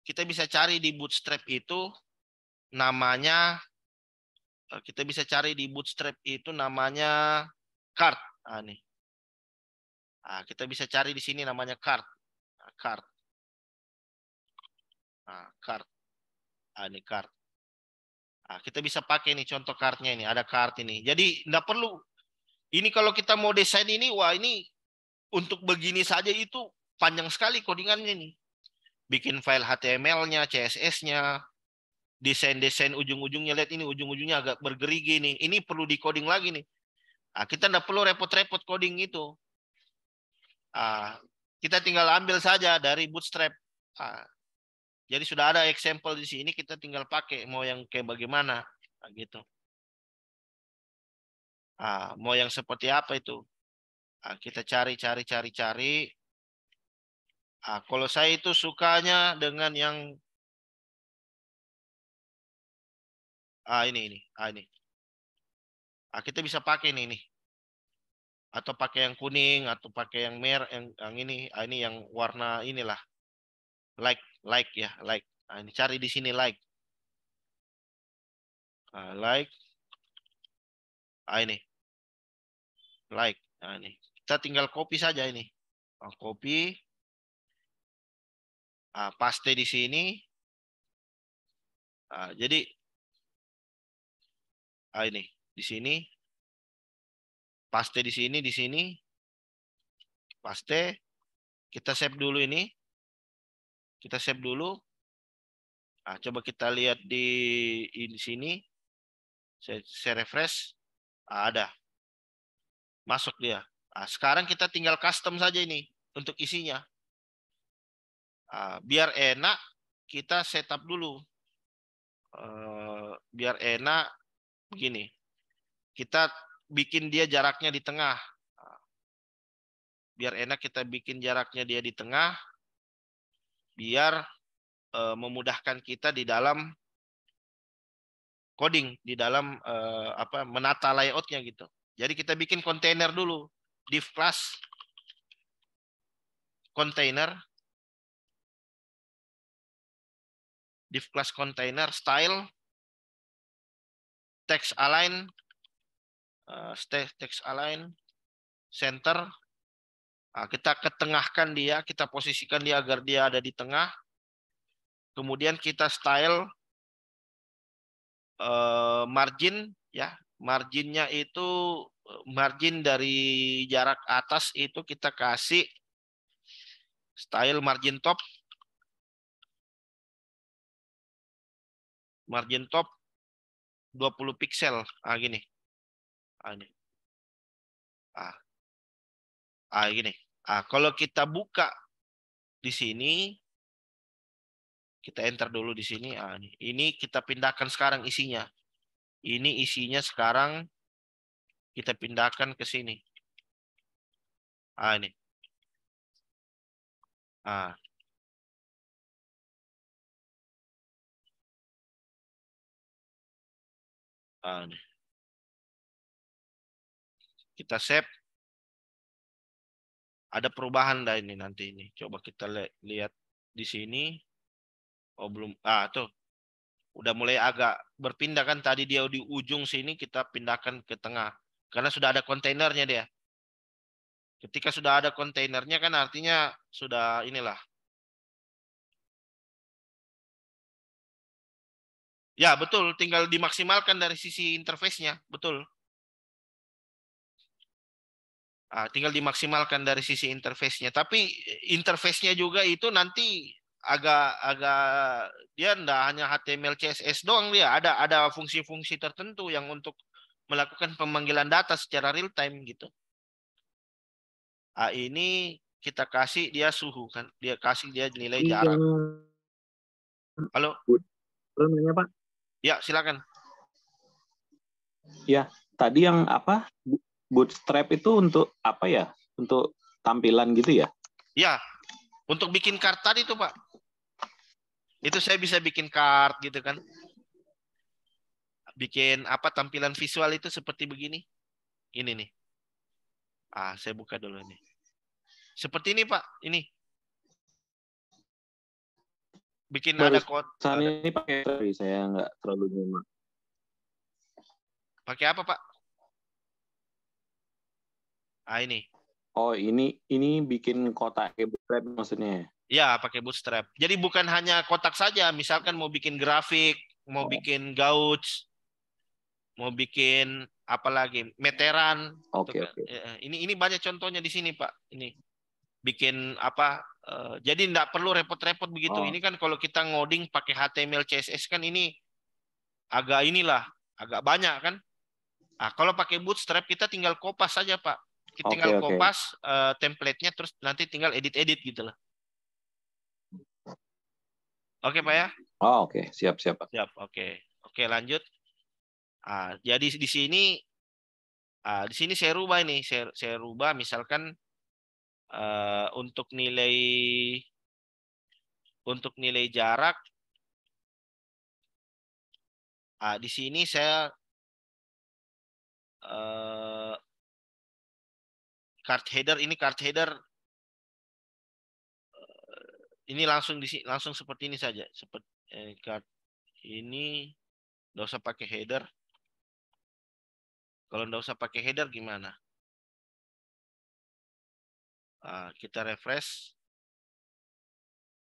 kita bisa cari di Bootstrap itu namanya Eh, kita bisa cari di Bootstrap itu namanya card. Nah, nih. Nah, kita bisa cari di sini namanya card. Nah, card. Nah, card. Nah, ini card. Nah, kita bisa pakai nih contoh cardnya ini. Ada card ini. Jadi nggak perlu. Ini kalau kita mau desain ini, wah ini untuk begini saja itu panjang sekali codingannya nih. Bikin file HTML-nya, CSS-nya, desain-desain ujung-ujungnya lihat ini ujung-ujungnya agak bergerigi nih. Ini perlu dikoding lagi nih. Nah, kita tidak perlu repot-repot coding itu. Nah, kita tinggal ambil saja dari bootstrap. Nah, jadi sudah ada example di sini kita tinggal pakai mau yang kayak bagaimana nah, gitu. Nah, mau yang seperti apa itu? Nah, kita cari cari cari cari. Nah, kalau saya itu sukanya dengan yang ah ini ini ah ini ah kita bisa pakai ini ini atau pakai yang kuning atau pakai yang merah yang, yang ini ah, ini yang warna inilah like like ya like ah, ini cari di sini like ah, like ah, ini like ah, ini kita tinggal copy saja ini ah, copy ah, paste di sini ah, jadi ah ini di sini paste di sini di sini paste kita save dulu ini kita save dulu ah coba kita lihat di ini sini saya, saya refresh ah, ada masuk dia ah, sekarang kita tinggal custom saja ini untuk isinya ah, biar enak kita setup dulu eh, biar enak begini. Kita bikin dia jaraknya di tengah. Biar enak kita bikin jaraknya dia di tengah. Biar e, memudahkan kita di dalam coding, di dalam e, apa menata layoutnya gitu. Jadi kita bikin kontainer dulu. Div class container div class container style text align uh, text align center nah, kita ketengahkan dia kita posisikan dia agar dia ada di tengah kemudian kita style uh, margin ya marginnya itu margin dari jarak atas itu kita kasih style margin top margin top 20 piksel. Ah gini. Ah ini. Ah. Ah gini. Ah kalau kita buka di sini kita enter dulu di sini. Ah ini. Ini kita pindahkan sekarang isinya. Ini isinya sekarang kita pindahkan ke sini. Ah ini. Ah Kita save. Ada perubahan dah ini nanti ini. Coba kita lihat di sini. Oh belum. Ah tuh. Udah mulai agak berpindah kan tadi dia di ujung sini kita pindahkan ke tengah. Karena sudah ada kontainernya dia. Ketika sudah ada kontainernya kan artinya sudah inilah Ya, betul. Tinggal dimaksimalkan dari sisi interface-nya. Betul. Nah, tinggal dimaksimalkan dari sisi interface-nya. Tapi eh, interface-nya juga itu nanti agak agak dia enggak hanya HTML CSS doang dia ada ada fungsi-fungsi tertentu yang untuk melakukan pemanggilan data secara real time gitu. Nah, ini kita kasih dia suhu kan dia kasih dia nilai jarak. Iya. Halo. Halo Pak. Ya, silakan. Ya, tadi yang apa? Bootstrap itu untuk apa ya? Untuk tampilan gitu ya? Ya, untuk bikin card tadi itu, Pak. Itu saya bisa bikin kart gitu kan. Bikin apa tampilan visual itu seperti begini. Ini nih. Ah, saya buka dulu ini. Seperti ini, Pak. Ini bikin Baru ada kota. Saat ini pakai tapi saya nggak terlalu nyaman. Pakai apa, Pak? Ah, ini. Oh, ini ini bikin kotak bootstrap maksudnya. Ya, iya, pakai bootstrap. Jadi bukan hanya kotak saja, misalkan mau bikin grafik, mau oh. bikin gauge, mau bikin apalagi Meteran. Gitu oke, okay, oke. Okay. Eh, eh, ini ini banyak contohnya di sini, Pak. Ini bikin apa Eh, jadi tidak perlu repot-repot begitu. Oh. Ini kan kalau kita ngoding pakai HTML CSS kan ini agak inilah, agak banyak kan. Nah, kalau pakai Bootstrap kita tinggal copas saja Pak. Kita tinggal okay. kopas uh, template-nya terus nanti tinggal edit-edit gitulah. Oke okay, Pak ya? Oh oke, okay. siap siap Pak. Siap, oke. Okay. Oke, okay, lanjut. Ah, jadi di sini ah, di sini saya rubah ini, saya, saya rubah misalkan uh, untuk nilai untuk nilai jarak uh, di sini saya uh, card header ini card header uh, ini langsung di langsung seperti ini saja seperti eh, card ini nggak usah pakai header kalau nggak usah pakai header gimana Nah, kita refresh.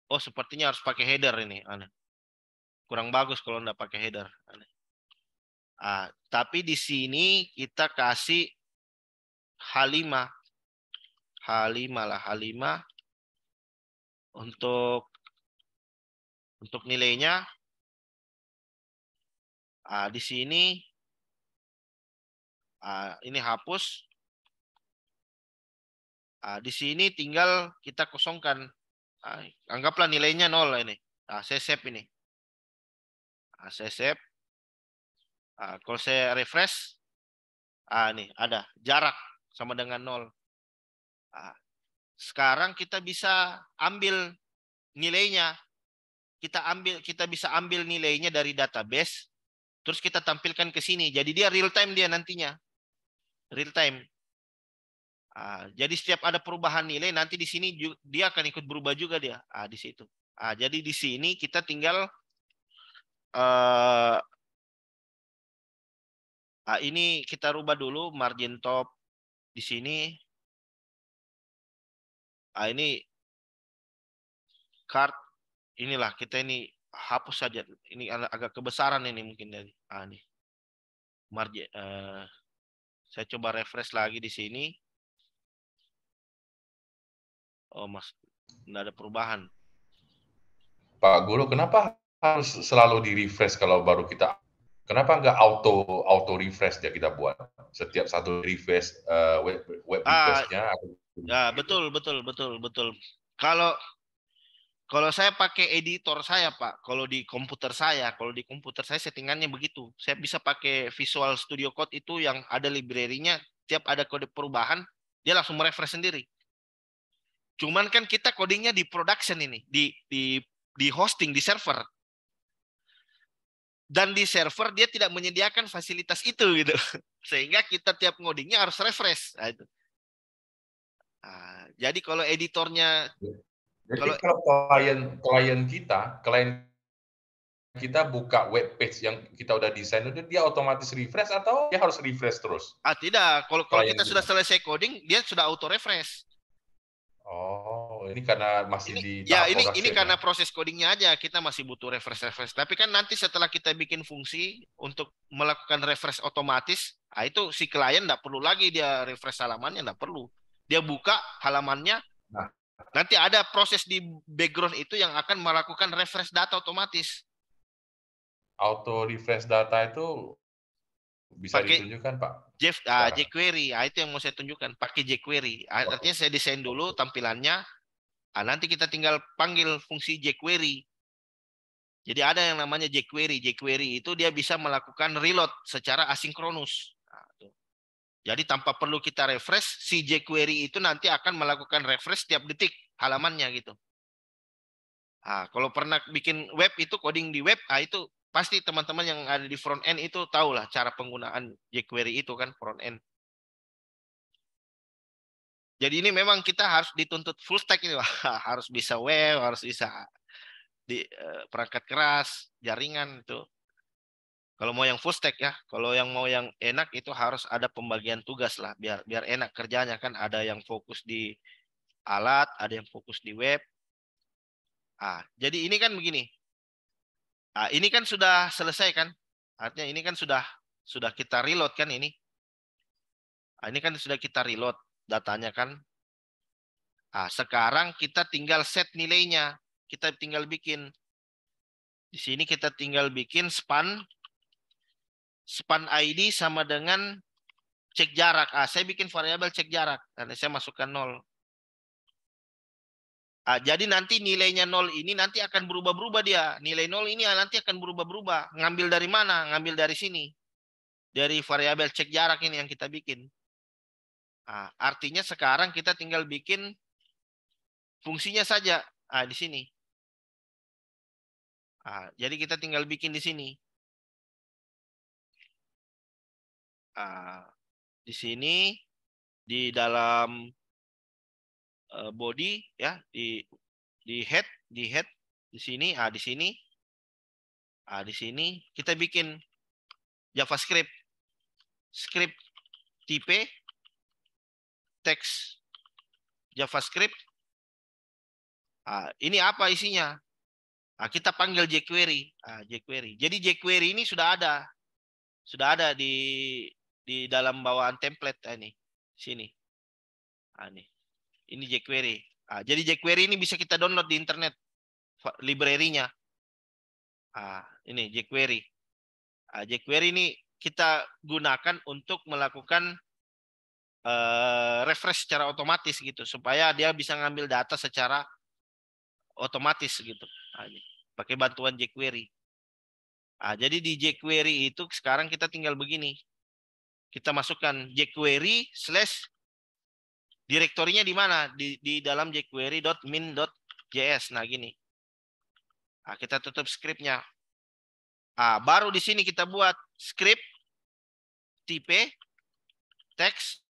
Oh, sepertinya harus pakai header ini. Aneh. Kurang bagus kalau nggak pakai header. Aneh. Nah, tapi di sini kita kasih H5. H5 lah, H5. Untuk untuk nilainya. Nah, di sini. Nah, ini hapus. Nah, di sini tinggal kita kosongkan. Nah, anggaplah nilainya nol ini. Nah, saya save ini. Nah, saya save. Nah, kalau saya refresh, nah, nih ada jarak sama dengan nol. Nah, sekarang kita bisa ambil nilainya. Kita ambil, kita bisa ambil nilainya dari database. Terus kita tampilkan ke sini. Jadi dia real time dia nantinya. Real time. Ah, jadi setiap ada perubahan nilai nanti di sini juga, dia akan ikut berubah juga dia ah, di situ. Ah, jadi di sini kita tinggal uh, ah, ini kita rubah dulu margin top di sini. Ah, ini card inilah kita ini hapus saja. Ini agak kebesaran ini mungkin dari ah, ini margin. Uh, eh, saya coba refresh lagi di sini. Oh Mas? Nggak ada perubahan. Pak Guru, kenapa harus selalu di refresh kalau baru kita kenapa nggak auto auto refresh ya kita buat setiap satu refresh uh, web web ah, refreshnya? Ah, ya betul betul betul betul. Kalau kalau saya pakai editor saya pak, kalau di komputer saya, kalau di komputer saya settingannya begitu. Saya bisa pakai Visual Studio Code itu yang ada library-nya, tiap ada kode perubahan, dia langsung merefresh sendiri. Cuman kan kita codingnya di production ini, di di di hosting di server. Dan di server dia tidak menyediakan fasilitas itu gitu. [laughs] Sehingga kita tiap ngodingnya harus refresh. Nah, itu. Nah, jadi kalau editornya ya. jadi kalau, kalau klien klien kita, klien kita buka web page yang kita udah desain itu dia otomatis refresh atau dia harus refresh terus? Ah tidak, kalau kalau kita sudah selesai coding dia sudah auto refresh. Oh, ini karena masih ini, di Ya, ini ini ya. karena proses codingnya aja kita masih butuh refresh refresh. Tapi kan nanti setelah kita bikin fungsi untuk melakukan refresh otomatis, nah itu si klien nggak perlu lagi dia refresh halamannya nggak perlu. Dia buka halamannya. Nah. Nanti ada proses di background itu yang akan melakukan refresh data otomatis. Auto refresh data itu bisa pake, ditunjukkan, Pak? Jeff, uh, ah, jQuery, nah, itu yang mau saya tunjukkan. Pakai jQuery. Ah, artinya saya desain dulu tampilannya. Nah, nanti kita tinggal panggil fungsi jQuery. Jadi ada yang namanya jQuery. jQuery itu dia bisa melakukan reload secara asinkronus. Ah, Jadi tanpa perlu kita refresh, si jQuery itu nanti akan melakukan refresh setiap detik halamannya gitu. Nah, kalau pernah bikin web itu coding di web, ah itu pasti teman-teman yang ada di front end itu tahulah cara penggunaan jQuery itu kan front end. Jadi ini memang kita harus dituntut full stack ini, lah. [laughs] harus bisa web, harus bisa di eh, perangkat keras, jaringan itu. Kalau mau yang full stack ya, kalau yang mau yang enak itu harus ada pembagian tugas lah, biar biar enak kerjanya kan ada yang fokus di alat, ada yang fokus di web. Ah, jadi ini kan begini, Nah, ini kan sudah selesai kan? Artinya ini kan sudah sudah kita reload kan ini. Nah, ini kan sudah kita reload datanya kan. Nah, sekarang kita tinggal set nilainya. Kita tinggal bikin. Di sini kita tinggal bikin span span ID sama dengan cek jarak. Nah, saya bikin variabel cek jarak. Dan saya masukkan 0. Ah, jadi nanti nilainya nol ini nanti akan berubah-berubah dia. Nilai nol ini nanti akan berubah-berubah. Ngambil dari mana? Ngambil dari sini. Dari variabel cek jarak ini yang kita bikin. Ah, artinya sekarang kita tinggal bikin fungsinya saja. Ah, di sini. Ah, jadi kita tinggal bikin di sini. Ah, di sini, di dalam Eh, body ya di di head di head di sini ah di sini ah di sini kita bikin JavaScript script tipe teks JavaScript ah, ini apa isinya ah, kita panggil jQuery ah, jQuery jadi jQuery ini sudah ada sudah ada di di dalam bawaan template ah, ini sini ah, nih. Ini jQuery. Nah, jadi jQuery ini bisa kita download di internet library-nya. Nah, ini jQuery. Nah, jQuery ini kita gunakan untuk melakukan uh, refresh secara otomatis gitu supaya dia bisa ngambil data secara otomatis gitu. Nah, pakai bantuan jQuery. Nah, jadi di jQuery itu sekarang kita tinggal begini. Kita masukkan jQuery slash Direktorinya di mana? Di, di dalam jquery.min.js. Nah, gini. Nah, kita tutup scriptnya. Nah, baru di sini kita buat script tipe text